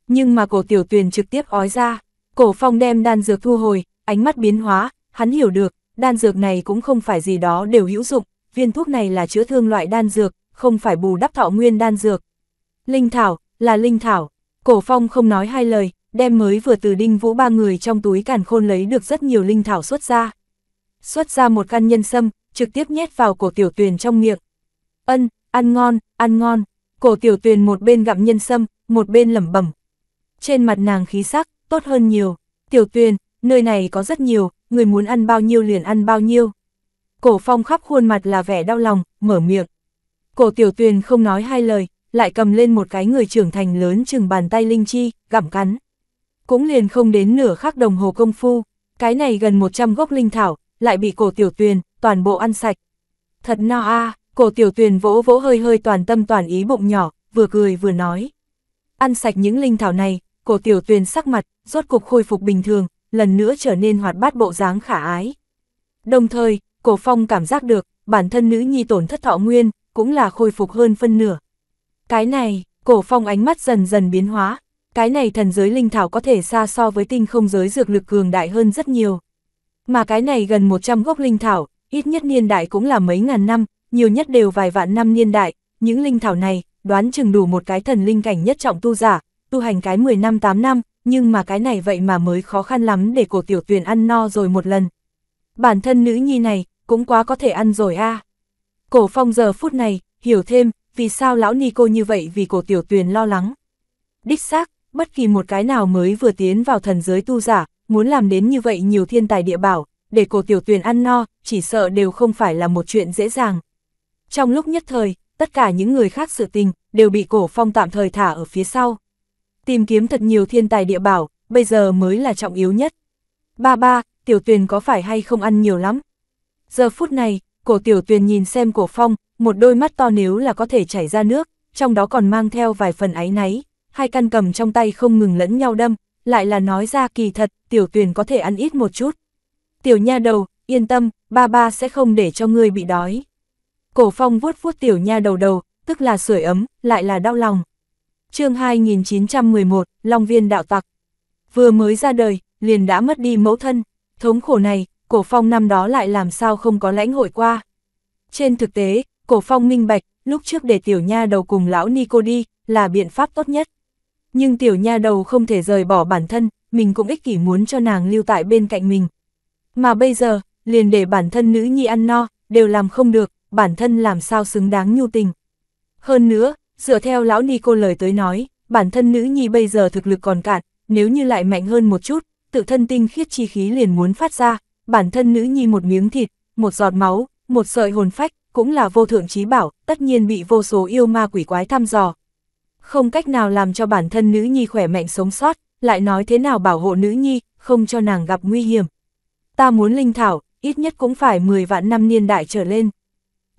Nhưng mà cổ tiểu tuyền trực tiếp ói ra, cổ phong đem đan dược thu hồi, ánh mắt biến hóa, hắn hiểu được, đan dược này cũng không phải gì đó đều hữu dụng, viên thuốc này là chữa thương loại đan dược, không phải bù đắp thọ nguyên đan dược. Linh thảo, là linh thảo, cổ phong không nói hai lời, đem mới vừa từ đinh vũ ba người trong túi càn khôn lấy được rất nhiều linh thảo xuất ra xuất ra một căn nhân sâm, trực tiếp nhét vào cổ tiểu tuyền trong miệng. Ân, ăn ngon, ăn ngon, cổ tiểu tuyền một bên gặm nhân sâm, một bên lẩm bẩm. Trên mặt nàng khí sắc, tốt hơn nhiều. Tiểu tuyền, nơi này có rất nhiều, người muốn ăn bao nhiêu liền ăn bao nhiêu. Cổ phong khắp khuôn mặt là vẻ đau lòng, mở miệng. Cổ tiểu tuyền không nói hai lời, lại cầm lên một cái người trưởng thành lớn chừng bàn tay linh chi, gặm cắn. Cũng liền không đến nửa khắc đồng hồ công phu, cái này gần 100 gốc linh thảo, lại bị cổ tiểu tuyền, toàn bộ ăn sạch. Thật no a à, cổ tiểu tuyền vỗ vỗ hơi hơi toàn tâm toàn ý bụng nhỏ, vừa cười vừa nói. Ăn sạch những linh thảo này, cổ tiểu tuyền sắc mặt, rốt cục khôi phục bình thường, lần nữa trở nên hoạt bát bộ dáng khả ái. Đồng thời, cổ phong cảm giác được, bản thân nữ nhi tổn thất thọ nguyên, cũng là khôi phục hơn phân nửa. Cái này, cổ phong ánh mắt dần dần biến hóa, cái này thần giới linh thảo có thể xa so với tinh không giới dược lực cường đại hơn rất nhiều. Mà cái này gần 100 gốc linh thảo, ít nhất niên đại cũng là mấy ngàn năm, nhiều nhất đều vài vạn năm niên đại, những linh thảo này, đoán chừng đủ một cái thần linh cảnh nhất trọng tu giả, tu hành cái 10 năm 8 năm, nhưng mà cái này vậy mà mới khó khăn lắm để cổ tiểu tuyền ăn no rồi một lần. Bản thân nữ nhi này, cũng quá có thể ăn rồi a Cổ phong giờ phút này, hiểu thêm, vì sao lão ni cô như vậy vì cổ tiểu tuyền lo lắng. Đích xác, bất kỳ một cái nào mới vừa tiến vào thần giới tu giả, muốn làm đến như vậy nhiều thiên tài địa bảo, để cổ tiểu tuyền ăn no, chỉ sợ đều không phải là một chuyện dễ dàng. Trong lúc nhất thời, tất cả những người khác sự tình, đều bị cổ phong tạm thời thả ở phía sau. Tìm kiếm thật nhiều thiên tài địa bảo, bây giờ mới là trọng yếu nhất. Ba ba, tiểu tuyền có phải hay không ăn nhiều lắm? Giờ phút này, cổ tiểu tuyền nhìn xem cổ phong, một đôi mắt to nếu là có thể chảy ra nước, trong đó còn mang theo vài phần áy náy, hai căn cầm trong tay không ngừng lẫn nhau đâm, lại là nói ra kỳ thật, tiểu tuyền có thể ăn ít một chút. Tiểu nha đầu, yên tâm, ba ba sẽ không để cho ngươi bị đói. Cổ phong vuốt vuốt tiểu nha đầu đầu, tức là sưởi ấm, lại là đau lòng. chương 2911, Long Viên Đạo Tặc. Vừa mới ra đời, liền đã mất đi mẫu thân. Thống khổ này, cổ phong năm đó lại làm sao không có lãnh hội qua. Trên thực tế, cổ phong minh bạch, lúc trước để tiểu nha đầu cùng lão Nico đi, là biện pháp tốt nhất. Nhưng tiểu nha đầu không thể rời bỏ bản thân, mình cũng ích kỷ muốn cho nàng lưu tại bên cạnh mình. Mà bây giờ, liền để bản thân nữ nhi ăn no, đều làm không được, bản thân làm sao xứng đáng nhu tình. Hơn nữa, dựa theo lão ni cô lời tới nói, bản thân nữ nhi bây giờ thực lực còn cạn, nếu như lại mạnh hơn một chút, tự thân tinh khiết chi khí liền muốn phát ra, bản thân nữ nhi một miếng thịt, một giọt máu, một sợi hồn phách, cũng là vô thượng trí bảo, tất nhiên bị vô số yêu ma quỷ quái thăm dò, không cách nào làm cho bản thân nữ nhi khỏe mạnh sống sót, lại nói thế nào bảo hộ nữ nhi, không cho nàng gặp nguy hiểm. Ta muốn linh thảo, ít nhất cũng phải 10 vạn năm niên đại trở lên.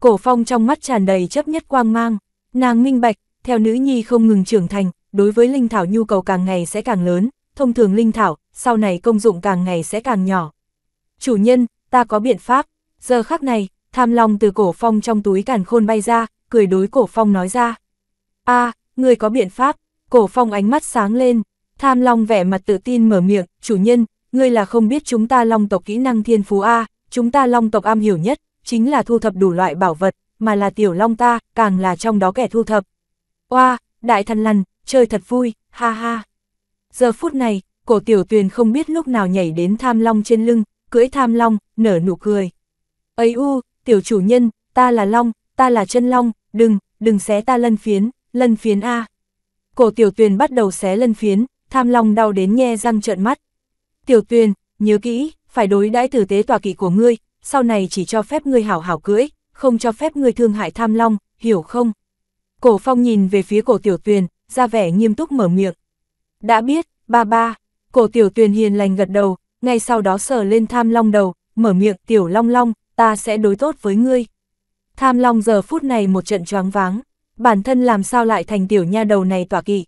Cổ phong trong mắt tràn đầy chấp nhất quang mang, nàng minh bạch, theo nữ nhi không ngừng trưởng thành, đối với linh thảo nhu cầu càng ngày sẽ càng lớn, thông thường linh thảo, sau này công dụng càng ngày sẽ càng nhỏ. Chủ nhân, ta có biện pháp, giờ khắc này, tham long từ cổ phong trong túi càn khôn bay ra, cười đối cổ phong nói ra. a à, người có biện pháp, cổ phong ánh mắt sáng lên, tham long vẻ mặt tự tin mở miệng, chủ nhân, ngươi là không biết chúng ta long tộc kỹ năng thiên phú A, chúng ta long tộc am hiểu nhất, chính là thu thập đủ loại bảo vật, mà là tiểu long ta, càng là trong đó kẻ thu thập. Oa, đại thần lằn, chơi thật vui, ha ha. Giờ phút này, cổ tiểu tuyền không biết lúc nào nhảy đến tham long trên lưng, cưỡi tham long, nở nụ cười. ấy u, tiểu chủ nhân, ta là long, ta là chân long, đừng, đừng xé ta lân phiến, lân phiến A. Cổ tiểu tuyền bắt đầu xé lân phiến, tham long đau đến nhe răng trợn mắt. Tiểu tuyền, nhớ kỹ, phải đối đãi tử tế tòa kỵ của ngươi, sau này chỉ cho phép ngươi hảo hảo cưỡi, không cho phép ngươi thương hại tham long, hiểu không? Cổ phong nhìn về phía cổ tiểu tuyền, ra vẻ nghiêm túc mở miệng. Đã biết, ba ba, cổ tiểu tuyền hiền lành gật đầu, ngay sau đó sờ lên tham long đầu, mở miệng tiểu long long, ta sẽ đối tốt với ngươi. Tham long giờ phút này một trận choáng váng bản thân làm sao lại thành tiểu nha đầu này tỏa kỳ.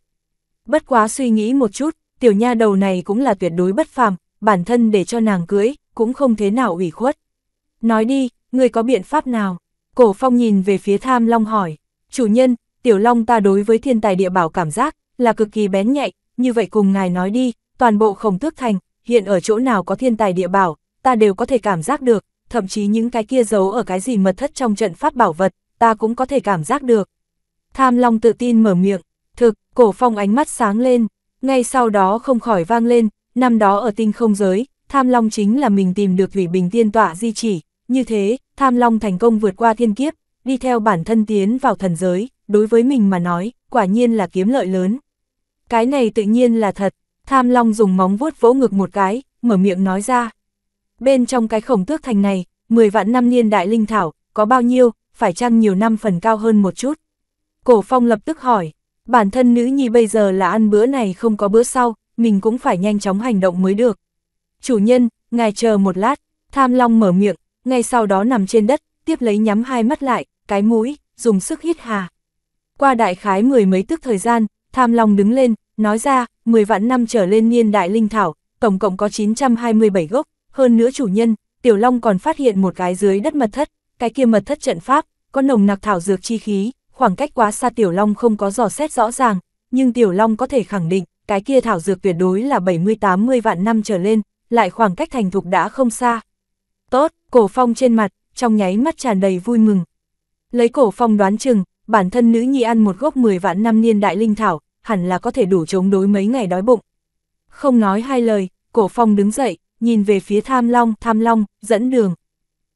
Bất quá suy nghĩ một chút, tiểu nha đầu này cũng là tuyệt đối bất phàm, bản thân để cho nàng cưới, cũng không thế nào ủy khuất. Nói đi, người có biện pháp nào? Cổ phong nhìn về phía tham long hỏi, chủ nhân, tiểu long ta đối với thiên tài địa bảo cảm giác, là cực kỳ bén nhạy, như vậy cùng ngài nói đi, toàn bộ khổng tước thành, hiện ở chỗ nào có thiên tài địa bảo, ta đều có thể cảm giác được, thậm chí những cái kia giấu ở cái gì mật thất trong trận pháp bảo vật, ta cũng có thể cảm giác được. Tham Long tự tin mở miệng, thực, cổ phong ánh mắt sáng lên, ngay sau đó không khỏi vang lên, năm đó ở tinh không giới, Tham Long chính là mình tìm được Thủy Bình Tiên Tọa di chỉ, như thế, Tham Long thành công vượt qua thiên kiếp, đi theo bản thân tiến vào thần giới, đối với mình mà nói, quả nhiên là kiếm lợi lớn. Cái này tự nhiên là thật, Tham Long dùng móng vuốt vỗ ngực một cái, mở miệng nói ra. Bên trong cái khổng tước thành này, 10 vạn năm niên đại linh thảo, có bao nhiêu, phải chăng nhiều năm phần cao hơn một chút. Cổ Phong lập tức hỏi, bản thân nữ nhi bây giờ là ăn bữa này không có bữa sau, mình cũng phải nhanh chóng hành động mới được. Chủ nhân, ngài chờ một lát, tham long mở miệng, ngay sau đó nằm trên đất, tiếp lấy nhắm hai mắt lại, cái mũi, dùng sức hít hà. Qua đại khái mười mấy tức thời gian, tham long đứng lên, nói ra, 10 vạn năm trở lên niên đại linh thảo, tổng cộng có 927 gốc, hơn nữa chủ nhân, Tiểu Long còn phát hiện một cái dưới đất mật thất, cái kia mật thất trận pháp, có nồng nặc thảo dược chi khí, khoảng cách quá xa Tiểu Long không có dò xét rõ ràng, nhưng Tiểu Long có thể khẳng định, cái kia thảo dược tuyệt đối là 70-80 vạn năm trở lên, lại khoảng cách thành thục đã không xa. Tốt, cổ phong trên mặt, trong nháy mắt tràn đầy vui mừng. Lấy cổ phong đoán chừng, bản thân nữ nhi ăn một gốc 10 vạn năm niên đại linh thảo, hẳn là có thể đủ chống đối mấy ngày đói bụng. Không nói hai lời, cổ phong đứng dậy, nhìn về phía tham long, tham long, dẫn đường.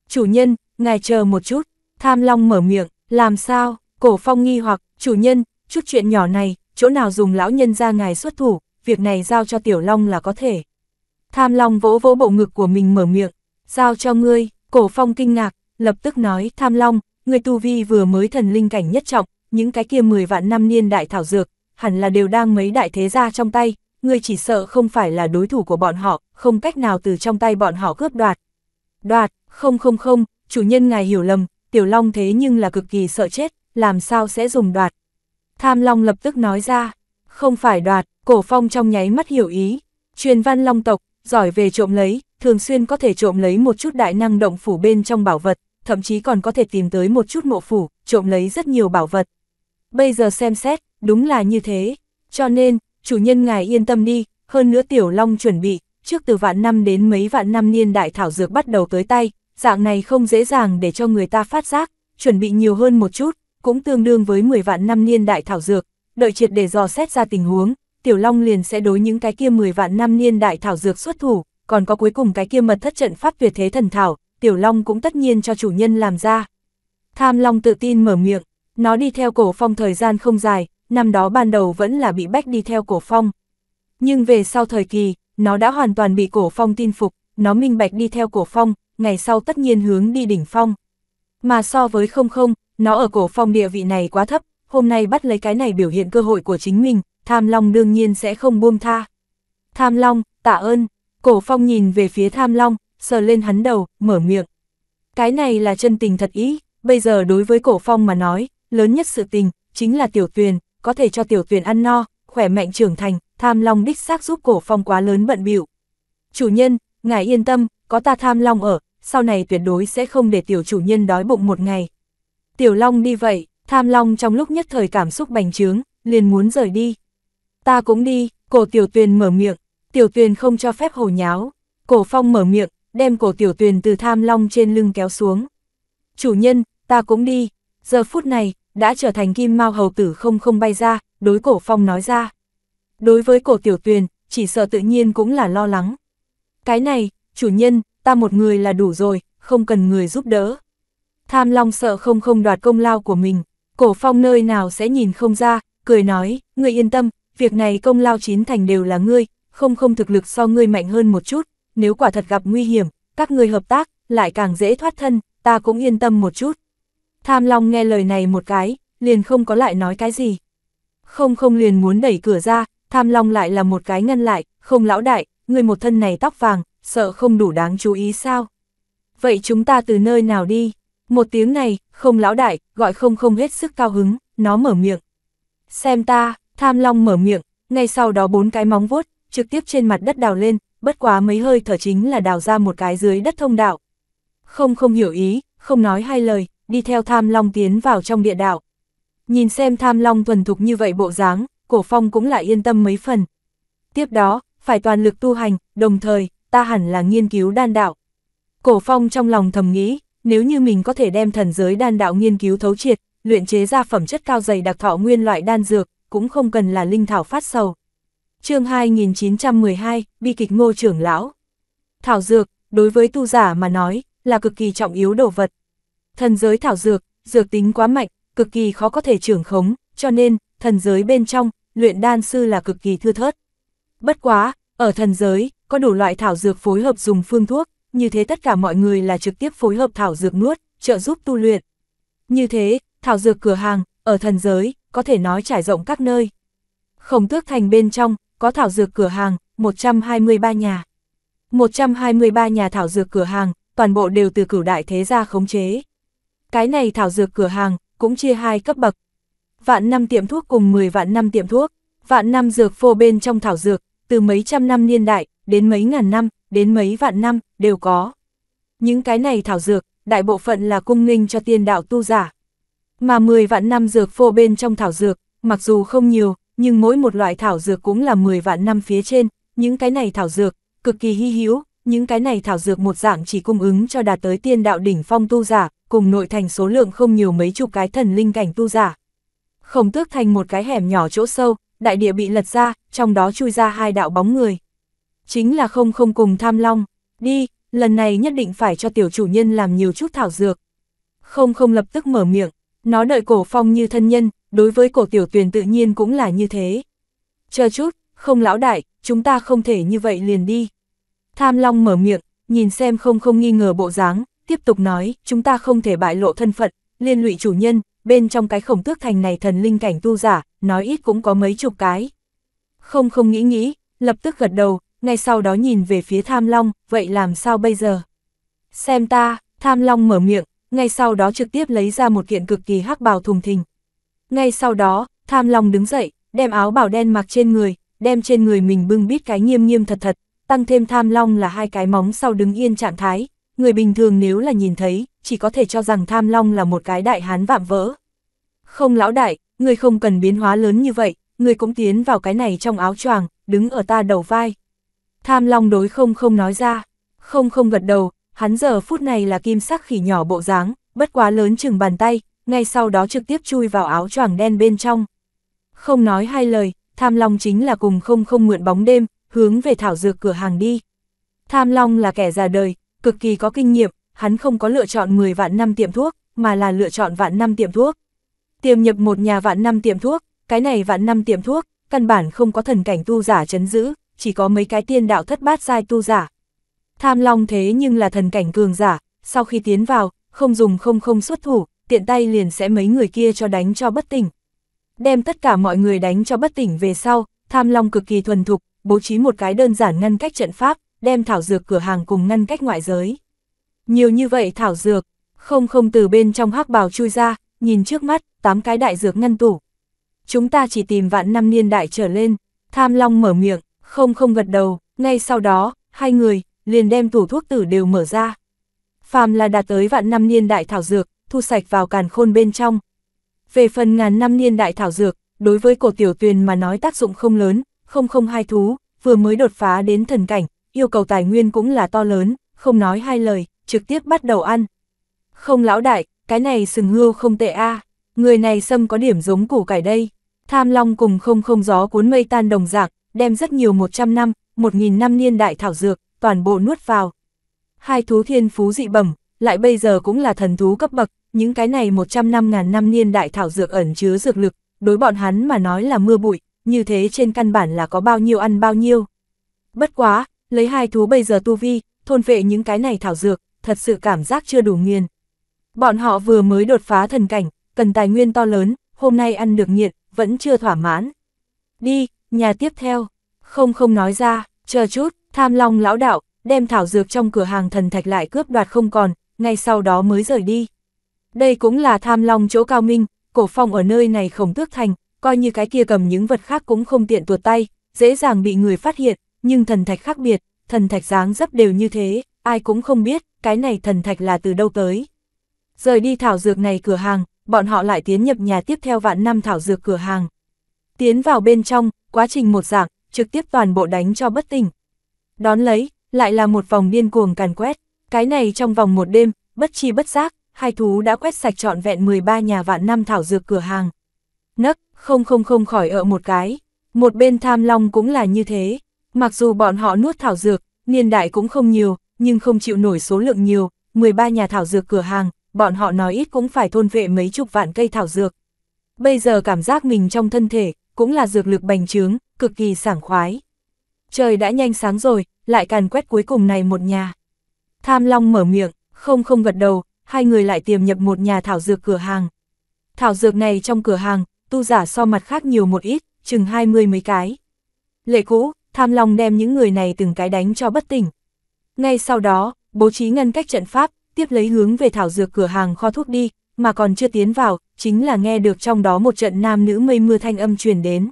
Chủ nhân, ngài chờ một chút, tham long mở miệng, làm sao? Cổ phong nghi hoặc, chủ nhân, chút chuyện nhỏ này, chỗ nào dùng lão nhân ra ngài xuất thủ, việc này giao cho tiểu long là có thể. Tham long vỗ vỗ bộ ngực của mình mở miệng, giao cho ngươi, cổ phong kinh ngạc, lập tức nói, tham long, ngươi tu vi vừa mới thần linh cảnh nhất trọng, những cái kia 10 vạn năm niên đại thảo dược, hẳn là đều đang mấy đại thế gia trong tay, ngươi chỉ sợ không phải là đối thủ của bọn họ, không cách nào từ trong tay bọn họ cướp đoạt. Đoạt, không không không, chủ nhân ngài hiểu lầm, tiểu long thế nhưng là cực kỳ sợ chết, làm sao sẽ dùng đoạt. Tham Long lập tức nói ra, không phải đoạt, cổ phong trong nháy mắt hiểu ý, truyền văn Long tộc, giỏi về trộm lấy, thường xuyên có thể trộm lấy một chút đại năng động phủ bên trong bảo vật, thậm chí còn có thể tìm tới một chút mộ phủ, trộm lấy rất nhiều bảo vật. Bây giờ xem xét, đúng là như thế, cho nên, chủ nhân ngài yên tâm đi, hơn nữa tiểu long chuẩn bị, trước từ vạn năm đến mấy vạn năm niên đại thảo dược bắt đầu tới tay, dạng này không dễ dàng để cho người ta phát giác, chuẩn bị nhiều hơn một chút, cũng tương đương với 10 vạn năm niên đại thảo dược, đợi triệt để dò xét ra tình huống, Tiểu Long liền sẽ đối những cái kia 10 vạn năm niên đại thảo dược xuất thủ, còn có cuối cùng cái kia mật thất trận pháp tuyệt thế thần thảo, Tiểu Long cũng tất nhiên cho chủ nhân làm ra. Tham Long tự tin mở miệng, nó đi theo cổ phong thời gian không dài, năm đó ban đầu vẫn là bị bách đi theo cổ phong. Nhưng về sau thời kỳ, nó đã hoàn toàn bị cổ phong tin phục, nó minh bạch đi theo cổ phong, ngày sau tất nhiên hướng đi đỉnh phong. Mà so với không không, nó ở cổ phong địa vị này quá thấp, hôm nay bắt lấy cái này biểu hiện cơ hội của chính mình, Tham Long đương nhiên sẽ không buông tha. Tham Long, tạ ơn, cổ phong nhìn về phía Tham Long, sờ lên hắn đầu, mở miệng. Cái này là chân tình thật ý, bây giờ đối với cổ phong mà nói, lớn nhất sự tình, chính là tiểu tuyền, có thể cho tiểu tuyền ăn no, khỏe mạnh trưởng thành, Tham Long đích xác giúp cổ phong quá lớn bận bịu. Chủ nhân, ngài yên tâm, có ta Tham Long ở, sau này tuyệt đối sẽ không để tiểu chủ nhân đói bụng một ngày. Tiểu Long đi vậy, Tham Long trong lúc nhất thời cảm xúc bành trướng, liền muốn rời đi. Ta cũng đi, cổ Tiểu Tuyền mở miệng, Tiểu Tuyền không cho phép hồ nháo. Cổ Phong mở miệng, đem cổ Tiểu Tuyền từ Tham Long trên lưng kéo xuống. Chủ nhân, ta cũng đi, giờ phút này, đã trở thành kim mao hầu tử không không bay ra, đối cổ Phong nói ra. Đối với cổ Tiểu Tuyền, chỉ sợ tự nhiên cũng là lo lắng. Cái này, chủ nhân, ta một người là đủ rồi, không cần người giúp đỡ. Tham Long sợ không không đoạt công lao của mình, cổ phong nơi nào sẽ nhìn không ra, cười nói, ngươi yên tâm, việc này công lao chín thành đều là ngươi, không không thực lực so ngươi mạnh hơn một chút, nếu quả thật gặp nguy hiểm, các ngươi hợp tác, lại càng dễ thoát thân, ta cũng yên tâm một chút. Tham Long nghe lời này một cái, liền không có lại nói cái gì. Không không liền muốn đẩy cửa ra, Tham Long lại là một cái ngăn lại, không lão đại, người một thân này tóc vàng, sợ không đủ đáng chú ý sao. Vậy chúng ta từ nơi nào đi? Một tiếng này, không lão đại, gọi không không hết sức cao hứng, nó mở miệng. Xem ta, tham long mở miệng, ngay sau đó bốn cái móng vuốt, trực tiếp trên mặt đất đào lên, bất quá mấy hơi thở chính là đào ra một cái dưới đất thông đạo. Không không hiểu ý, không nói hai lời, đi theo tham long tiến vào trong địa đạo. Nhìn xem tham long thuần thục như vậy bộ dáng, cổ phong cũng lại yên tâm mấy phần. Tiếp đó, phải toàn lực tu hành, đồng thời, ta hẳn là nghiên cứu đan đạo. Cổ phong trong lòng thầm nghĩ, nếu như mình có thể đem thần giới đan đạo nghiên cứu thấu triệt, luyện chế ra phẩm chất cao dày đặc thọ nguyên loại đan dược, cũng không cần là linh thảo phát sầu. chương 2912, bi kịch ngô trưởng lão. Thảo dược, đối với tu giả mà nói, là cực kỳ trọng yếu đồ vật. Thần giới thảo dược, dược tính quá mạnh, cực kỳ khó có thể trưởng khống, cho nên, thần giới bên trong, luyện đan sư là cực kỳ thưa thớt. Bất quá, ở thần giới, có đủ loại thảo dược phối hợp dùng phương thuốc, như thế tất cả mọi người là trực tiếp phối hợp thảo dược nuốt, trợ giúp tu luyện. Như thế, thảo dược cửa hàng, ở thần giới, có thể nói trải rộng các nơi. Khổng tước thành bên trong, có thảo dược cửa hàng, 123 nhà. 123 nhà thảo dược cửa hàng, toàn bộ đều từ cửu đại thế gia khống chế. Cái này thảo dược cửa hàng, cũng chia hai cấp bậc. Vạn năm tiệm thuốc cùng 10 vạn năm tiệm thuốc, vạn năm dược phô bên trong thảo dược, từ mấy trăm năm niên đại, đến mấy ngàn năm, đến mấy vạn năm, đều có. Những cái này thảo dược, đại bộ phận là cung nghinh cho tiên đạo tu giả. Mà 10 vạn năm dược phô bên trong thảo dược, mặc dù không nhiều, nhưng mỗi một loại thảo dược cũng là 10 vạn năm phía trên, những cái này thảo dược, cực kỳ hy hữu, những cái này thảo dược một dạng chỉ cung ứng cho đạt tới tiên đạo đỉnh phong tu giả, cùng nội thành số lượng không nhiều mấy chục cái thần linh cảnh tu giả. Khổng tước thành một cái hẻm nhỏ chỗ sâu, đại địa bị lật ra, trong đó chui ra hai đạo bóng người chính là không không cùng tham long, đi, lần này nhất định phải cho tiểu chủ nhân làm nhiều chút thảo dược. Không không lập tức mở miệng, nó đợi cổ phong như thân nhân, đối với cổ tiểu tuyền tự nhiên cũng là như thế. Chờ chút, không lão đại, chúng ta không thể như vậy liền đi. Tham long mở miệng, nhìn xem không không nghi ngờ bộ dáng, tiếp tục nói, chúng ta không thể bại lộ thân phận, liên lụy chủ nhân, bên trong cái khổng tước thành này thần linh cảnh tu giả, nói ít cũng có mấy chục cái. Không không nghĩ nghĩ, lập tức gật đầu, ngay sau đó nhìn về phía Tham Long, vậy làm sao bây giờ? Xem ta, Tham Long mở miệng, ngay sau đó trực tiếp lấy ra một kiện cực kỳ hắc bào thùng thình. Ngay sau đó, Tham Long đứng dậy, đem áo bảo đen mặc trên người, đem trên người mình bưng bít cái nghiêm nghiêm thật thật, tăng thêm Tham Long là hai cái móng sau đứng yên trạng thái, người bình thường nếu là nhìn thấy, chỉ có thể cho rằng Tham Long là một cái đại hán vạm vỡ. Không lão đại, người không cần biến hóa lớn như vậy, người cũng tiến vào cái này trong áo choàng, đứng ở ta đầu vai, Tham Long đối không không nói ra, không không gật đầu, hắn giờ phút này là kim sắc khỉ nhỏ bộ dáng, bất quá lớn chừng bàn tay, ngay sau đó trực tiếp chui vào áo choàng đen bên trong. Không nói hai lời, Tham Long chính là cùng không không mượn bóng đêm, hướng về thảo dược cửa hàng đi. Tham Long là kẻ già đời, cực kỳ có kinh nghiệm, hắn không có lựa chọn 10 vạn năm tiệm thuốc, mà là lựa chọn vạn năm tiệm thuốc. Tiềm nhập một nhà vạn năm tiệm thuốc, cái này vạn năm tiệm thuốc, căn bản không có thần cảnh tu giả chấn giữ, chỉ có mấy cái tiên đạo thất bát giai tu giả. Tham Long thế nhưng là thần cảnh cường giả, sau khi tiến vào, không dùng không không xuất thủ, tiện tay liền sẽ mấy người kia cho đánh cho bất tỉnh. Đem tất cả mọi người đánh cho bất tỉnh về sau, Tham Long cực kỳ thuần thục, bố trí một cái đơn giản ngăn cách trận pháp, đem thảo dược cửa hàng cùng ngăn cách ngoại giới. Nhiều như vậy thảo dược, không không từ bên trong hắc bào chui ra, nhìn trước mắt, tám cái đại dược ngăn tủ. Chúng ta chỉ tìm vạn năm niên đại trở lên, Tham Long mở miệng, không không gật đầu, ngay sau đó, hai người, liền đem tủ thuốc tử đều mở ra. Phàm là đạt tới vạn năm niên đại thảo dược, thu sạch vào càn khôn bên trong. Về phần ngàn năm niên đại thảo dược, đối với cổ tiểu tuyền mà nói tác dụng không lớn, không không hai thú, vừa mới đột phá đến thần cảnh, yêu cầu tài nguyên cũng là to lớn, không nói hai lời, trực tiếp bắt đầu ăn. Không lão đại, cái này sừng hươu không tệ a người này xâm có điểm giống củ cải đây. Tham long cùng không không gió cuốn mây tan đồng dạng, đem rất nhiều 100 năm, 1.000 năm niên đại thảo dược, toàn bộ nuốt vào. Hai thú thiên phú dị bẩm, lại bây giờ cũng là thần thú cấp bậc, những cái này 100 năm ngàn năm niên đại thảo dược ẩn chứa dược lực, đối bọn hắn mà nói là mưa bụi, như thế trên căn bản là có bao nhiêu ăn bao nhiêu. Bất quá, lấy hai thú bây giờ tu vi, thôn vệ những cái này thảo dược, thật sự cảm giác chưa đủ nghiền. Bọn họ vừa mới đột phá thần cảnh, cần tài nguyên to lớn, hôm nay ăn được nhiệt vẫn chưa thỏa mãn. Đi, nhà tiếp theo, không không nói ra, chờ chút, tham long lão đạo, đem thảo dược trong cửa hàng thần thạch lại cướp đoạt không còn, ngay sau đó mới rời đi. Đây cũng là tham long chỗ cao minh, cổ phong ở nơi này khổng tước thành, coi như cái kia cầm những vật khác cũng không tiện tuột tay, dễ dàng bị người phát hiện, nhưng thần thạch khác biệt, thần thạch dáng dấp đều như thế, ai cũng không biết, cái này thần thạch là từ đâu tới. Rời đi thảo dược này cửa hàng, bọn họ lại tiến nhập nhà tiếp theo vạn năm thảo dược cửa hàng. Tiến vào bên trong, quá trình một dạng, trực tiếp toàn bộ đánh cho bất tỉnh. Đón lấy, lại là một vòng điên cuồng càn quét, cái này trong vòng một đêm, bất chi bất giác, hai thú đã quét sạch trọn vẹn 13 nhà vạn năm thảo dược cửa hàng. Nấc, không không không khỏi ở một cái, một bên tham long cũng là như thế, mặc dù bọn họ nuốt thảo dược, niên đại cũng không nhiều, nhưng không chịu nổi số lượng nhiều, 13 nhà thảo dược cửa hàng, bọn họ nói ít cũng phải thôn vệ mấy chục vạn cây thảo dược. Bây giờ cảm giác mình trong thân thể, cũng là dược lực bành trướng, cực kỳ sảng khoái. Trời đã nhanh sáng rồi, lại càn quét cuối cùng này một nhà. Tham Long mở miệng, không không gật đầu, hai người lại tiềm nhập một nhà thảo dược cửa hàng. Thảo dược này trong cửa hàng, tu giả so mặt khác nhiều một ít, chừng hai mươi mấy cái. Lệ cũ, Tham Long đem những người này từng cái đánh cho bất tỉnh. Ngay sau đó, bố trí ngăn cách trận pháp, tiếp lấy hướng về thảo dược cửa hàng kho thuốc đi, mà còn chưa tiến vào, chính là nghe được trong đó một trận nam nữ mây mưa thanh âm truyền đến.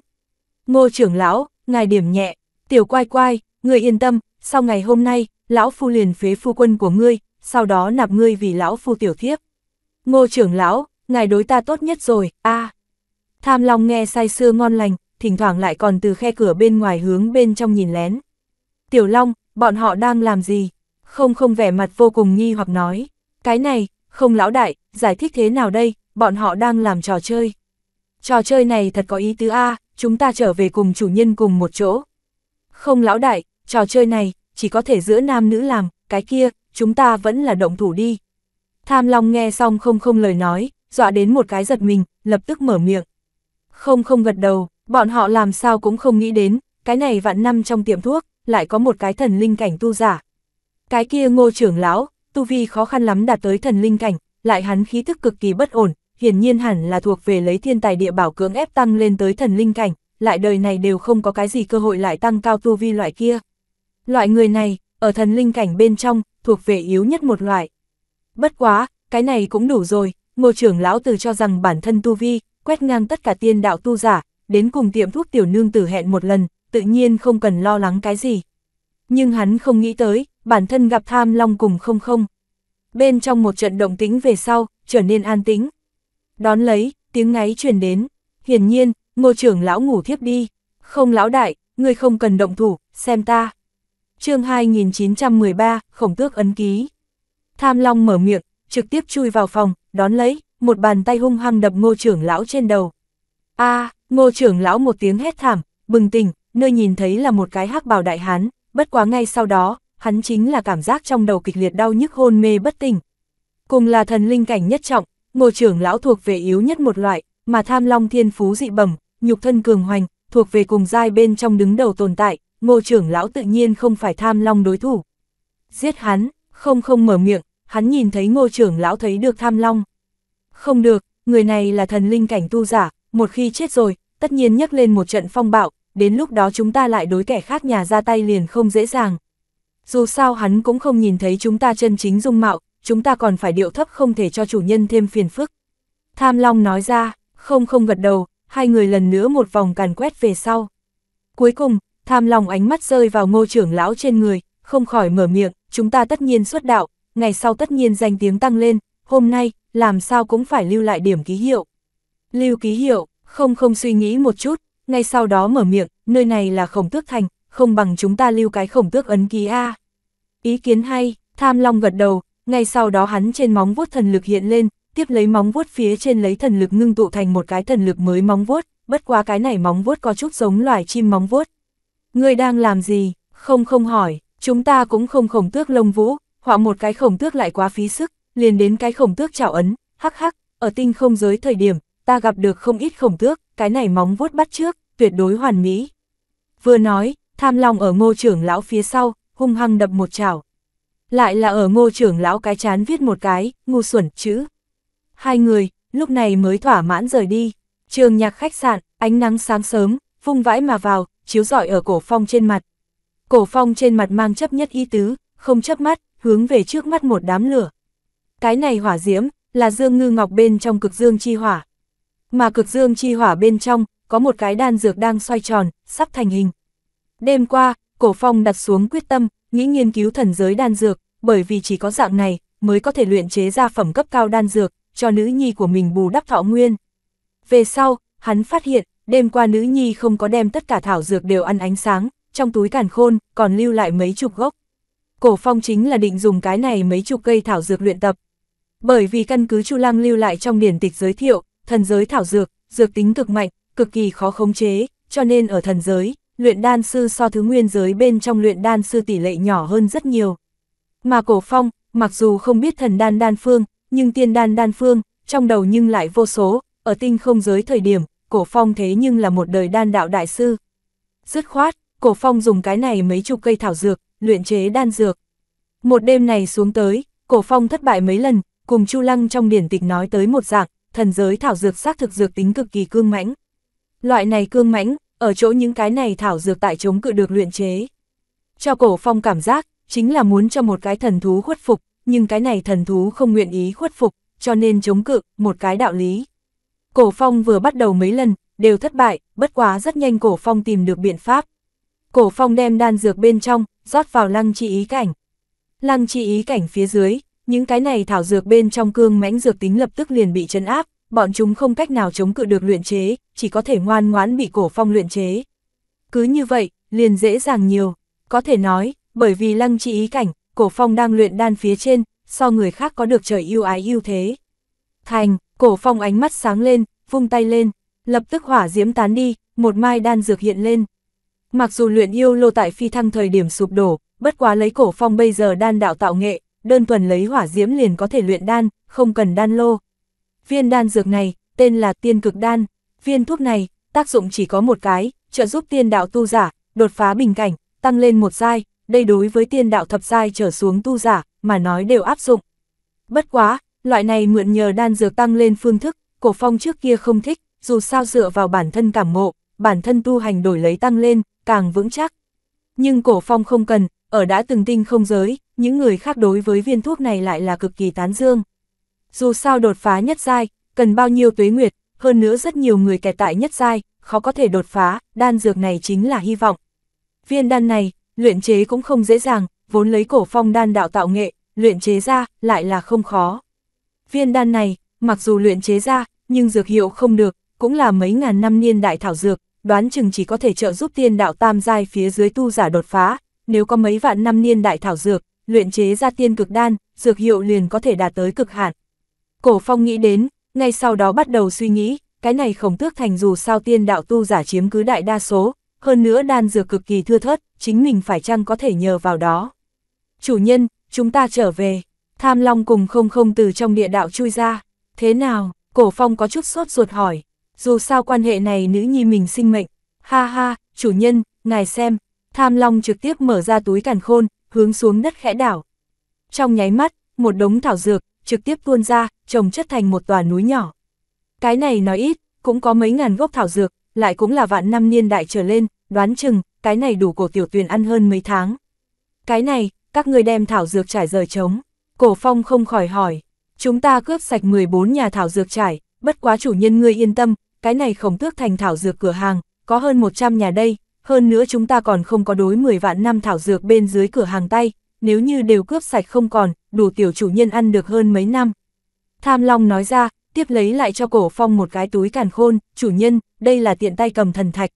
Ngô trưởng lão, ngài điểm nhẹ, tiểu quai quai, người yên tâm, sau ngày hôm nay, lão phu liền phế phu quân của ngươi, sau đó nạp ngươi vì lão phu tiểu thiếp. Ngô trưởng lão, ngài đối ta tốt nhất rồi, a Tham Long nghe say sưa ngon lành, thỉnh thoảng lại còn từ khe cửa bên ngoài hướng bên trong nhìn lén. Tiểu Long, bọn họ đang làm gì? Không không vẻ mặt vô cùng nghi hoặc nói, cái này, không lão đại, giải thích thế nào đây, bọn họ đang làm trò chơi. Trò chơi này thật có ý tứ A, chúng ta trở về cùng chủ nhân cùng một chỗ. Không lão đại, trò chơi này, chỉ có thể giữa nam nữ làm, cái kia, chúng ta vẫn là động thủ đi. Tham Long nghe xong không không lời nói, dọa đến một cái giật mình, lập tức mở miệng. Không không gật đầu, bọn họ làm sao cũng không nghĩ đến, cái này vạn năm trong tiệm thuốc, lại có một cái thần linh cảnh tu giả. Cái kia ngô trưởng lão, tu vi khó khăn lắm đạt tới thần linh cảnh, lại hắn khí thức cực kỳ bất ổn, hiển nhiên hẳn là thuộc về lấy thiên tài địa bảo cưỡng ép tăng lên tới thần linh cảnh, lại đời này đều không có cái gì cơ hội lại tăng cao tu vi loại kia. Loại người này, ở thần linh cảnh bên trong, thuộc về yếu nhất một loại. Bất quá, cái này cũng đủ rồi, ngô trưởng lão từ cho rằng bản thân tu vi, quét ngang tất cả tiên đạo tu giả, đến cùng tiệm thuốc tiểu nương tử hẹn một lần, tự nhiên không cần lo lắng cái gì nhưng hắn không nghĩ tới, bản thân gặp tham long cùng không không. Bên trong một trận động tính về sau, trở nên an tính. Đón lấy, tiếng ngáy truyền đến. Hiển nhiên, ngô trưởng lão ngủ thiếp đi. Không lão đại, ngươi không cần động thủ, xem ta. chương 2913, khổng tước ấn ký. Tham long mở miệng, trực tiếp chui vào phòng, đón lấy, một bàn tay hung hăng đập ngô trưởng lão trên đầu. a ngô trưởng lão một tiếng hét thảm, bừng tỉnh, nơi nhìn thấy là một cái hắc bào đại hán, bất quá ngay sau đó, hắn chính là cảm giác trong đầu kịch liệt đau nhức hôn mê bất tỉnh. Cùng là thần linh cảnh nhất trọng, ngô trưởng lão thuộc về yếu nhất một loại, mà tham long thiên phú dị bẩm, nhục thân cường hoành, thuộc về cùng giai bên trong đứng đầu tồn tại, ngô trưởng lão tự nhiên không phải tham long đối thủ. Giết hắn, không không mở miệng, hắn nhìn thấy ngô trưởng lão thấy được tham long. Không được, người này là thần linh cảnh tu giả, một khi chết rồi, tất nhiên nhắc lên một trận phong bạo, đến lúc đó chúng ta lại đối kẻ khác nhà ra tay liền không dễ dàng. Dù sao hắn cũng không nhìn thấy chúng ta chân chính dung mạo, chúng ta còn phải điệu thấp không thể cho chủ nhân thêm phiền phức. Tham Long nói ra, không không gật đầu, hai người lần nữa một vòng càn quét về sau. Cuối cùng, Tham Long ánh mắt rơi vào ngô trưởng lão trên người, không khỏi mở miệng, chúng ta tất nhiên xuất đạo, ngày sau tất nhiên danh tiếng tăng lên, hôm nay, làm sao cũng phải lưu lại điểm ký hiệu. Lưu ký hiệu, không không suy nghĩ một chút, ngay sau đó mở miệng, nơi này là khổng tước thành, không bằng chúng ta lưu cái khổng tước ấn ký A. Ý kiến hay, tham long gật đầu, ngay sau đó hắn trên móng vuốt thần lực hiện lên, tiếp lấy móng vuốt phía trên lấy thần lực ngưng tụ thành một cái thần lực mới móng vuốt, bất quá cái này móng vuốt có chút giống loài chim móng vuốt. Người đang làm gì? Không không hỏi, chúng ta cũng không khổng tước lông vũ, họa một cái khổng tước lại quá phí sức, liền đến cái khổng tước chảo ấn, hắc hắc, ở tinh không giới thời điểm, ta gặp được không ít khổng tước, cái này móng vuốt bắt trước, tuyệt đối hoàn mỹ. Vừa nói, tham long ở ngô trưởng lão phía sau, hung hăng đập một chảo. Lại là ở ngô trưởng lão cái chán viết một cái, ngu xuẩn, chữ. Hai người, lúc này mới thỏa mãn rời đi. Trường nhạc khách sạn, ánh nắng sáng sớm, vung vãi mà vào, chiếu rọi ở cổ phong trên mặt. Cổ phong trên mặt mang chấp nhất y tứ, không chấp mắt, hướng về trước mắt một đám lửa. Cái này hỏa diễm, là dương ngư ngọc bên trong cực dương chi hỏa. Mà cực dương chi hỏa bên trong, có một cái đan dược đang xoay tròn, sắp thành hình. Đêm qua, Cổ Phong đặt xuống quyết tâm, nghĩ nghiên cứu thần giới đan dược, bởi vì chỉ có dạng này mới có thể luyện chế ra phẩm cấp cao đan dược, cho nữ nhi của mình bù đắp thọ nguyên. Về sau, hắn phát hiện, đêm qua nữ nhi không có đem tất cả thảo dược đều ăn ánh sáng, trong túi càn khôn còn lưu lại mấy chục gốc. Cổ Phong chính là định dùng cái này mấy chục cây thảo dược luyện tập. Bởi vì căn cứ Chu Lăng lưu lại trong điển tịch giới thiệu, thần giới thảo dược, dược tính cực mạnh, cực kỳ khó khống chế, cho nên ở thần giới, luyện đan sư so thứ nguyên giới bên trong luyện đan sư tỷ lệ nhỏ hơn rất nhiều. Mà cổ phong, mặc dù không biết thần đan đan phương, nhưng tiên đan đan phương, trong đầu nhưng lại vô số, ở tinh không giới thời điểm, cổ phong thế nhưng là một đời đan đạo đại sư. Dứt khoát, cổ phong dùng cái này mấy chục cây thảo dược, luyện chế đan dược. Một đêm này xuống tới, cổ phong thất bại mấy lần, cùng Chu Lăng trong điển tịch nói tới một dạng, thần giới thảo dược xác thực dược tính cực kỳ cương mãnh. Loại này cương mãnh, ở chỗ những cái này thảo dược tại chống cự được luyện chế. Cho cổ phong cảm giác, chính là muốn cho một cái thần thú khuất phục, nhưng cái này thần thú không nguyện ý khuất phục, cho nên chống cự, một cái đạo lý. Cổ phong vừa bắt đầu mấy lần, đều thất bại, bất quá rất nhanh cổ phong tìm được biện pháp. Cổ phong đem đan dược bên trong, rót vào lăng chi ý cảnh. Lăng chi ý cảnh phía dưới, những cái này thảo dược bên trong cương mãnh dược tính lập tức liền bị chấn áp, bọn chúng không cách nào chống cự được luyện chế, chỉ có thể ngoan ngoãn bị cổ phong luyện chế. Cứ như vậy, liền dễ dàng nhiều, có thể nói, bởi vì lăng chi ý cảnh, cổ phong đang luyện đan phía trên, so người khác có được trời yêu ái ưu thế. Thành, cổ phong ánh mắt sáng lên, vung tay lên, lập tức hỏa diễm tán đi, một mai đan dược hiện lên. Mặc dù luyện yêu lô tại phi thăng thời điểm sụp đổ, bất quá lấy cổ phong bây giờ đan đạo tạo nghệ, đơn thuần lấy hỏa diễm liền có thể luyện đan, không cần đan lô, Viên đan dược này, tên là tiên cực đan, viên thuốc này, tác dụng chỉ có một cái, trợ giúp tiên đạo tu giả, đột phá bình cảnh, tăng lên một giai, đây đối với tiên đạo thập giai trở xuống tu giả, mà nói đều áp dụng. Bất quá, loại này mượn nhờ đan dược tăng lên phương thức, cổ phong trước kia không thích, dù sao dựa vào bản thân cảm ngộ, bản thân tu hành đổi lấy tăng lên, càng vững chắc. Nhưng cổ phong không cần, ở đã từng tinh không giới, những người khác đối với viên thuốc này lại là cực kỳ tán dương. Dù sao đột phá nhất giai, cần bao nhiêu tuế nguyệt, hơn nữa rất nhiều người kẻ tại nhất giai, khó có thể đột phá, đan dược này chính là hy vọng. Viên đan này, luyện chế cũng không dễ dàng, vốn lấy cổ phong đan đạo tạo nghệ, luyện chế ra lại là không khó. Viên đan này, mặc dù luyện chế ra, nhưng dược hiệu không được, cũng là mấy ngàn năm niên đại thảo dược, đoán chừng chỉ có thể trợ giúp tiên đạo tam giai phía dưới tu giả đột phá, nếu có mấy vạn năm niên đại thảo dược, luyện chế ra tiên cực đan, dược hiệu liền có thể đạt tới cực hạn. Cổ phong nghĩ đến, ngay sau đó bắt đầu suy nghĩ, cái này khổng tước thành dù sao tiên đạo tu giả chiếm cứ đại đa số, hơn nữa đan dược cực kỳ thưa thớt, chính mình phải chăng có thể nhờ vào đó. Chủ nhân, chúng ta trở về, tham long cùng không không từ trong địa đạo chui ra, thế nào, cổ phong có chút sốt ruột hỏi, dù sao quan hệ này nữ nhi mình sinh mệnh, ha ha, chủ nhân, ngài xem, tham long trực tiếp mở ra túi càn khôn, hướng xuống đất khẽ đảo. Trong nháy mắt, một đống thảo dược, trực tiếp tuôn ra, trồng chất thành một tòa núi nhỏ. Cái này nói ít, cũng có mấy ngàn gốc thảo dược, lại cũng là vạn năm niên đại trở lên, đoán chừng, cái này đủ cổ tiểu tuyền ăn hơn mấy tháng. Cái này, các người đem thảo dược trải rời trống. Cổ phong không khỏi hỏi, chúng ta cướp sạch 14 nhà thảo dược trải, bất quá chủ nhân ngươi yên tâm, cái này khổng tước thành thảo dược cửa hàng, có hơn 100 nhà đây, hơn nữa chúng ta còn không có đối 10 vạn năm thảo dược bên dưới cửa hàng tay, nếu như đều cướp sạch không còn, đủ tiểu chủ nhân ăn được hơn mấy năm. Tham Long nói ra, tiếp lấy lại cho cổ phong một cái túi càn khôn, chủ nhân, đây là tiện tay cầm thần thạch.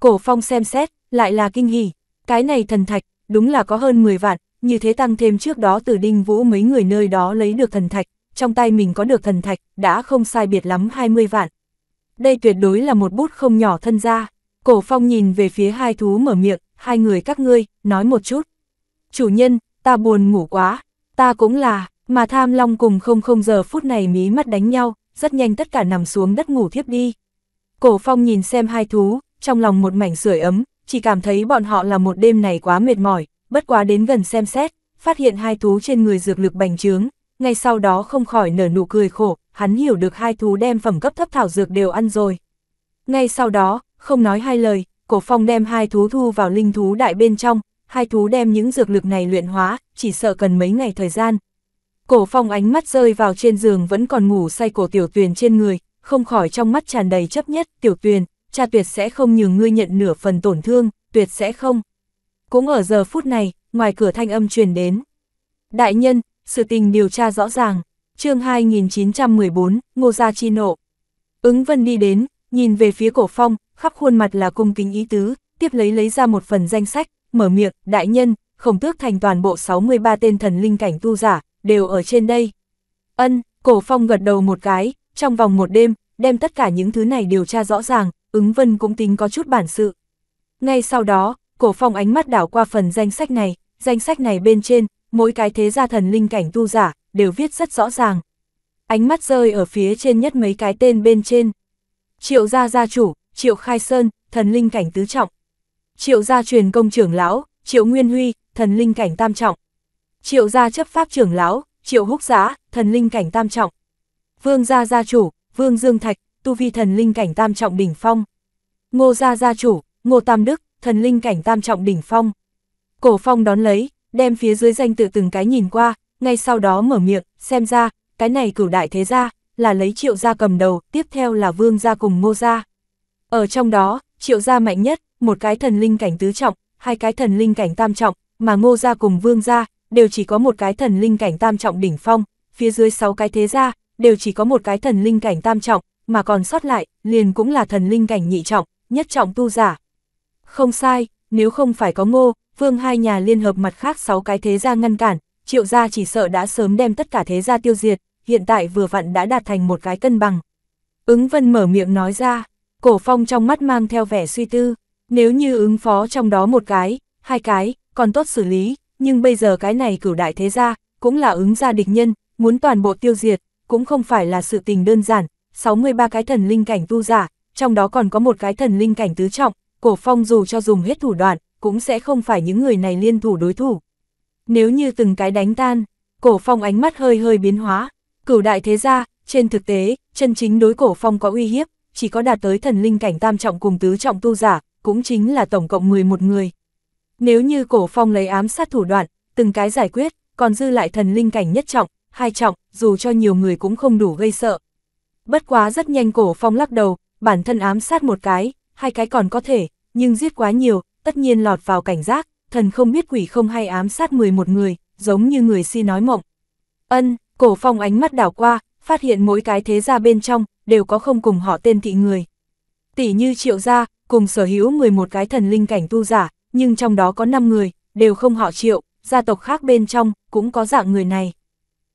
Cổ phong xem xét, lại là kinh hỉ, cái này thần thạch, đúng là có hơn 10 vạn, như thế tăng thêm trước đó từ đinh vũ mấy người nơi đó lấy được thần thạch, trong tay mình có được thần thạch, đã không sai biệt lắm 20 vạn. Đây tuyệt đối là một bút không nhỏ thân gia. cổ phong nhìn về phía hai thú mở miệng, hai người các ngươi, nói một chút. Chủ nhân, ta buồn ngủ quá, Ta cũng là, mà tham long cùng không không giờ phút này mí mắt đánh nhau, rất nhanh tất cả nằm xuống đất ngủ thiếp đi. Cổ phong nhìn xem hai thú, trong lòng một mảnh sưởi ấm, chỉ cảm thấy bọn họ là một đêm này quá mệt mỏi, bất quá đến gần xem xét, phát hiện hai thú trên người dược lực bành trướng, ngay sau đó không khỏi nở nụ cười khổ, hắn hiểu được hai thú đem phẩm cấp thấp thảo dược đều ăn rồi. Ngay sau đó, không nói hai lời, cổ phong đem hai thú thu vào linh thú đại bên trong, hai thú đem những dược lực này luyện hóa, chỉ sợ cần mấy ngày thời gian. Cổ phong ánh mắt rơi vào trên giường vẫn còn ngủ say cổ tiểu tuyền trên người, không khỏi trong mắt tràn đầy chấp nhất, tiểu tuyền, cha tuyệt sẽ không nhường ngươi nhận nửa phần tổn thương, tuyệt sẽ không. Cũng ở giờ phút này, ngoài cửa thanh âm truyền đến. Đại nhân, sự tình điều tra rõ ràng, chương 2914, Ngô Gia Chi Nộ. Ứng Vân đi đến, nhìn về phía cổ phong, khắp khuôn mặt là cung kính ý tứ, tiếp lấy lấy ra một phần danh sách, mở miệng, đại nhân, khổng tước thành toàn bộ 63 tên thần linh cảnh tu giả, đều ở trên đây. Ân, cổ phong gật đầu một cái, trong vòng một đêm, đem tất cả những thứ này điều tra rõ ràng, ứng vân cũng tính có chút bản sự. Ngay sau đó, cổ phong ánh mắt đảo qua phần danh sách này, danh sách này bên trên, mỗi cái thế gia thần linh cảnh tu giả, đều viết rất rõ ràng. Ánh mắt rơi ở phía trên nhất mấy cái tên bên trên. Triệu gia gia chủ, Triệu Khai Sơn, thần linh cảnh tứ trọng, Triệu gia truyền công trưởng lão, Triệu Nguyên Huy, thần linh cảnh tam trọng. Triệu gia chấp pháp trưởng lão, Triệu Húc Giá, thần linh cảnh tam trọng. Vương gia gia chủ, Vương Dương Thạch, tu vi thần linh cảnh tam trọng đỉnh phong. Ngô gia gia chủ, Ngô Tam Đức, thần linh cảnh tam trọng đỉnh phong. Cổ Phong đón lấy, đem phía dưới danh tự từng cái nhìn qua, ngay sau đó mở miệng, xem ra, cái này cửu đại thế gia, là lấy Triệu gia cầm đầu, tiếp theo là Vương gia cùng Ngô gia. Ở trong đó, Triệu gia mạnh nhất, một cái thần linh cảnh tứ trọng, hai cái thần linh cảnh tam trọng, mà ngô gia cùng vương gia, đều chỉ có một cái thần linh cảnh tam trọng đỉnh phong, phía dưới sáu cái thế gia, đều chỉ có một cái thần linh cảnh tam trọng, mà còn sót lại, liền cũng là thần linh cảnh nhị trọng, nhất trọng tu giả. Không sai, nếu không phải có ngô, vương hai nhà liên hợp mặt khác sáu cái thế gia ngăn cản, triệu gia chỉ sợ đã sớm đem tất cả thế gia tiêu diệt, hiện tại vừa vặn đã đạt thành một cái cân bằng. Ứng vân mở miệng nói ra, cổ phong trong mắt mang theo vẻ suy tư. Nếu như ứng phó trong đó một cái, hai cái, còn tốt xử lý, nhưng bây giờ cái này cửu đại thế gia, cũng là ứng gia địch nhân, muốn toàn bộ tiêu diệt, cũng không phải là sự tình đơn giản, 63 cái thần linh cảnh tu giả, trong đó còn có một cái thần linh cảnh tứ trọng, cổ phong dù cho dùng hết thủ đoạn, cũng sẽ không phải những người này liên thủ đối thủ. Nếu như từng cái đánh tan, cổ phong ánh mắt hơi hơi biến hóa, cửu đại thế gia, trên thực tế, chân chính đối cổ phong có uy hiếp, chỉ có đạt tới thần linh cảnh tam trọng cùng tứ trọng tu giả, cũng chính là tổng cộng 11 người. Nếu như cổ phong lấy ám sát thủ đoạn, từng cái giải quyết, còn dư lại thần linh cảnh nhất trọng, hai trọng, dù cho nhiều người cũng không đủ gây sợ. Bất quá rất nhanh cổ phong lắc đầu, bản thân ám sát một cái, hai cái còn có thể, nhưng giết quá nhiều, tất nhiên lọt vào cảnh giác, thần không biết quỷ không hay ám sát 11 người, giống như người si nói mộng. Ân, cổ phong ánh mắt đảo qua, phát hiện mỗi cái thế gia bên trong, đều có không cùng họ tên thị người. Tỷ như triệu gia, cùng sở hữu 11 cái thần linh cảnh tu giả, nhưng trong đó có 5 người, đều không họ triệu, gia tộc khác bên trong, cũng có dạng người này.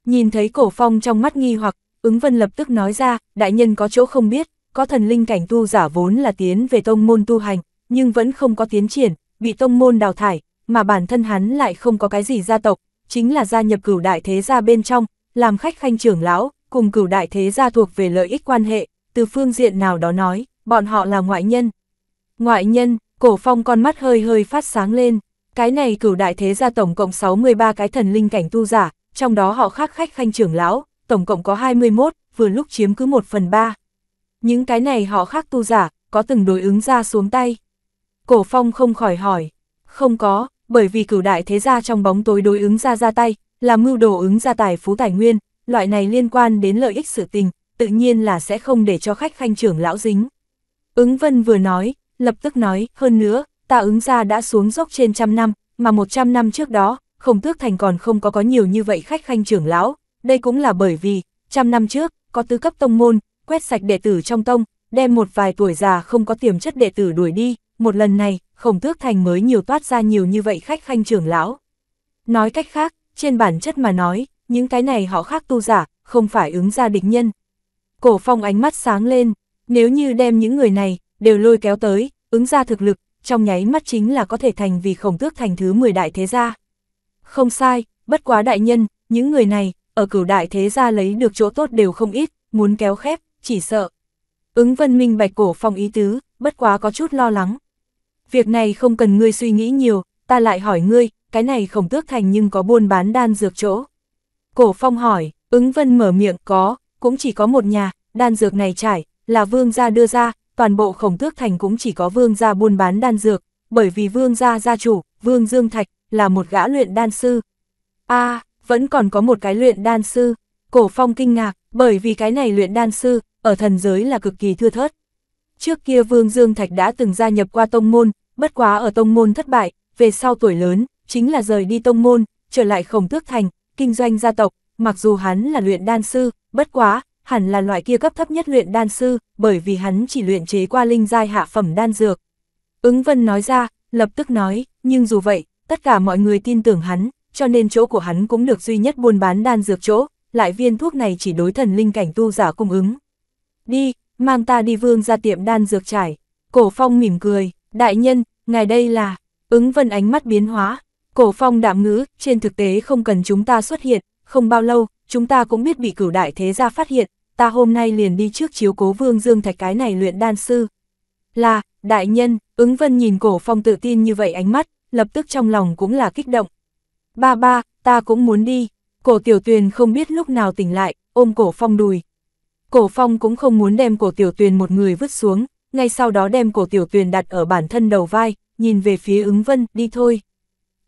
Nhìn thấy cổ phong trong mắt nghi hoặc, ứng vân lập tức nói ra, đại nhân có chỗ không biết, có thần linh cảnh tu giả vốn là tiến về tông môn tu hành, nhưng vẫn không có tiến triển, bị tông môn đào thải, mà bản thân hắn lại không có cái gì gia tộc, chính là gia nhập cửu đại thế gia bên trong, làm khách khanh trưởng lão, cùng cửu đại thế gia thuộc về lợi ích quan hệ, từ phương diện nào đó nói, bọn họ là ngoại nhân, Ngoại nhân, cổ phong con mắt hơi hơi phát sáng lên, cái này cửu đại thế gia tổng cộng 63 cái thần linh cảnh tu giả, trong đó họ khác khách khanh trưởng lão, tổng cộng có 21, vừa lúc chiếm cứ 1 phần 3. Những cái này họ khác tu giả, có từng đối ứng ra xuống tay. Cổ phong không khỏi hỏi, không có, bởi vì cửu đại thế gia trong bóng tối đối ứng ra ra tay, là mưu đồ ứng ra tài phú tài nguyên, loại này liên quan đến lợi ích sự tình, tự nhiên là sẽ không để cho khách khanh trưởng lão dính. Ứng vân vừa nói, lập tức nói, hơn nữa, ta ứng ra đã xuống dốc trên trăm năm, mà một trăm năm trước đó, khổng tước thành còn không có có nhiều như vậy khách khanh trưởng lão, đây cũng là bởi vì, trăm năm trước, có tứ cấp tông môn, quét sạch đệ tử trong tông, đem một vài tuổi già không có tiềm chất đệ tử đuổi đi, một lần này, khổng tước thành mới nhiều toát ra nhiều như vậy khách khanh trưởng lão. Nói cách khác, trên bản chất mà nói, những cái này họ khác tu giả, không phải ứng ra địch nhân. Cổ phong ánh mắt sáng lên, nếu như đem những người này, đều lôi kéo tới, ứng ra thực lực, trong nháy mắt chính là có thể thành vì khổng tước thành thứ 10 đại thế gia. Không sai, bất quá đại nhân, những người này, ở cửu đại thế gia lấy được chỗ tốt đều không ít, muốn kéo khép, chỉ sợ. Ứng vân minh bạch cổ phong ý tứ, bất quá có chút lo lắng. Việc này không cần ngươi suy nghĩ nhiều, ta lại hỏi ngươi, cái này khổng tước thành nhưng có buôn bán đan dược chỗ. Cổ phong hỏi, ứng vân mở miệng có, cũng chỉ có một nhà, đan dược này trải, là vương gia đưa ra, toàn bộ khổng tước thành cũng chỉ có vương gia buôn bán đan dược, bởi vì vương gia gia chủ, vương Dương Thạch, là một gã luyện đan sư. a à, vẫn còn có một cái luyện đan sư, cổ phong kinh ngạc, bởi vì cái này luyện đan sư, ở thần giới là cực kỳ thưa thớt. Trước kia vương Dương Thạch đã từng gia nhập qua tông môn, bất quá ở tông môn thất bại, về sau tuổi lớn, chính là rời đi tông môn, trở lại khổng tước thành, kinh doanh gia tộc, mặc dù hắn là luyện đan sư, bất quá, hẳn là loại kia cấp thấp nhất luyện đan sư, bởi vì hắn chỉ luyện chế qua linh giai hạ phẩm đan dược. Ứng Vân nói ra, lập tức nói, nhưng dù vậy, tất cả mọi người tin tưởng hắn, cho nên chỗ của hắn cũng được duy nhất buôn bán đan dược chỗ, lại viên thuốc này chỉ đối thần linh cảnh tu giả cung ứng. Đi, mang ta đi vương ra tiệm đan dược trải. Cổ phong mỉm cười, đại nhân, ngài đây là, ứng vân ánh mắt biến hóa. Cổ phong đạm ngữ, trên thực tế không cần chúng ta xuất hiện, không bao lâu, chúng ta cũng biết bị cửu đại thế gia phát hiện, ta hôm nay liền đi trước chiếu cố vương dương thạch cái này luyện đan sư. Là, đại nhân, ứng vân nhìn cổ phong tự tin như vậy ánh mắt, lập tức trong lòng cũng là kích động. Ba ba, ta cũng muốn đi, cổ tiểu tuyền không biết lúc nào tỉnh lại, ôm cổ phong đùi. Cổ phong cũng không muốn đem cổ tiểu tuyền một người vứt xuống, ngay sau đó đem cổ tiểu tuyền đặt ở bản thân đầu vai, nhìn về phía ứng vân, đi thôi.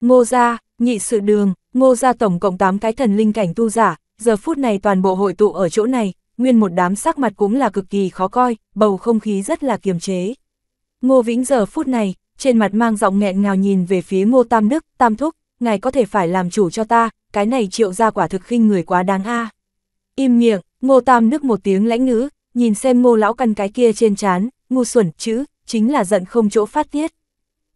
Ngô gia, nhị sự đường, ngô gia tổng cộng 8 cái thần linh cảnh tu giả, giờ phút này toàn bộ hội tụ ở chỗ này, nguyên một đám sắc mặt cũng là cực kỳ khó coi, bầu không khí rất là kiềm chế. Ngô Vĩnh giờ phút này, trên mặt mang giọng nghẹn ngào nhìn về phía Ngô Tam Đức, Tam Thúc, ngài có thể phải làm chủ cho ta, cái này triệu ra quả thực khinh người quá đáng a. Im miệng, Ngô Tam Đức một tiếng lãnh ngữ, nhìn xem Ngô lão căn cái kia trên chán, ngu xuẩn chữ, chính là giận không chỗ phát tiết.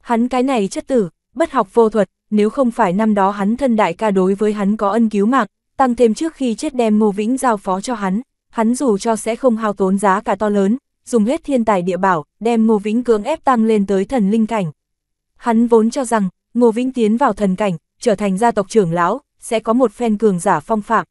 Hắn cái này chất tử, bất học vô thuật, nếu không phải năm đó hắn thân đại ca đối với hắn có ân cứu mạng, tăng thêm trước khi chết đem Ngô Vĩnh giao phó cho hắn, hắn dù cho sẽ không hao tốn giá cả to lớn, dùng hết thiên tài địa bảo, đem Ngô Vĩnh cưỡng ép tăng lên tới thần linh cảnh. Hắn vốn cho rằng, Ngô Vĩnh tiến vào thần cảnh, trở thành gia tộc trưởng lão, sẽ có một phen cường giả phong phạm.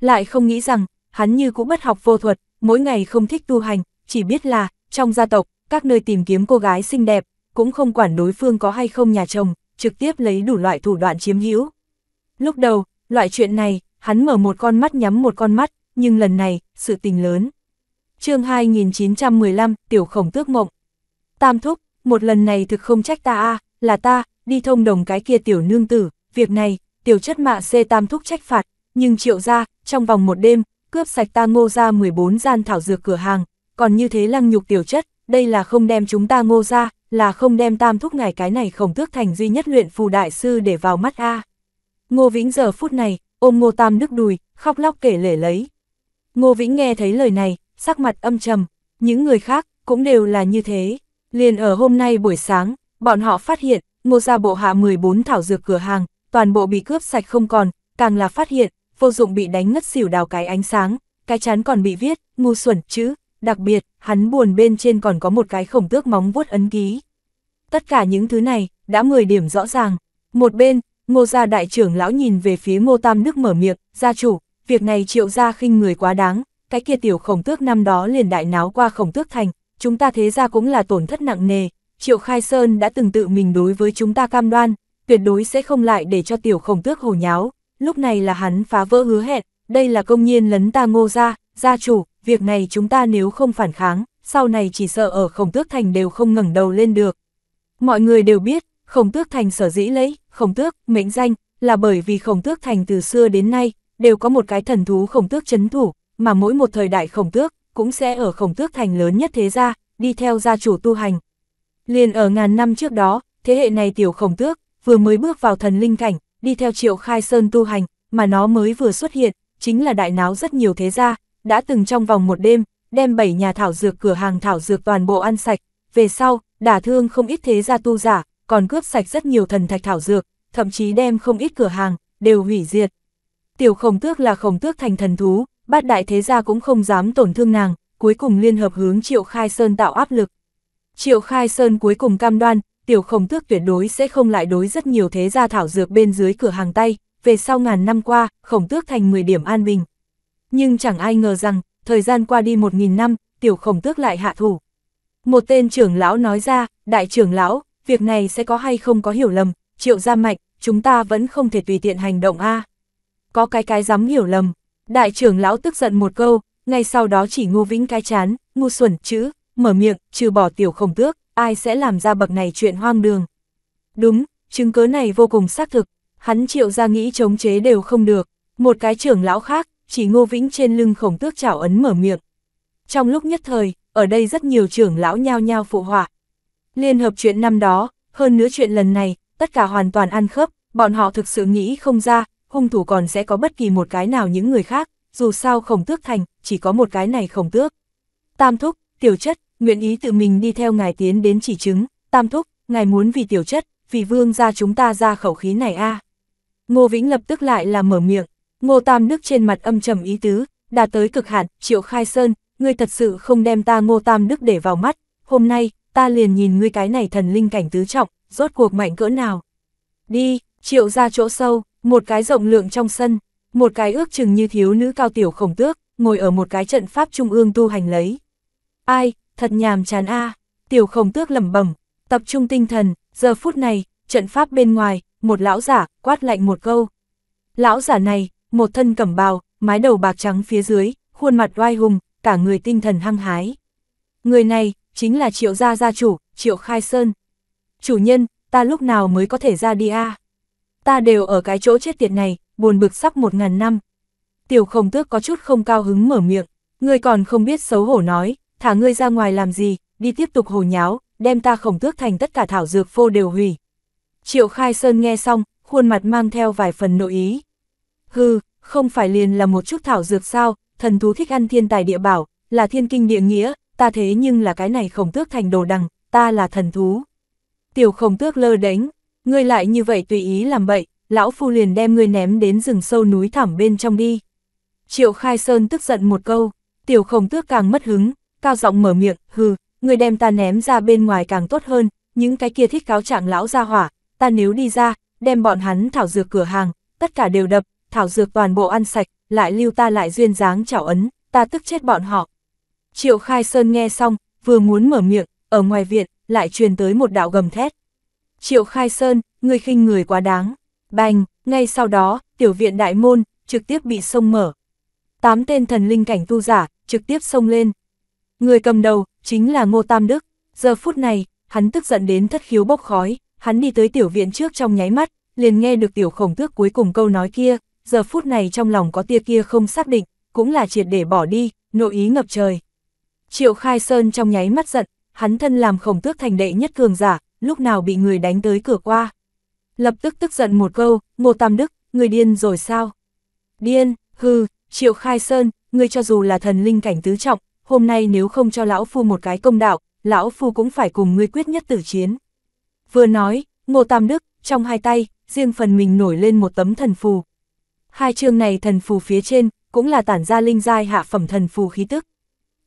Lại không nghĩ rằng, hắn như cũng bất học vô thuật, mỗi ngày không thích tu hành, chỉ biết là, trong gia tộc, các nơi tìm kiếm cô gái xinh đẹp, cũng không quản đối phương có hay không nhà chồng, trực tiếp lấy đủ loại thủ đoạn chiếm hữu. Lúc đầu, loại chuyện này, hắn mở một con mắt nhắm một con mắt, nhưng lần này, sự tình lớn. chương 2915, Tiểu Khổng Tước Mộng. Tam Thúc, một lần này thực không trách ta a à, là ta, đi thông đồng cái kia Tiểu Nương Tử, việc này, Tiểu Chất Mạ C Tam Thúc trách phạt, nhưng triệu ra, trong vòng một đêm, cướp sạch ta ngô ra 14 gian thảo dược cửa hàng, còn như thế lăng nhục Tiểu Chất, đây là không đem chúng ta ngô ra, là không đem Tam Thúc ngài cái này khổng tước thành duy nhất luyện phù đại sư để vào mắt a à. Ngô Vĩnh giờ phút này, ôm Ngô Tam nước đùi, khóc lóc kể lể lấy. Ngô Vĩnh nghe thấy lời này, sắc mặt âm trầm, những người khác cũng đều là như thế. Liền ở hôm nay buổi sáng, bọn họ phát hiện, ngô gia bộ hạ 14 thảo dược cửa hàng, toàn bộ bị cướp sạch không còn, càng là phát hiện, vô dụng bị đánh ngất xỉu đào cái ánh sáng, cái chán còn bị viết, ngu xuẩn, chữ, đặc biệt, hắn buồn bên trên còn có một cái khổng tước móng vuốt ấn ký. Tất cả những thứ này, đã 10 điểm rõ ràng. Một bên, ngô gia đại trưởng lão nhìn về phía ngô tam nước mở miệng, gia chủ, việc này triệu gia khinh người quá đáng, cái kia tiểu khổng tước năm đó liền đại náo qua khổng tước thành, chúng ta thế ra cũng là tổn thất nặng nề, triệu khai sơn đã từng tự mình đối với chúng ta cam đoan, tuyệt đối sẽ không lại để cho tiểu khổng tước hồ nháo, lúc này là hắn phá vỡ hứa hẹn, đây là công nhiên lấn ta ngô ra, gia chủ, việc này chúng ta nếu không phản kháng, sau này chỉ sợ ở khổng tước thành đều không ngẩng đầu lên được. Mọi người đều biết, khổng tước thành sở dĩ lấy, khổng tước, mệnh danh, là bởi vì khổng tước thành từ xưa đến nay, đều có một cái thần thú khổng tước chấn thủ, mà mỗi một thời đại khổng tước, cũng sẽ ở khổng tước thành lớn nhất thế gia, đi theo gia chủ tu hành. Liền ở ngàn năm trước đó, thế hệ này tiểu khổng tước, vừa mới bước vào thần linh cảnh, đi theo triệu khai sơn tu hành, mà nó mới vừa xuất hiện, chính là đại náo rất nhiều thế gia, đã từng trong vòng một đêm, đem bảy nhà thảo dược cửa hàng thảo dược toàn bộ ăn sạch, về sau, đả thương không ít thế gia tu giả, còn cướp sạch rất nhiều thần thạch thảo dược, thậm chí đem không ít cửa hàng, đều hủy diệt. Tiểu khổng tước là khổng tước thành thần thú, bát đại thế gia cũng không dám tổn thương nàng, cuối cùng liên hợp hướng Triệu Khai Sơn tạo áp lực. Triệu Khai Sơn cuối cùng cam đoan, tiểu khổng tước tuyệt đối sẽ không lại đối rất nhiều thế gia thảo dược bên dưới cửa hàng tay, về sau ngàn năm qua, khổng tước thành 10 điểm an bình. Nhưng chẳng ai ngờ rằng, thời gian qua đi 1.000 năm, tiểu khổng tước lại hạ thủ. Một tên trưởng lão nói ra, đại trưởng lão, việc này sẽ có hay không có hiểu lầm, triệu gia mạnh, chúng ta vẫn không thể tùy tiện hành động a có cái cái dám hiểu lầm. Đại trưởng lão tức giận một câu, ngay sau đó chỉ ngô vĩnh cái chán, ngu xuẩn, chữ, mở miệng, trừ bỏ tiểu khổng tước, ai sẽ làm ra bậc này chuyện hoang đường. Đúng, chứng cứ này vô cùng xác thực, hắn triệu ra nghĩ chống chế đều không được, một cái trưởng lão khác, chỉ ngô vĩnh trên lưng khổng tước chảo ấn mở miệng. Trong lúc nhất thời, ở đây rất nhiều trưởng lão nhao nhao phụ họa. Liên hợp chuyện năm đó, hơn nữa chuyện lần này, tất cả hoàn toàn ăn khớp, bọn họ thực sự nghĩ không ra, hung thủ còn sẽ có bất kỳ một cái nào những người khác, dù sao khổng tước thành, chỉ có một cái này khổng tước. Tam thúc, tiểu chất, nguyện ý tự mình đi theo ngài tiến đến chỉ chứng, tam thúc, ngài muốn vì tiểu chất, vì vương gia chúng ta ra khẩu khí này a à? Ngô Vĩnh lập tức lại là mở miệng, ngô tam nước trên mặt âm trầm ý tứ, đạt tới cực hạn, triệu khai sơn, ngươi thật sự không đem ta ngô tam đức để vào mắt, hôm nay, ta liền nhìn ngươi cái này thần linh cảnh tứ trọng, rốt cuộc mạnh cỡ nào. Đi, triệu ra chỗ sâu, một cái rộng lượng trong sân, một cái ước chừng như thiếu nữ cao tiểu khổng tước, ngồi ở một cái trận pháp trung ương tu hành lấy. Ai, thật nhàm chán a tiểu khổng tước lẩm bẩm tập trung tinh thần, giờ phút này, trận pháp bên ngoài, một lão giả, quát lạnh một câu. Lão giả này, một thân cẩm bào, mái đầu bạc trắng phía dưới, khuôn mặt oai hùng, cả người tinh thần hăng hái. Người này, chính là triệu gia gia chủ, triệu khai sơn. Chủ nhân, ta lúc nào mới có thể ra đi a à? ta đều ở cái chỗ chết tiệt này, buồn bực sắp một ngàn năm. Tiểu khổng tước có chút không cao hứng mở miệng, ngươi còn không biết xấu hổ nói, thả ngươi ra ngoài làm gì, đi tiếp tục hồ nháo, đem ta khổng tước thành tất cả thảo dược phô đều hủy. Triệu Khai Sơn nghe xong, khuôn mặt mang theo vài phần nội ý. Hừ, không phải liền là một chút thảo dược sao, thần thú thích ăn thiên tài địa bảo, là thiên kinh địa nghĩa, ta thế nhưng là cái này khổng tước thành đồ đằng, ta là thần thú. Tiểu khổng tước lơ đánh, ngươi lại như vậy tùy ý làm bậy, lão phu liền đem ngươi ném đến rừng sâu núi thẳm bên trong đi. Triệu Khai Sơn tức giận một câu, tiểu khổng tước càng mất hứng, cao giọng mở miệng, hừ, ngươi đem ta ném ra bên ngoài càng tốt hơn, những cái kia thích cáo trạng lão ra hỏa, ta nếu đi ra, đem bọn hắn thảo dược cửa hàng, tất cả đều đập, thảo dược toàn bộ ăn sạch, lại lưu ta lại duyên dáng chảo ấn, ta tức chết bọn họ. Triệu Khai Sơn nghe xong, vừa muốn mở miệng, ở ngoài viện, lại truyền tới một đạo gầm thét. Triệu Khai Sơn, người khinh người quá đáng. Bành, ngay sau đó, tiểu viện đại môn, trực tiếp bị sông mở. Tám tên thần linh cảnh tu giả, trực tiếp xông lên. Người cầm đầu, chính là Ngô Tam Đức. Giờ phút này, hắn tức giận đến thất khiếu bốc khói, hắn đi tới tiểu viện trước trong nháy mắt, liền nghe được tiểu khổng tước cuối cùng câu nói kia, giờ phút này trong lòng có tia kia không xác định, cũng là triệt để bỏ đi, nội ý ngập trời. Triệu Khai Sơn trong nháy mắt giận, hắn thân làm khổng tước thành đệ nhất cường giả, lúc nào bị người đánh tới cửa qua. Lập tức tức giận một câu, Ngô Tam Đức, người điên rồi sao? Điên, hừ, Triệu Khai Sơn, người cho dù là thần linh cảnh tứ trọng, hôm nay nếu không cho Lão Phu một cái công đạo, Lão Phu cũng phải cùng ngươi quyết nhất tử chiến. Vừa nói, Ngô Tam Đức, trong hai tay, riêng phần mình nổi lên một tấm thần phù. Hai chương này thần phù phía trên, cũng là tản ra linh giai hạ phẩm thần phù khí tức.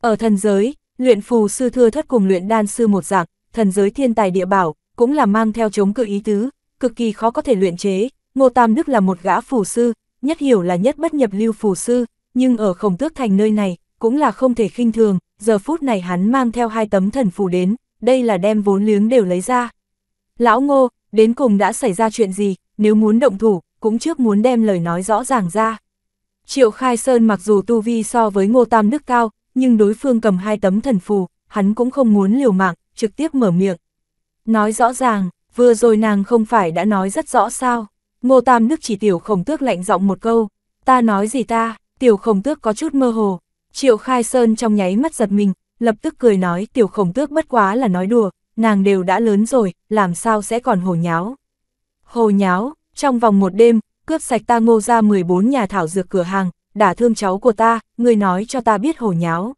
Ở thần giới, luyện phù sư thưa thất cùng luyện đan sư một dạng, thần giới thiên tài địa bảo, cũng là mang theo chống cự ý tứ, cực kỳ khó có thể luyện chế. Ngô Tam Đức là một gã phù sư, nhất hiểu là nhất bất nhập lưu phù sư, nhưng ở khổng tước thành nơi này, cũng là không thể khinh thường, giờ phút này hắn mang theo hai tấm thần phù đến, đây là đem vốn liếng đều lấy ra. Lão Ngô, đến cùng đã xảy ra chuyện gì, nếu muốn động thủ, cũng trước muốn đem lời nói rõ ràng ra. Triệu Khai Sơn mặc dù tu vi so với Ngô Tam Đức cao, nhưng đối phương cầm hai tấm thần phù, hắn cũng không muốn liều mạng, trực tiếp mở miệng. Nói rõ ràng, vừa rồi nàng không phải đã nói rất rõ sao. Ngô Tam Đức chỉ tiểu khổng tước lạnh giọng một câu. Ta nói gì ta, tiểu khổng tước có chút mơ hồ. Triệu Khai Sơn trong nháy mắt giật mình, lập tức cười nói tiểu khổng tước bất quá là nói đùa, nàng đều đã lớn rồi, làm sao sẽ còn hồ nháo. Hồ nháo, trong vòng một đêm, cướp sạch ta ngô ra 14 nhà thảo dược cửa hàng, đả thương cháu của ta, người nói cho ta biết hồ nháo.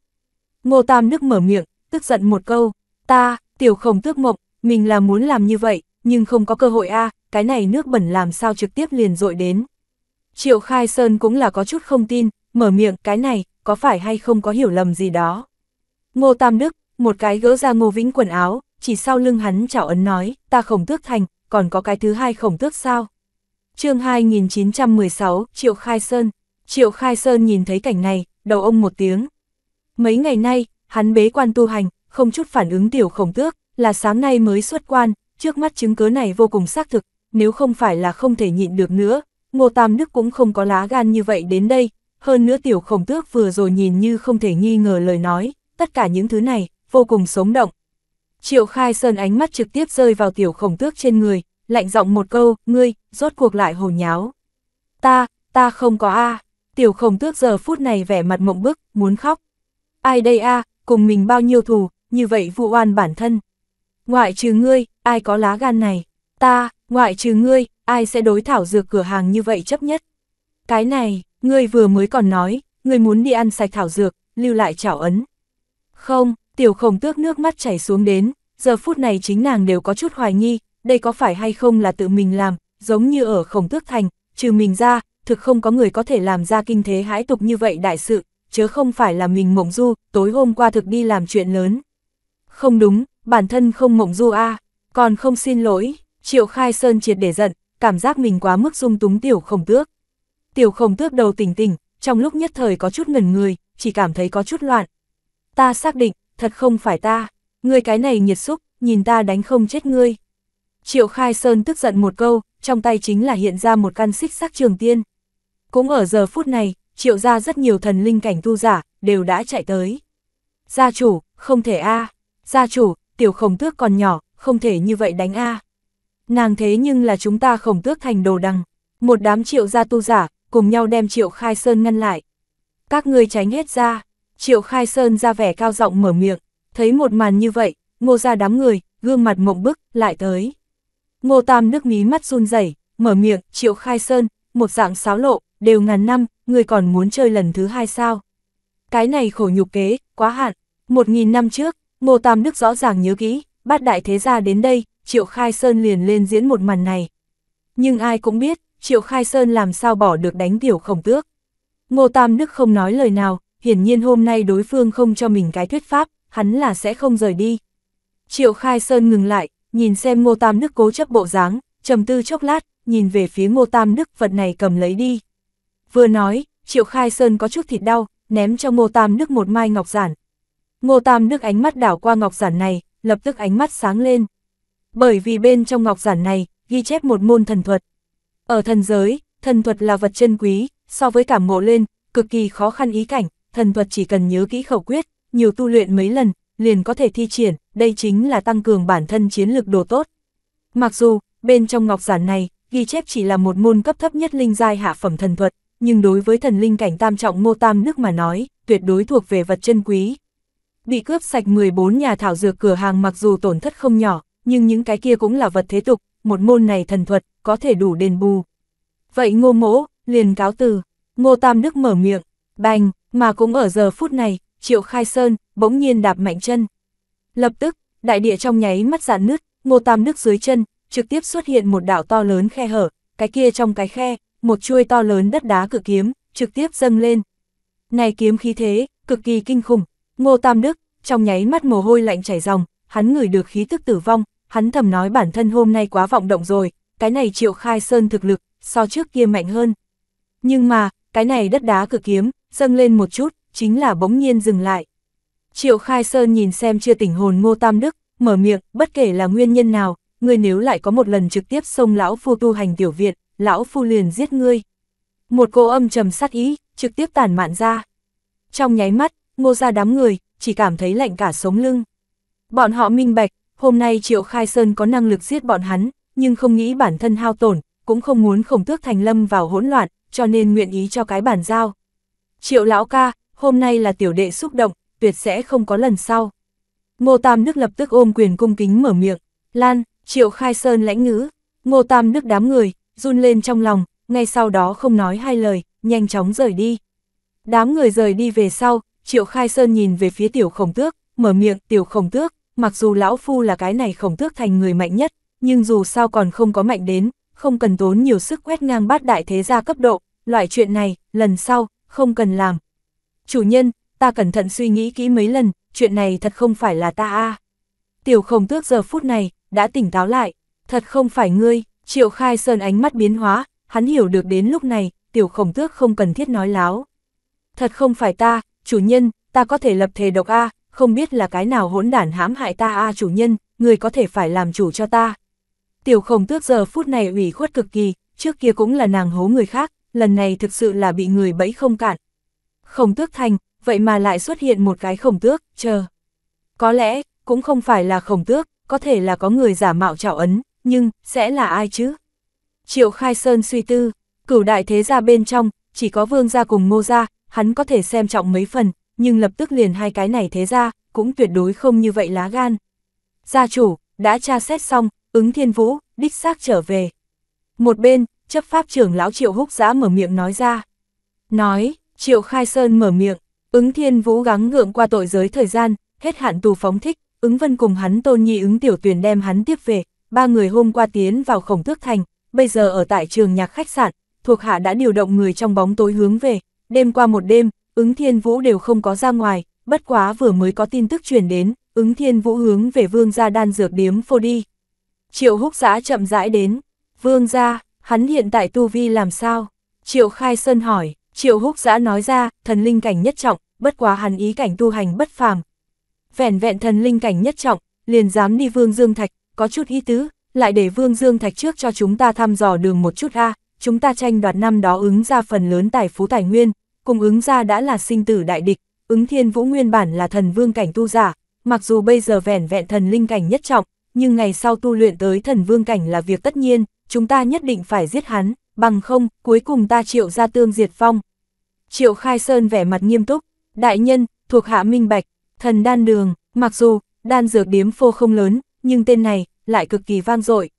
Ngô Tam Đức mở miệng, tức giận một câu, ta, tiểu khổng tước mộng, mình là muốn làm như vậy, nhưng không có cơ hội a cái này nước bẩn làm sao trực tiếp liền dội đến. Triệu Khai Sơn cũng là có chút không tin, mở miệng cái này, có phải hay không có hiểu lầm gì đó. Ngô Tam Đức, một cái gỡ ra Ngô Vĩnh quần áo, chỉ sau lưng hắn chảo ấn nói, ta khổng tước thành, còn có cái thứ hai khổng tước sao. chương 2916, Triệu Khai Sơn. Triệu Khai Sơn nhìn thấy cảnh này, đầu ông một tiếng. Mấy ngày nay, hắn bế quan tu hành, không chút phản ứng tiểu khổng tước, là sáng nay mới xuất quan, trước mắt chứng cứ này vô cùng xác thực, nếu không phải là không thể nhịn được nữa, Ngô Tam Đức cũng không có lá gan như vậy đến đây, hơn nữa tiểu khổng tước vừa rồi nhìn như không thể nghi ngờ lời nói, tất cả những thứ này, vô cùng sống động. Triệu Khai Sơn ánh mắt trực tiếp rơi vào tiểu khổng tước trên người, lạnh giọng một câu, ngươi, rốt cuộc lại hồ nháo. Ta, ta không có a tiểu khổng tước giờ phút này vẻ mặt mộng bức, muốn khóc. Ai đây a cùng mình bao nhiêu thù, như vậy vụ oan bản thân. Ngoại trừ ngươi, ai có lá gan này? Ta, ngoại trừ ngươi, ai sẽ đối thảo dược cửa hàng như vậy chấp nhất? Cái này, ngươi vừa mới còn nói, ngươi muốn đi ăn sạch thảo dược, lưu lại chảo ấn. Không, tiểu khổng tước nước mắt chảy xuống đến, giờ phút này chính nàng đều có chút hoài nghi, đây có phải hay không là tự mình làm, giống như ở khổng tước thành, trừ mình ra, thực không có người có thể làm ra kinh thế hãi tục như vậy đại sự, chớ không phải là mình mộng du, tối hôm qua thực đi làm chuyện lớn không đúng, bản thân không mộng du a còn không xin lỗi, triệu khai sơn triệt để giận, cảm giác mình quá mức dung túng tiểu khổng tước. Tiểu khổng tước đầu tỉnh tỉnh, trong lúc nhất thời có chút ngẩn người, chỉ cảm thấy có chút loạn. Ta xác định, thật không phải ta, ngươi cái này nhiệt xúc, nhìn ta đánh không chết ngươi. Triệu khai sơn tức giận một câu, trong tay chính là hiện ra một căn xích sắc trường tiên. Cũng ở giờ phút này, triệu ra rất nhiều thần linh cảnh tu giả, đều đã chạy tới. Gia chủ, không thể a gia chủ, tiểu khổng tước còn nhỏ, không thể như vậy đánh a. Nàng thế nhưng là chúng ta khổng tước thành đồ đằng, một đám triệu gia tu giả, cùng nhau đem triệu khai sơn ngăn lại. Các ngươi tránh hết ra, triệu khai sơn ra vẻ cao giọng mở miệng, thấy một màn như vậy, ngô ra đám người, gương mặt mộng bức, lại tới. Ngô tam nước mí mắt run rẩy mở miệng, triệu khai sơn, một dạng sáo lộ, đều ngàn năm, người còn muốn chơi lần thứ hai sao. Cái này khổ nhục kế, quá hạn, một nghìn năm trước, Ngô Tam Đức rõ ràng nhớ kỹ, bát đại thế gia đến đây, Triệu Khai Sơn liền lên diễn một màn này. Nhưng ai cũng biết, Triệu Khai Sơn làm sao bỏ được đánh tiểu khổng tước. Ngô Tam Đức không nói lời nào, hiển nhiên hôm nay đối phương không cho mình cái thuyết pháp, hắn là sẽ không rời đi. Triệu Khai Sơn ngừng lại, nhìn xem Ngô Tam Đức cố chấp bộ dáng, trầm tư chốc lát, nhìn về phía Ngô Tam Đức vật này cầm lấy đi. Vừa nói, Triệu Khai Sơn có chút thịt đau, ném cho Ngô Tam Đức một mai ngọc giản, Ngô Tam nước ánh mắt đảo qua ngọc giản này, lập tức ánh mắt sáng lên. Bởi vì bên trong ngọc giản này, ghi chép một môn thần thuật. Ở thần giới, thần thuật là vật chân quý, so với cảm ngộ lên, cực kỳ khó khăn ý cảnh, thần thuật chỉ cần nhớ kỹ khẩu quyết, nhiều tu luyện mấy lần, liền có thể thi triển, đây chính là tăng cường bản thân chiến lực đồ tốt. Mặc dù, bên trong ngọc giản này, ghi chép chỉ là một môn cấp thấp nhất linh giai hạ phẩm thần thuật, nhưng đối với thần linh cảnh tam trọng mô tam nước mà nói, tuyệt đối thuộc về vật chân quý, Bị cướp sạch 14 nhà thảo dược cửa hàng mặc dù tổn thất không nhỏ, nhưng những cái kia cũng là vật thế tục, một môn này thần thuật, có thể đủ đền bù. Vậy ngô mỗ, liền cáo từ, ngô tam đức mở miệng, bành, mà cũng ở giờ phút này, triệu khai sơn, bỗng nhiên đạp mạnh chân. Lập tức, đại địa trong nháy mắt giãn nứt, ngô tam đức dưới chân, trực tiếp xuất hiện một đảo to lớn khe hở, cái kia trong cái khe, một chuôi to lớn đất đá cự kiếm, trực tiếp dâng lên. Này kiếm khí thế, cực kỳ kinh khủng, Ngô Tam Đức, trong nháy mắt mồ hôi lạnh chảy ròng, hắn ngửi được khí tức tử vong, hắn thầm nói bản thân hôm nay quá vọng động rồi, cái này Triệu Khai Sơn thực lực, so trước kia mạnh hơn. Nhưng mà, cái này đất đá cực kiếm, dâng lên một chút, chính là bỗng nhiên dừng lại. Triệu Khai Sơn nhìn xem chưa tỉnh hồn Ngô Tam Đức, mở miệng, bất kể là nguyên nhân nào, ngươi nếu lại có một lần trực tiếp xông lão phu tu hành tiểu viện, lão phu liền giết ngươi. Một cô âm trầm sát ý, trực tiếp tàn mạn ra. Trong nháy mắt, ngô ra đám người, chỉ cảm thấy lạnh cả sống lưng. Bọn họ minh bạch, hôm nay Triệu Khai Sơn có năng lực giết bọn hắn, nhưng không nghĩ bản thân hao tổn, cũng không muốn khổng tước thành lâm vào hỗn loạn, cho nên nguyện ý cho cái bản giao. Triệu lão ca, hôm nay là tiểu đệ xúc động, tuyệt sẽ không có lần sau. Ngô Tam Đức lập tức ôm quyền cung kính mở miệng, Lan, Triệu Khai Sơn lãnh ngữ, Ngô Tam Đức đám người, run lên trong lòng, ngay sau đó không nói hai lời, nhanh chóng rời đi. Đám người rời đi về sau, Triệu Khai Sơn nhìn về phía tiểu khổng tước, mở miệng tiểu khổng tước, mặc dù lão phu là cái này khổng tước thành người mạnh nhất, nhưng dù sao còn không có mạnh đến, không cần tốn nhiều sức quét ngang bát đại thế gia cấp độ, loại chuyện này, lần sau, không cần làm. Chủ nhân, ta cẩn thận suy nghĩ kỹ mấy lần, chuyện này thật không phải là ta a Tiểu khổng tước giờ phút này, đã tỉnh táo lại, thật không phải ngươi, triệu khai sơn ánh mắt biến hóa, hắn hiểu được đến lúc này, tiểu khổng tước không cần thiết nói láo. Thật không phải ta, chủ nhân, ta có thể lập thề độc A, không biết là cái nào hỗn đản hãm hại ta A chủ nhân, người có thể phải làm chủ cho ta. Tiểu khổng tước giờ phút này ủy khuất cực kỳ, trước kia cũng là nàng hố người khác, lần này thực sự là bị người bẫy không cạn. Khổng tước thành, vậy mà lại xuất hiện một cái khổng tước, chờ. Có lẽ, cũng không phải là khổng tước, có thể là có người giả mạo trảo ấn, nhưng, sẽ là ai chứ? Triệu Khai Sơn suy tư, cửu đại thế gia bên trong, chỉ có vương gia cùng ngô gia, hắn có thể xem trọng mấy phần, nhưng lập tức liền hai cái này thế ra, cũng tuyệt đối không như vậy lá gan. Gia chủ, đã tra xét xong, ứng thiên vũ, đích xác trở về. Một bên, chấp pháp trưởng lão triệu húc giã mở miệng nói ra. Nói, triệu khai sơn mở miệng, ứng thiên vũ gắng ngượng qua tội giới thời gian, hết hạn tù phóng thích, ứng vân cùng hắn tôn nhi ứng tiểu tuyển đem hắn tiếp về, ba người hôm qua tiến vào khổng tước thành, bây giờ ở tại trường nhạc khách sạn, thuộc hạ đã điều động người trong bóng tối hướng về, đêm qua một đêm, ứng thiên vũ đều không có ra ngoài, bất quá vừa mới có tin tức truyền đến, ứng thiên vũ hướng về vương gia đan dược điếm phô đi. Triệu húc giã chậm rãi đến, vương gia, hắn hiện tại tu vi làm sao? Triệu khai sơn hỏi, triệu húc giã nói ra, thần linh cảnh nhất trọng, bất quá hắn ý cảnh tu hành bất phàm. Vẻn vẹn thần linh cảnh nhất trọng, liền dám đi vương dương thạch, có chút ý tứ, lại để vương dương thạch trước cho chúng ta thăm dò đường một chút a chúng ta tranh đoạt năm đó ứng ra phần lớn tài phú tài nguyên, cùng ứng ra đã là sinh tử đại địch, ứng thiên vũ nguyên bản là thần vương cảnh tu giả, mặc dù bây giờ vẻn vẹn thần linh cảnh nhất trọng, nhưng ngày sau tu luyện tới thần vương cảnh là việc tất nhiên, chúng ta nhất định phải giết hắn, bằng không, cuối cùng ta triệu ra tương diệt phong. Triệu Khai Sơn vẻ mặt nghiêm túc, đại nhân, thuộc hạ minh bạch, thần đan đường, mặc dù, đan dược điếm phô không lớn, nhưng tên này, lại cực kỳ vang dội,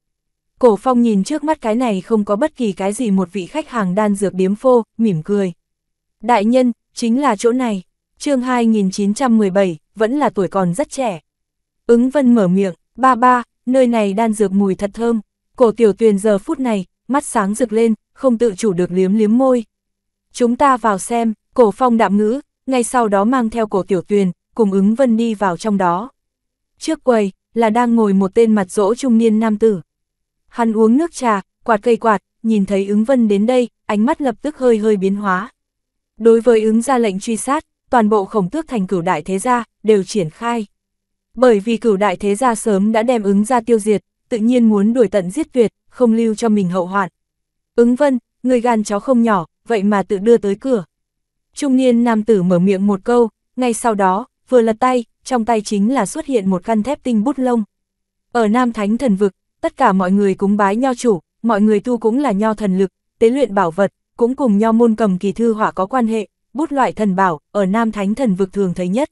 Cổ phong nhìn trước mắt cái này không có bất kỳ cái gì một vị khách hàng đan dược điếm phô, mỉm cười. Đại nhân, chính là chỗ này. chương 2917, vẫn là tuổi còn rất trẻ. Ứng vân mở miệng, ba ba, nơi này đan dược mùi thật thơm. Cổ tiểu tuyền giờ phút này, mắt sáng rực lên, không tự chủ được liếm liếm môi. Chúng ta vào xem, cổ phong đạm ngữ, ngay sau đó mang theo cổ tiểu tuyền, cùng ứng vân đi vào trong đó. Trước quầy, là đang ngồi một tên mặt rỗ trung niên nam tử. Hắn uống nước trà, quạt cây quạt, nhìn thấy ứng vân đến đây, ánh mắt lập tức hơi hơi biến hóa. Đối với ứng ra lệnh truy sát, toàn bộ khổng tước thành cửu đại thế gia, đều triển khai. Bởi vì cửu đại thế gia sớm đã đem ứng ra tiêu diệt, tự nhiên muốn đuổi tận giết tuyệt, không lưu cho mình hậu hoạn. Ứng vân, người gan chó không nhỏ, vậy mà tự đưa tới cửa. Trung niên nam tử mở miệng một câu, ngay sau đó, vừa lật tay, trong tay chính là xuất hiện một căn thép tinh bút lông. Ở Nam Thánh Thần Vực, tất cả mọi người cúng bái nho chủ, mọi người tu cũng là nho thần lực, tế luyện bảo vật, cũng cùng nho môn cầm kỳ thư hỏa có quan hệ, bút loại thần bảo, ở Nam Thánh thần vực thường thấy nhất.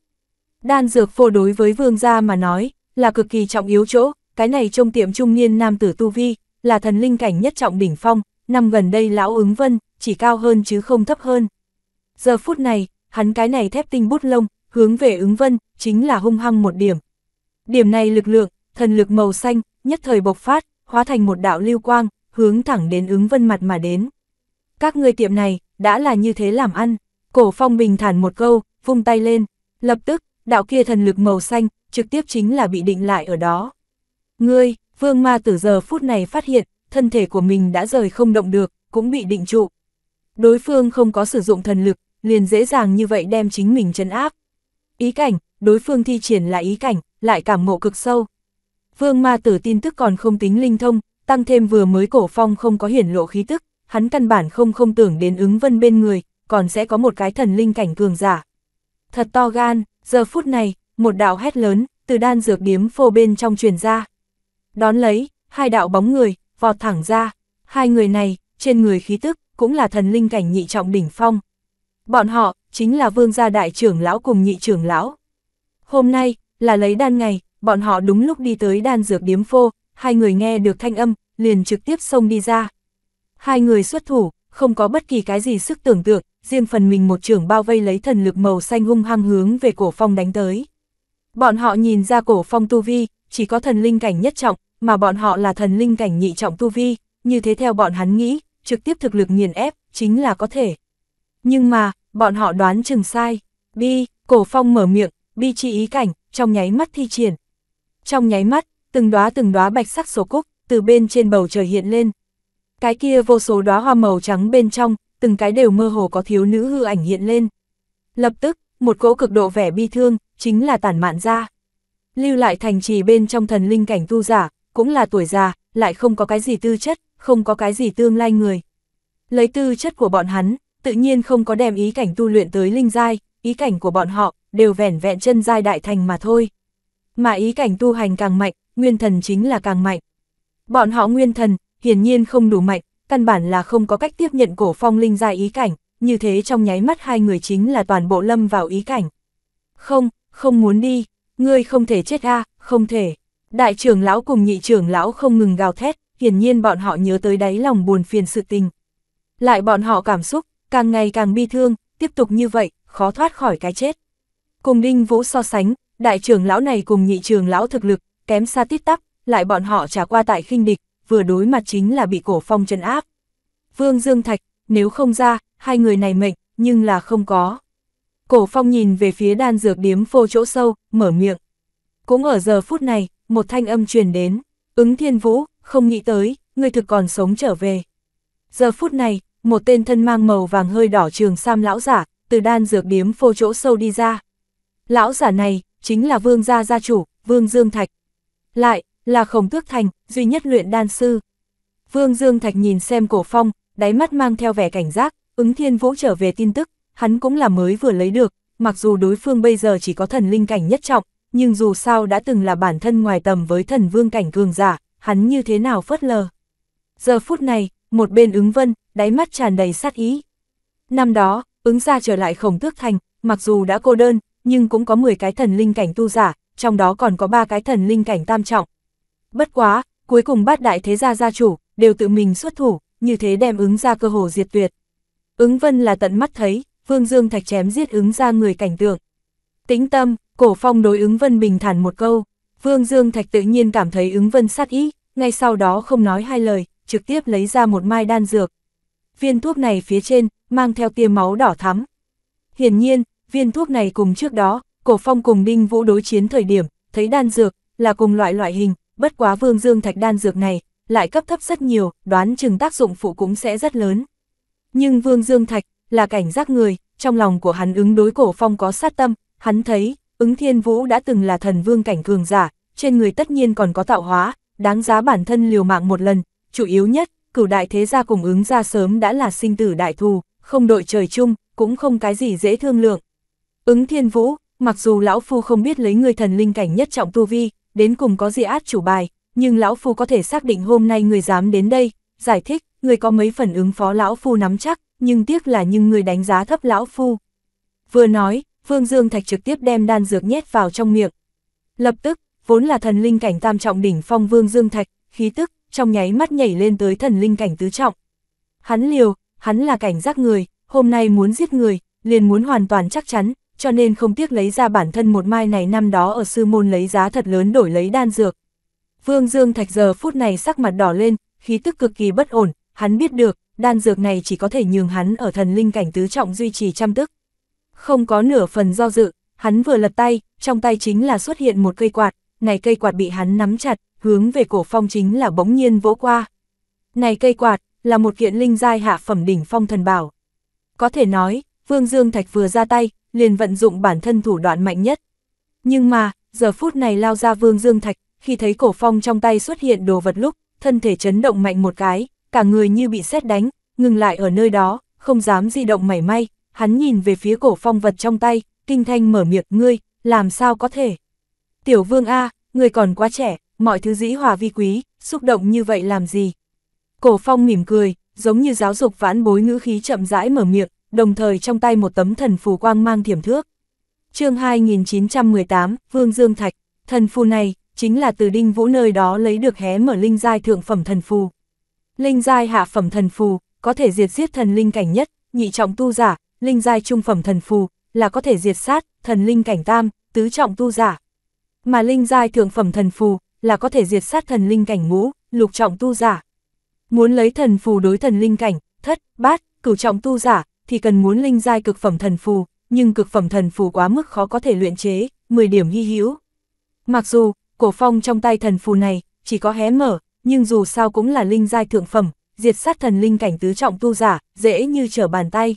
Đan dược phô đối với vương gia mà nói, là cực kỳ trọng yếu chỗ, cái này trong tiệm trung niên nam tử tu vi, là thần linh cảnh nhất trọng đỉnh phong, năm gần đây lão ứng vân, chỉ cao hơn chứ không thấp hơn. Giờ phút này, hắn cái này thép tinh bút lông, hướng về ứng vân, chính là hung hăng một điểm. Điểm này lực lượng, thần lực màu xanh, nhất thời bộc phát, hóa thành một đạo lưu quang, hướng thẳng đến ứng vân mặt mà đến. Các ngươi tiệm này, đã là như thế làm ăn, cổ phong bình thản một câu, vung tay lên, lập tức, đạo kia thần lực màu xanh, trực tiếp chính là bị định lại ở đó. Ngươi, vương ma tử giờ phút này phát hiện, thân thể của mình đã rời không động được, cũng bị định trụ. Đối phương không có sử dụng thần lực, liền dễ dàng như vậy đem chính mình chấn áp. Ý cảnh, đối phương thi triển là ý cảnh, lại cảm mộ cực sâu. Vương ma tử tin tức còn không tính linh thông, tăng thêm vừa mới cổ phong không có hiển lộ khí tức, hắn căn bản không không tưởng đến ứng vân bên người, còn sẽ có một cái thần linh cảnh cường giả. Thật to gan, giờ phút này, một đạo hét lớn, từ đan dược điếm phô bên trong truyền ra. Đón lấy, hai đạo bóng người, vọt thẳng ra, hai người này, trên người khí tức, cũng là thần linh cảnh nhị trọng đỉnh phong. Bọn họ, chính là vương gia đại trưởng lão cùng nhị trưởng lão. Hôm nay, là lấy đan ngày, bọn họ đúng lúc đi tới đan dược điếm phô, hai người nghe được thanh âm, liền trực tiếp xông đi ra. Hai người xuất thủ, không có bất kỳ cái gì sức tưởng tượng, riêng phần mình một trưởng bao vây lấy thần lực màu xanh hung hăng hướng về cổ phong đánh tới. Bọn họ nhìn ra cổ phong tu vi, chỉ có thần linh cảnh nhất trọng, mà bọn họ là thần linh cảnh nhị trọng tu vi, như thế theo bọn hắn nghĩ, trực tiếp thực lực nghiền ép, chính là có thể. Nhưng mà, bọn họ đoán chừng sai. Bi, cổ phong mở miệng, bi chi ý cảnh, trong nháy mắt thi triển, trong nháy mắt, từng đóa từng đóa bạch sắc sổ cúc, từ bên trên bầu trời hiện lên. Cái kia vô số đóa hoa màu trắng bên trong, từng cái đều mơ hồ có thiếu nữ hư ảnh hiện lên. Lập tức, một cỗ cực độ vẻ bi thương, chính là tản mạn ra. Lưu lại thành trì bên trong thần linh cảnh tu giả, cũng là tuổi già, lại không có cái gì tư chất, không có cái gì tương lai người. Lấy tư chất của bọn hắn, tự nhiên không có đem ý cảnh tu luyện tới linh giai, ý cảnh của bọn họ, đều vẻn vẹn chân giai đại thành mà thôi mà ý cảnh tu hành càng mạnh, nguyên thần chính là càng mạnh. Bọn họ nguyên thần, hiển nhiên không đủ mạnh, căn bản là không có cách tiếp nhận cổ phong linh ra ý cảnh, như thế trong nháy mắt hai người chính là toàn bộ lâm vào ý cảnh. Không, không muốn đi, ngươi không thể chết a không thể. Đại trưởng lão cùng nhị trưởng lão không ngừng gào thét, hiển nhiên bọn họ nhớ tới đáy lòng buồn phiền sự tình. Lại bọn họ cảm xúc, càng ngày càng bi thương, tiếp tục như vậy, khó thoát khỏi cái chết. Cùng Đinh Vũ so sánh, đại trưởng lão này cùng nhị trưởng lão thực lực, kém xa tít tắp, lại bọn họ trả qua tại khinh địch, vừa đối mặt chính là bị cổ phong chân áp. Vương Dương Thạch, nếu không ra, hai người này mệnh, nhưng là không có. Cổ phong nhìn về phía đan dược điếm phô chỗ sâu, mở miệng. Cũng ở giờ phút này, một thanh âm truyền đến, ứng thiên vũ, không nghĩ tới, người thực còn sống trở về. Giờ phút này, một tên thân mang màu vàng hơi đỏ trường sam lão giả, từ đan dược điếm phô chỗ sâu đi ra. Lão giả này, chính là vương gia gia chủ, vương Dương Thạch. Lại, là khổng tước thành, duy nhất luyện đan sư. Vương Dương Thạch nhìn xem cổ phong, đáy mắt mang theo vẻ cảnh giác, ứng thiên vũ trở về tin tức, hắn cũng là mới vừa lấy được, mặc dù đối phương bây giờ chỉ có thần linh cảnh nhất trọng, nhưng dù sao đã từng là bản thân ngoài tầm với thần vương cảnh cường giả, hắn như thế nào phớt lờ. Giờ phút này, một bên ứng vân, đáy mắt tràn đầy sát ý. Năm đó, ứng ra trở lại khổng tước thành, mặc dù đã cô đơn, nhưng cũng có 10 cái thần linh cảnh tu giả, trong đó còn có ba cái thần linh cảnh tam trọng. Bất quá, cuối cùng bát đại thế gia gia chủ, đều tự mình xuất thủ, như thế đem ứng ra cơ hồ diệt tuyệt. Ứng vân là tận mắt thấy, Vương Dương Thạch chém giết ứng ra người cảnh tượng. Tĩnh tâm, cổ phong đối ứng vân bình thản một câu, Vương Dương Thạch tự nhiên cảm thấy ứng vân sát ý, ngay sau đó không nói hai lời, trực tiếp lấy ra một mai đan dược. Viên thuốc này phía trên, mang theo tia máu đỏ thắm. Hiển nhiên, viên thuốc này cùng trước đó, cổ phong cùng Đinh Vũ đối chiến thời điểm, thấy đan dược, là cùng loại loại hình, bất quá vương dương thạch đan dược này, lại cấp thấp rất nhiều, đoán chừng tác dụng phụ cũng sẽ rất lớn. Nhưng vương dương thạch, là cảnh giác người, trong lòng của hắn ứng đối cổ phong có sát tâm, hắn thấy, ứng thiên vũ đã từng là thần vương cảnh cường giả, trên người tất nhiên còn có tạo hóa, đáng giá bản thân liều mạng một lần, chủ yếu nhất, cửu đại thế gia cùng ứng ra sớm đã là sinh tử đại thù, không đội trời chung, cũng không cái gì dễ thương lượng. Ứng thiên vũ, mặc dù lão phu không biết lấy người thần linh cảnh nhất trọng tu vi, đến cùng có gì át chủ bài, nhưng lão phu có thể xác định hôm nay người dám đến đây, giải thích, người có mấy phần ứng phó lão phu nắm chắc, nhưng tiếc là nhưng người đánh giá thấp lão phu. Vừa nói, Vương Dương Thạch trực tiếp đem đan dược nhét vào trong miệng. Lập tức, vốn là thần linh cảnh tam trọng đỉnh phong Vương Dương Thạch, khí tức, trong nháy mắt nhảy lên tới thần linh cảnh tứ trọng. Hắn liều, hắn là cảnh giác người, hôm nay muốn giết người, liền muốn hoàn toàn chắc chắn, cho nên không tiếc lấy ra bản thân một mai này năm đó ở sư môn lấy giá thật lớn đổi lấy đan dược. Vương Dương Thạch giờ phút này sắc mặt đỏ lên, khí tức cực kỳ bất ổn, hắn biết được, đan dược này chỉ có thể nhường hắn ở thần linh cảnh tứ trọng duy trì trăm tức. Không có nửa phần do dự, hắn vừa lật tay, trong tay chính là xuất hiện một cây quạt, này cây quạt bị hắn nắm chặt, hướng về cổ phong chính là bỗng nhiên vỗ qua. Này cây quạt, là một kiện linh giai hạ phẩm đỉnh phong thần bảo. Có thể nói, Vương Dương Thạch vừa ra tay, liền vận dụng bản thân thủ đoạn mạnh nhất. Nhưng mà, giờ phút này lao ra Vương Dương Thạch, khi thấy cổ phong trong tay xuất hiện đồ vật lúc, thân thể chấn động mạnh một cái, cả người như bị sét đánh, ngừng lại ở nơi đó, không dám di động mảy may, hắn nhìn về phía cổ phong vật trong tay, kinh thanh mở miệng ngươi, làm sao có thể. Tiểu vương A, người còn quá trẻ, mọi thứ dĩ hòa vi quý, xúc động như vậy làm gì. Cổ phong mỉm cười, giống như giáo dục vãn bối ngữ khí chậm rãi mở miệng, đồng thời trong tay một tấm thần phù quang mang thiểm thước. chương 2918, Vương Dương Thạch, thần phù này, chính là từ đinh vũ nơi đó lấy được hé mở linh giai thượng phẩm thần phù. Linh giai hạ phẩm thần phù, có thể diệt giết thần linh cảnh nhất, nhị trọng tu giả, linh giai trung phẩm thần phù, là có thể diệt sát, thần linh cảnh tam, tứ trọng tu giả. Mà linh giai thượng phẩm thần phù, là có thể diệt sát thần linh cảnh ngũ, lục trọng tu giả. Muốn lấy thần phù đối thần linh cảnh, thất, bát, cửu trọng tu giả, thì cần muốn linh giai cực phẩm thần phù, nhưng cực phẩm thần phù quá mức khó có thể luyện chế, 10 điểm hy hữu. Mặc dù, cổ phong trong tay thần phù này, chỉ có hé mở, nhưng dù sao cũng là linh giai thượng phẩm, diệt sát thần linh cảnh tứ trọng tu giả, dễ như trở bàn tay.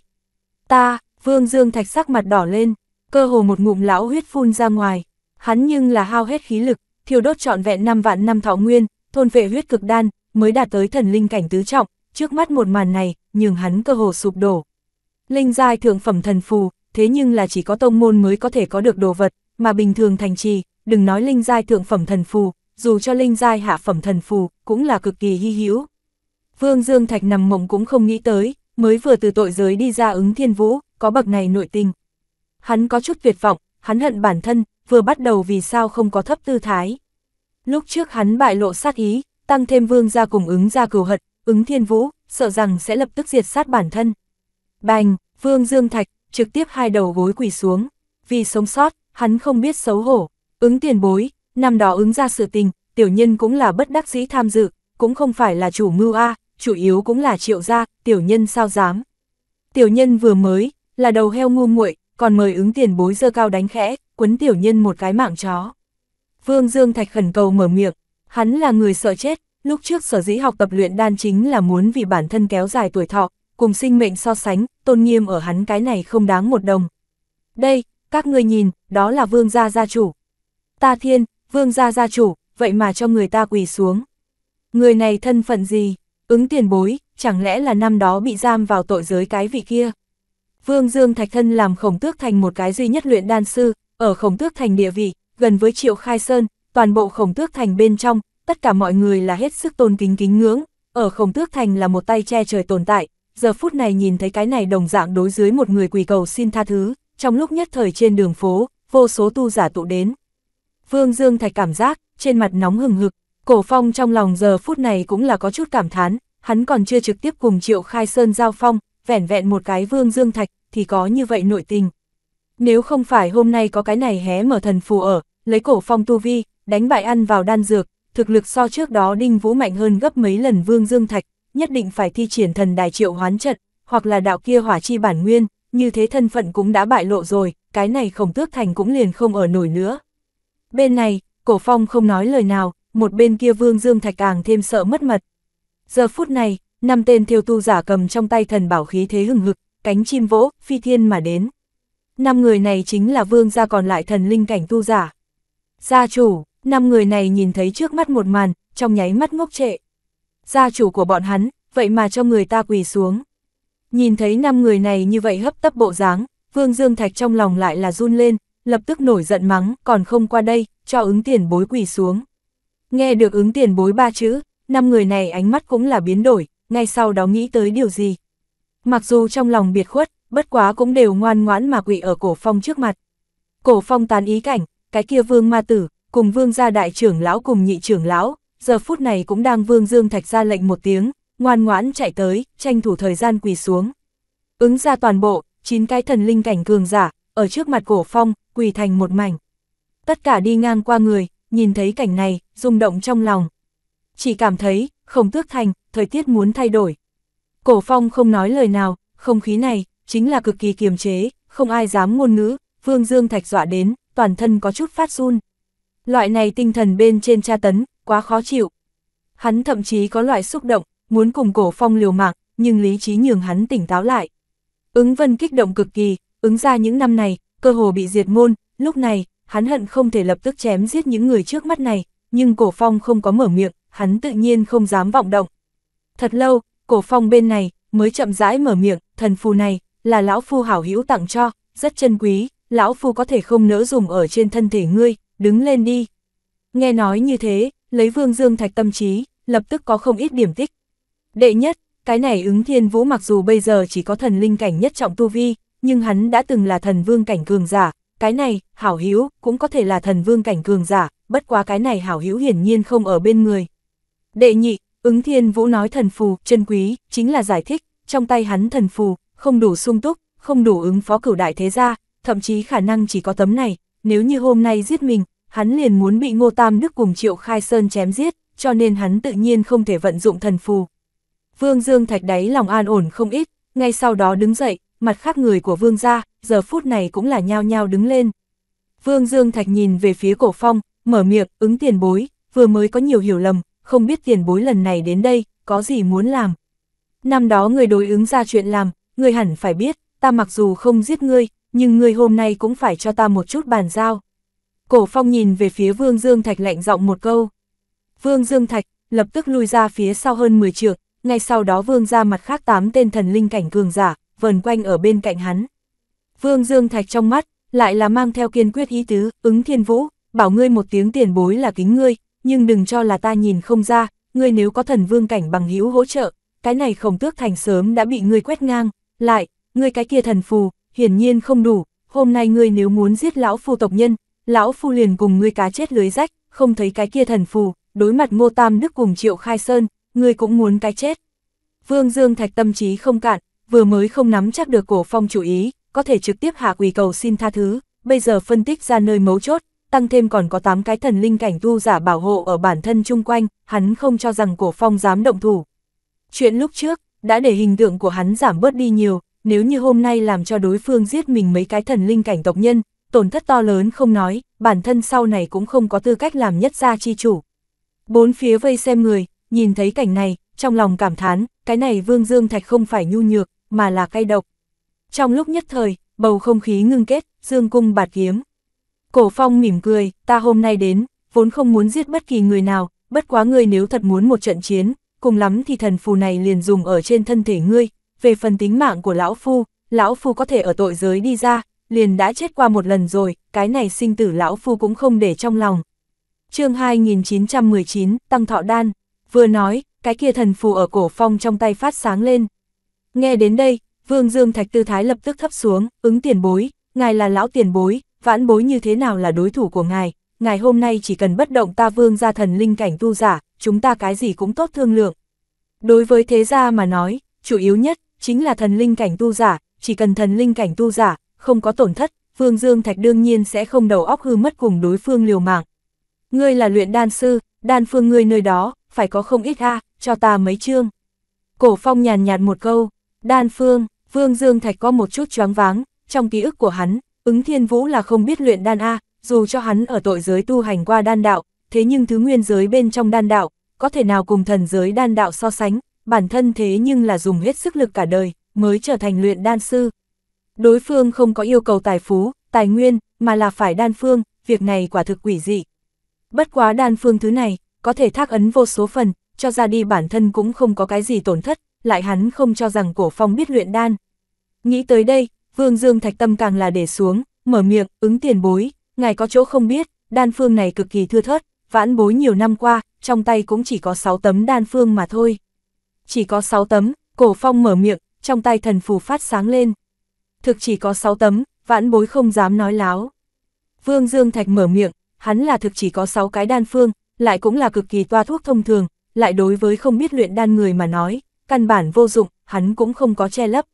Ta, Vương Dương Thạch sắc mặt đỏ lên, cơ hồ một ngụm lão huyết phun ra ngoài, hắn nhưng là hao hết khí lực, thiêu đốt trọn vẹn năm vạn năm thọ nguyên, thôn vệ huyết cực đan, mới đạt tới thần linh cảnh tứ trọng, trước mắt một màn này, nhường hắn cơ hồ sụp đổ. Linh giai thượng phẩm thần phù, thế nhưng là chỉ có tông môn mới có thể có được đồ vật, mà bình thường thành trì, đừng nói linh giai thượng phẩm thần phù, dù cho linh giai hạ phẩm thần phù, cũng là cực kỳ hy hữu. Vương Dương Thạch nằm mộng cũng không nghĩ tới, mới vừa từ tội giới đi ra ứng thiên vũ, có bậc này nội tình. Hắn có chút tuyệt vọng, hắn hận bản thân, vừa bắt đầu vì sao không có thấp tư thái. Lúc trước hắn bại lộ sát ý, tăng thêm vương ra cùng ứng ra cừu hận, ứng thiên vũ, sợ rằng sẽ lập tức diệt sát bản thân. Bành, Vương Dương Thạch, trực tiếp hai đầu gối quỳ xuống. Vì sống sót, hắn không biết xấu hổ. Ứng tiền bối, năm đó ứng ra sự tình, tiểu nhân cũng là bất đắc dĩ tham dự, cũng không phải là chủ mưu A, chủ yếu cũng là triệu gia, tiểu nhân sao dám. Tiểu nhân vừa mới, là đầu heo ngu muội còn mời ứng tiền bối dơ cao đánh khẽ, quấn tiểu nhân một cái mạng chó. Vương Dương Thạch khẩn cầu mở miệng, hắn là người sợ chết, lúc trước sở dĩ học tập luyện đan chính là muốn vì bản thân kéo dài tuổi thọ, cùng sinh mệnh so sánh, tôn nghiêm ở hắn cái này không đáng một đồng. Đây, các ngươi nhìn, đó là vương gia gia chủ. Ta thiên, vương gia gia chủ, vậy mà cho người ta quỳ xuống. Người này thân phận gì, ứng tiền bối, chẳng lẽ là năm đó bị giam vào tội giới cái vị kia. Vương Dương Thạch Thân làm khổng tước thành một cái duy nhất luyện đan sư, ở khổng tước thành địa vị, gần với triệu khai sơn, toàn bộ khổng tước thành bên trong, tất cả mọi người là hết sức tôn kính kính ngưỡng, ở khổng tước thành là một tay che trời tồn tại, giờ phút này nhìn thấy cái này đồng dạng đối dưới một người quỳ cầu xin tha thứ, trong lúc nhất thời trên đường phố, vô số tu giả tụ đến. Vương Dương Thạch cảm giác, trên mặt nóng hừng hực, cổ phong trong lòng giờ phút này cũng là có chút cảm thán, hắn còn chưa trực tiếp cùng Triệu Khai Sơn giao phong, vẻn vẹn một cái Vương Dương Thạch, thì có như vậy nội tình. Nếu không phải hôm nay có cái này hé mở thần phù ở, lấy cổ phong tu vi, đánh bại ăn vào đan dược, thực lực so trước đó Đinh Vũ mạnh hơn gấp mấy lần Vương Dương Thạch, nhất định phải thi triển thần đài triệu hoán trận, hoặc là đạo kia hỏa chi bản nguyên, như thế thân phận cũng đã bại lộ rồi, cái này khổng tước thành cũng liền không ở nổi nữa. Bên này, cổ phong không nói lời nào, một bên kia vương dương thạch càng thêm sợ mất mật. Giờ phút này, năm tên thiêu tu giả cầm trong tay thần bảo khí thế hừng hực, cánh chim vỗ, phi thiên mà đến. Năm người này chính là vương gia còn lại thần linh cảnh tu giả. Gia chủ, năm người này nhìn thấy trước mắt một màn, trong nháy mắt ngốc trệ gia chủ của bọn hắn, vậy mà cho người ta quỳ xuống. Nhìn thấy năm người này như vậy hấp tấp bộ dáng, Vương Dương Thạch trong lòng lại là run lên, lập tức nổi giận mắng, còn không qua đây, cho ứng tiền bối quỳ xuống. Nghe được ứng tiền bối ba chữ, năm người này ánh mắt cũng là biến đổi, ngay sau đó nghĩ tới điều gì. Mặc dù trong lòng biệt khuất, bất quá cũng đều ngoan ngoãn mà quỳ ở cổ phong trước mặt. Cổ phong tán ý cảnh, cái kia vương ma tử, cùng vương gia đại trưởng lão cùng nhị trưởng lão, giờ phút này cũng đang Vương Dương Thạch ra lệnh một tiếng, ngoan ngoãn chạy tới, tranh thủ thời gian quỳ xuống. Ứng ra toàn bộ, chín cái thần linh cảnh cường giả, ở trước mặt cổ phong, quỳ thành một mảnh. Tất cả đi ngang qua người, nhìn thấy cảnh này, rung động trong lòng. Chỉ cảm thấy, không tước thành, thời tiết muốn thay đổi. Cổ phong không nói lời nào, không khí này, chính là cực kỳ kiềm chế, không ai dám ngôn ngữ, Vương Dương Thạch dọa đến, toàn thân có chút phát run. Loại này tinh thần bên trên tra tấn, quá khó chịu. Hắn thậm chí có loại xúc động, muốn cùng cổ phong liều mạng, nhưng lý trí nhường hắn tỉnh táo lại. Ứng vân kích động cực kỳ, ứng ra những năm này, cơ hồ bị diệt môn, lúc này, hắn hận không thể lập tức chém giết những người trước mắt này, nhưng cổ phong không có mở miệng, hắn tự nhiên không dám vọng động. Thật lâu, cổ phong bên này, mới chậm rãi mở miệng, thần phù này, là lão phu hảo hữu tặng cho, rất chân quý, lão phu có thể không nỡ dùng ở trên thân thể ngươi, đứng lên đi. Nghe nói như thế, lấy Vương Dương Thạch tâm trí, lập tức có không ít điểm tích. Đệ nhất, cái này ứng thiên vũ mặc dù bây giờ chỉ có thần linh cảnh nhất trọng tu vi, nhưng hắn đã từng là thần vương cảnh cường giả, cái này, hảo hữu cũng có thể là thần vương cảnh cường giả, bất quá cái này hảo hữu hiển nhiên không ở bên người. Đệ nhị, ứng thiên vũ nói thần phù, chân quý, chính là giải thích, trong tay hắn thần phù, không đủ sung túc, không đủ ứng phó cửu đại thế gia, thậm chí khả năng chỉ có tấm này, nếu như hôm nay giết mình, hắn liền muốn bị Ngô Tam Đức cùng Triệu Khai Sơn chém giết, cho nên hắn tự nhiên không thể vận dụng thần phù. Vương Dương Thạch đáy lòng an ổn không ít, ngay sau đó đứng dậy, mặt khác người của Vương gia, giờ phút này cũng là nhao nhao đứng lên. Vương Dương Thạch nhìn về phía cổ phong, mở miệng, ứng tiền bối, vừa mới có nhiều hiểu lầm, không biết tiền bối lần này đến đây, có gì muốn làm. Năm đó người đối ứng ra chuyện làm, người hẳn phải biết, ta mặc dù không giết ngươi, nhưng ngươi hôm nay cũng phải cho ta một chút bàn giao. Cổ phong nhìn về phía Vương Dương Thạch lạnh giọng một câu. Vương Dương Thạch lập tức lui ra phía sau hơn 10 trượng, ngay sau đó Vương ra mặt khác 8 tên thần linh cảnh cường giả, vần quanh ở bên cạnh hắn. Vương Dương Thạch trong mắt, lại là mang theo kiên quyết ý tứ, ứng thiên vũ, bảo ngươi một tiếng tiền bối là kính ngươi, nhưng đừng cho là ta nhìn không ra, ngươi nếu có thần vương cảnh bằng hữu hỗ trợ, cái này không tước thành sớm đã bị ngươi quét ngang, lại, ngươi cái kia thần phù, hiển nhiên không đủ, hôm nay ngươi nếu muốn giết lão phu tộc nhân, lão phu liền cùng ngươi cá chết lưới rách, không thấy cái kia thần phù, đối mặt Ngô Tam Đức cùng Triệu Khai Sơn, ngươi cũng muốn cái chết. Vương Dương Thạch tâm trí không cạn, vừa mới không nắm chắc được cổ phong chủ ý, có thể trực tiếp hạ quỳ cầu xin tha thứ, bây giờ phân tích ra nơi mấu chốt, tăng thêm còn có 8 cái thần linh cảnh tu giả bảo hộ ở bản thân chung quanh, hắn không cho rằng cổ phong dám động thủ. Chuyện lúc trước, đã để hình tượng của hắn giảm bớt đi nhiều, nếu như hôm nay làm cho đối phương giết mình mấy cái thần linh cảnh tộc nhân, tổn thất to lớn không nói, bản thân sau này cũng không có tư cách làm nhất gia chi chủ. Bốn phía vây xem người, nhìn thấy cảnh này, trong lòng cảm thán, cái này Vương Dương Thạch không phải nhu nhược, mà là cay độc. Trong lúc nhất thời, bầu không khí ngưng kết, Dương cung bạt kiếm. Cổ phong mỉm cười, ta hôm nay đến, vốn không muốn giết bất kỳ người nào, bất quá ngươi nếu thật muốn một trận chiến, cùng lắm thì thần phù này liền dùng ở trên thân thể ngươi, về phần tính mạng của lão phu, lão phu có thể ở tội giới đi ra, liền đã chết qua một lần rồi, cái này sinh tử lão phu cũng không để trong lòng. chương 2919, Tăng Thọ Đan, vừa nói, cái kia thần phù ở cổ phong trong tay phát sáng lên. Nghe đến đây, Vương Dương Thạch tư thái lập tức thấp xuống, ứng tiền bối, ngài là lão tiền bối, vãn bối như thế nào là đối thủ của ngài, ngài hôm nay chỉ cần bất động ta vương ra thần linh cảnh tu giả, chúng ta cái gì cũng tốt thương lượng. Đối với thế gia mà nói, chủ yếu nhất, chính là thần linh cảnh tu giả, chỉ cần thần linh cảnh tu giả, không có tổn thất, Vương Dương Thạch đương nhiên sẽ không đầu óc hư mất cùng đối phương liều mạng. Ngươi là luyện đan sư, đan phương ngươi nơi đó, phải có không ít a, cho ta mấy chương. Cổ Phong nhàn nhạt một câu, đan phương, Vương Dương Thạch có một chút choáng váng, trong ký ức của hắn, ứng thiên vũ là không biết luyện đan a, dù cho hắn ở tội giới tu hành qua đan đạo, thế nhưng thứ nguyên giới bên trong đan đạo, có thể nào cùng thần giới đan đạo so sánh, bản thân thế nhưng là dùng hết sức lực cả đời, mới trở thành luyện đan sư, Đối phương không có yêu cầu tài phú, tài nguyên, mà là phải đan phương, việc này quả thực quỷ dị. Bất quá đan phương thứ này, có thể thác ấn vô số phần, cho ra đi bản thân cũng không có cái gì tổn thất, lại hắn không cho rằng cổ phong biết luyện đan. Nghĩ tới đây, Vương Dương Thạch Tâm càng là để xuống, mở miệng, ứng tiền bối, ngài có chỗ không biết, đan phương này cực kỳ thưa thớt, vãn bối nhiều năm qua, trong tay cũng chỉ có 6 tấm đan phương mà thôi. Chỉ có 6 tấm, cổ phong mở miệng, trong tay thần phù phát sáng lên thực chỉ có 6 tấm, vãn bối không dám nói láo. Vương Dương Thạch mở miệng, hắn là thực chỉ có 6 cái đan phương, lại cũng là cực kỳ toa thuốc thông thường, lại đối với không biết luyện đan người mà nói, căn bản vô dụng, hắn cũng không có che lấp.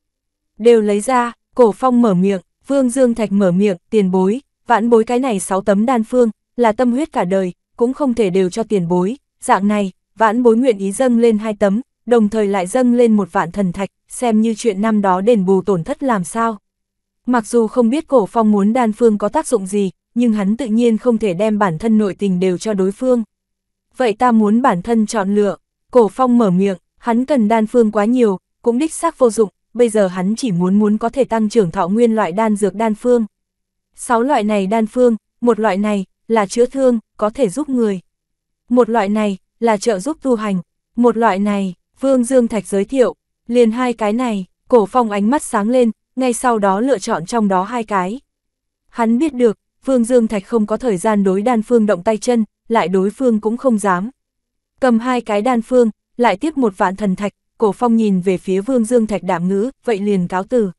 Đều lấy ra, cổ phong mở miệng, Vương Dương Thạch mở miệng, tiền bối, vãn bối cái này 6 tấm đan phương, là tâm huyết cả đời, cũng không thể đều cho tiền bối, dạng này, vãn bối nguyện ý dâng lên hai tấm, đồng thời lại dâng lên một vạn thần thạch, xem như chuyện năm đó đền bù tổn thất làm sao. Mặc dù không biết cổ phong muốn đan phương có tác dụng gì, nhưng hắn tự nhiên không thể đem bản thân nội tình đều cho đối phương. Vậy ta muốn bản thân chọn lựa, cổ phong mở miệng, hắn cần đan phương quá nhiều, cũng đích xác vô dụng, bây giờ hắn chỉ muốn muốn có thể tăng trưởng thọ nguyên loại đan dược đan phương. Sáu loại này đan phương, một loại này là chữa thương, có thể giúp người. Một loại này là trợ giúp tu hành, một loại này Vương Dương Thạch giới thiệu, liền hai cái này, cổ phong ánh mắt sáng lên, ngay sau đó lựa chọn trong đó hai cái. Hắn biết được, Vương Dương Thạch không có thời gian đối đan phương động tay chân, lại đối phương cũng không dám. Cầm hai cái đan phương, lại tiếp một vạn thần thạch, cổ phong nhìn về phía Vương Dương Thạch đảm ngữ, vậy liền cáo từ.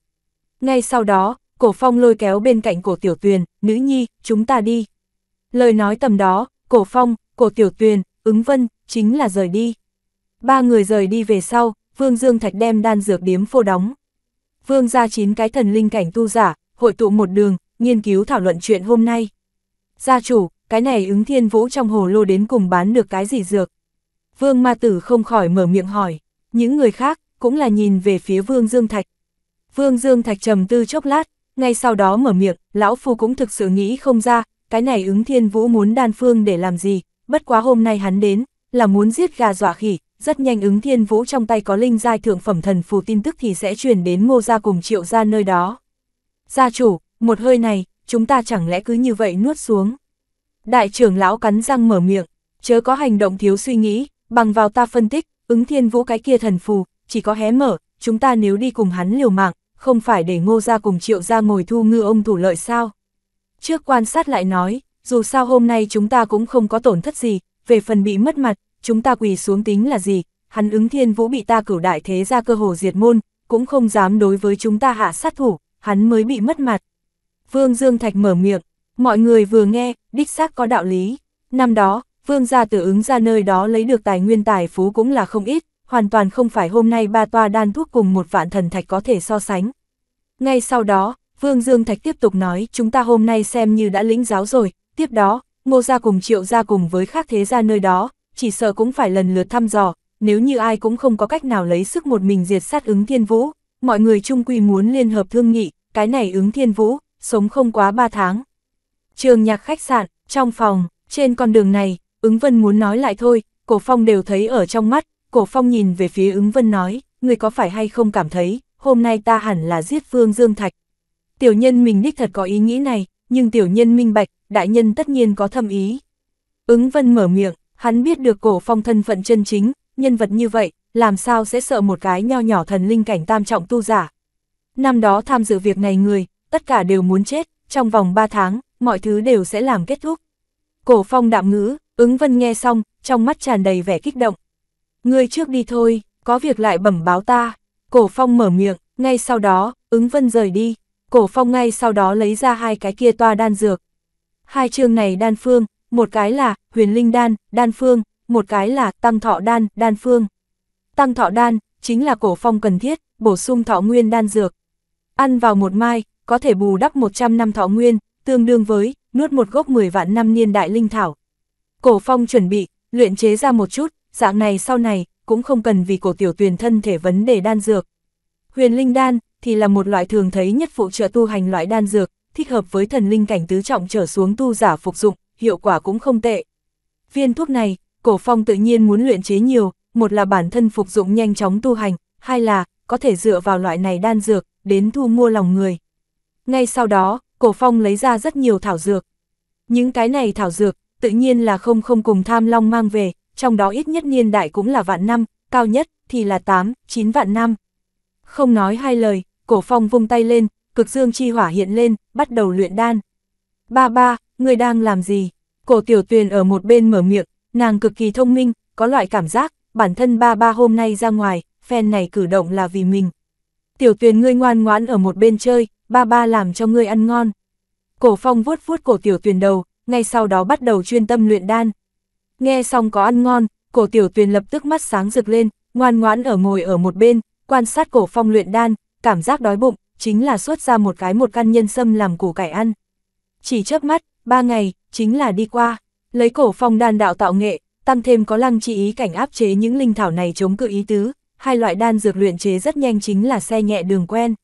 Ngay sau đó, cổ phong lôi kéo bên cạnh cổ tiểu tuyền, nữ nhi, chúng ta đi. Lời nói tầm đó, cổ phong, cổ tiểu tuyền, ứng vân, chính là rời đi. Ba người rời đi về sau, Vương Dương Thạch đem đan dược điếm phô đóng. Vương ra chín cái thần linh cảnh tu giả, hội tụ một đường, nghiên cứu thảo luận chuyện hôm nay. Gia chủ, cái này ứng thiên vũ trong hồ lô đến cùng bán được cái gì dược? Vương ma tử không khỏi mở miệng hỏi, những người khác cũng là nhìn về phía Vương Dương Thạch. Vương Dương Thạch trầm tư chốc lát, ngay sau đó mở miệng, lão phu cũng thực sự nghĩ không ra, cái này ứng thiên vũ muốn đan phương để làm gì, bất quá hôm nay hắn đến, là muốn giết gà dọa khỉ, rất nhanh ứng thiên vũ trong tay có linh giai thượng phẩm thần phù tin tức thì sẽ truyền đến ngô gia cùng triệu gia nơi đó. Gia chủ, một hơi này, chúng ta chẳng lẽ cứ như vậy nuốt xuống. Đại trưởng lão cắn răng mở miệng, chớ có hành động thiếu suy nghĩ, bằng vào ta phân tích, ứng thiên vũ cái kia thần phù, chỉ có hé mở, chúng ta nếu đi cùng hắn liều mạng, không phải để ngô gia cùng triệu gia ngồi thu ngư ông thủ lợi sao. Trước quan sát lại nói, dù sao hôm nay chúng ta cũng không có tổn thất gì, về phần bị mất mặt, chúng ta quỳ xuống tính là gì, hắn ứng thiên vũ bị ta cửu đại thế ra cơ hồ diệt môn, cũng không dám đối với chúng ta hạ sát thủ, hắn mới bị mất mặt. Vương Dương Thạch mở miệng, mọi người vừa nghe, đích xác có đạo lý. Năm đó, Vương gia tự ứng ra nơi đó lấy được tài nguyên tài phú cũng là không ít, hoàn toàn không phải hôm nay ba toa đan thuốc cùng một vạn thần thạch có thể so sánh. Ngay sau đó, Vương Dương Thạch tiếp tục nói chúng ta hôm nay xem như đã lĩnh giáo rồi, tiếp đó, ngô gia cùng triệu gia cùng với khác thế gia nơi đó, chỉ sợ cũng phải lần lượt thăm dò, nếu như ai cũng không có cách nào lấy sức một mình diệt sát ứng thiên vũ, mọi người chung quy muốn liên hợp thương nghị, cái này ứng thiên vũ, sống không quá 3 tháng. Trường nhạc khách sạn, trong phòng, trên con đường này, ứng vân muốn nói lại thôi, cổ phong đều thấy ở trong mắt, cổ phong nhìn về phía ứng vân nói, người có phải hay không cảm thấy, hôm nay ta hẳn là giết Phương Dương Thạch. Tiểu nhân mình đích thật có ý nghĩ này, nhưng tiểu nhân minh bạch, đại nhân tất nhiên có thâm ý. Ứng vân mở miệng, Hắn biết được cổ phong thân phận chân chính, nhân vật như vậy, làm sao sẽ sợ một cái nho nhỏ thần linh cảnh tam trọng tu giả. Năm đó tham dự việc này người, tất cả đều muốn chết, trong vòng 3 tháng, mọi thứ đều sẽ làm kết thúc. Cổ phong đạm ngữ, ứng vân nghe xong, trong mắt tràn đầy vẻ kích động. người trước đi thôi, có việc lại bẩm báo ta. Cổ phong mở miệng, ngay sau đó, ứng vân rời đi. Cổ phong ngay sau đó lấy ra hai cái kia toa đan dược. Hai chương này đan phương, một cái là huyền linh đan, đan phương, một cái là tăng thọ đan, đan phương. Tăng thọ đan, chính là cổ phong cần thiết, bổ sung thọ nguyên đan dược. Ăn vào một mai, có thể bù đắp 100 năm thọ nguyên, tương đương với, nuốt một gốc 10 vạn năm niên đại linh thảo. Cổ phong chuẩn bị, luyện chế ra một chút, dạng này sau này, cũng không cần vì cổ tiểu tuyền thân thể vấn đề đan dược. Huyền linh đan, thì là một loại thường thấy nhất phụ trợ tu hành loại đan dược, thích hợp với thần linh cảnh tứ trọng trở xuống tu giả phục dụng, hiệu quả cũng không tệ. Viên thuốc này, cổ phong tự nhiên muốn luyện chế nhiều, một là bản thân phục dụng nhanh chóng tu hành, hai là, có thể dựa vào loại này đan dược, đến thu mua lòng người. Ngay sau đó, cổ phong lấy ra rất nhiều thảo dược. Những cái này thảo dược, tự nhiên là không không cùng tham long mang về, trong đó ít nhất niên đại cũng là vạn năm, cao nhất thì là 8, 9 vạn năm. Không nói hai lời, cổ phong vung tay lên, cực dương chi hỏa hiện lên, bắt đầu luyện đan. Ba ba, người đang làm gì? Cổ tiểu tuyền ở một bên mở miệng, nàng cực kỳ thông minh, có loại cảm giác, bản thân ba ba hôm nay ra ngoài, phen này cử động là vì mình. Tiểu tuyền ngươi ngoan ngoãn ở một bên chơi, ba ba làm cho ngươi ăn ngon. Cổ phong vuốt vuốt cổ tiểu tuyền đầu, ngay sau đó bắt đầu chuyên tâm luyện đan. Nghe xong có ăn ngon, cổ tiểu tuyền lập tức mắt sáng rực lên, ngoan ngoãn ở ngồi ở một bên, quan sát cổ phong luyện đan, cảm giác đói bụng, chính là xuất ra một cái một căn nhân sâm làm củ cải ăn. Chỉ chớp mắt, ba ngày, chính là đi qua, lấy cổ phong đan đạo tạo nghệ, tăng thêm có lăng chi ý cảnh áp chế những linh thảo này chống cự ý tứ, hai loại đan dược luyện chế rất nhanh chính là xe nhẹ đường quen.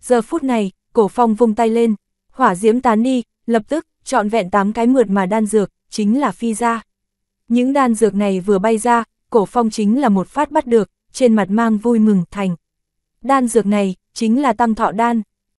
Giờ phút này, cổ phong vung tay lên, hỏa diễm tán đi, lập tức, trọn vẹn tám cái mượt mà đan dược, chính là phi ra. Những đan dược này vừa bay ra, cổ phong chính là một phát bắt được, trên mặt mang vui mừng thành. Đan dược này, chính là tăng thọ đan.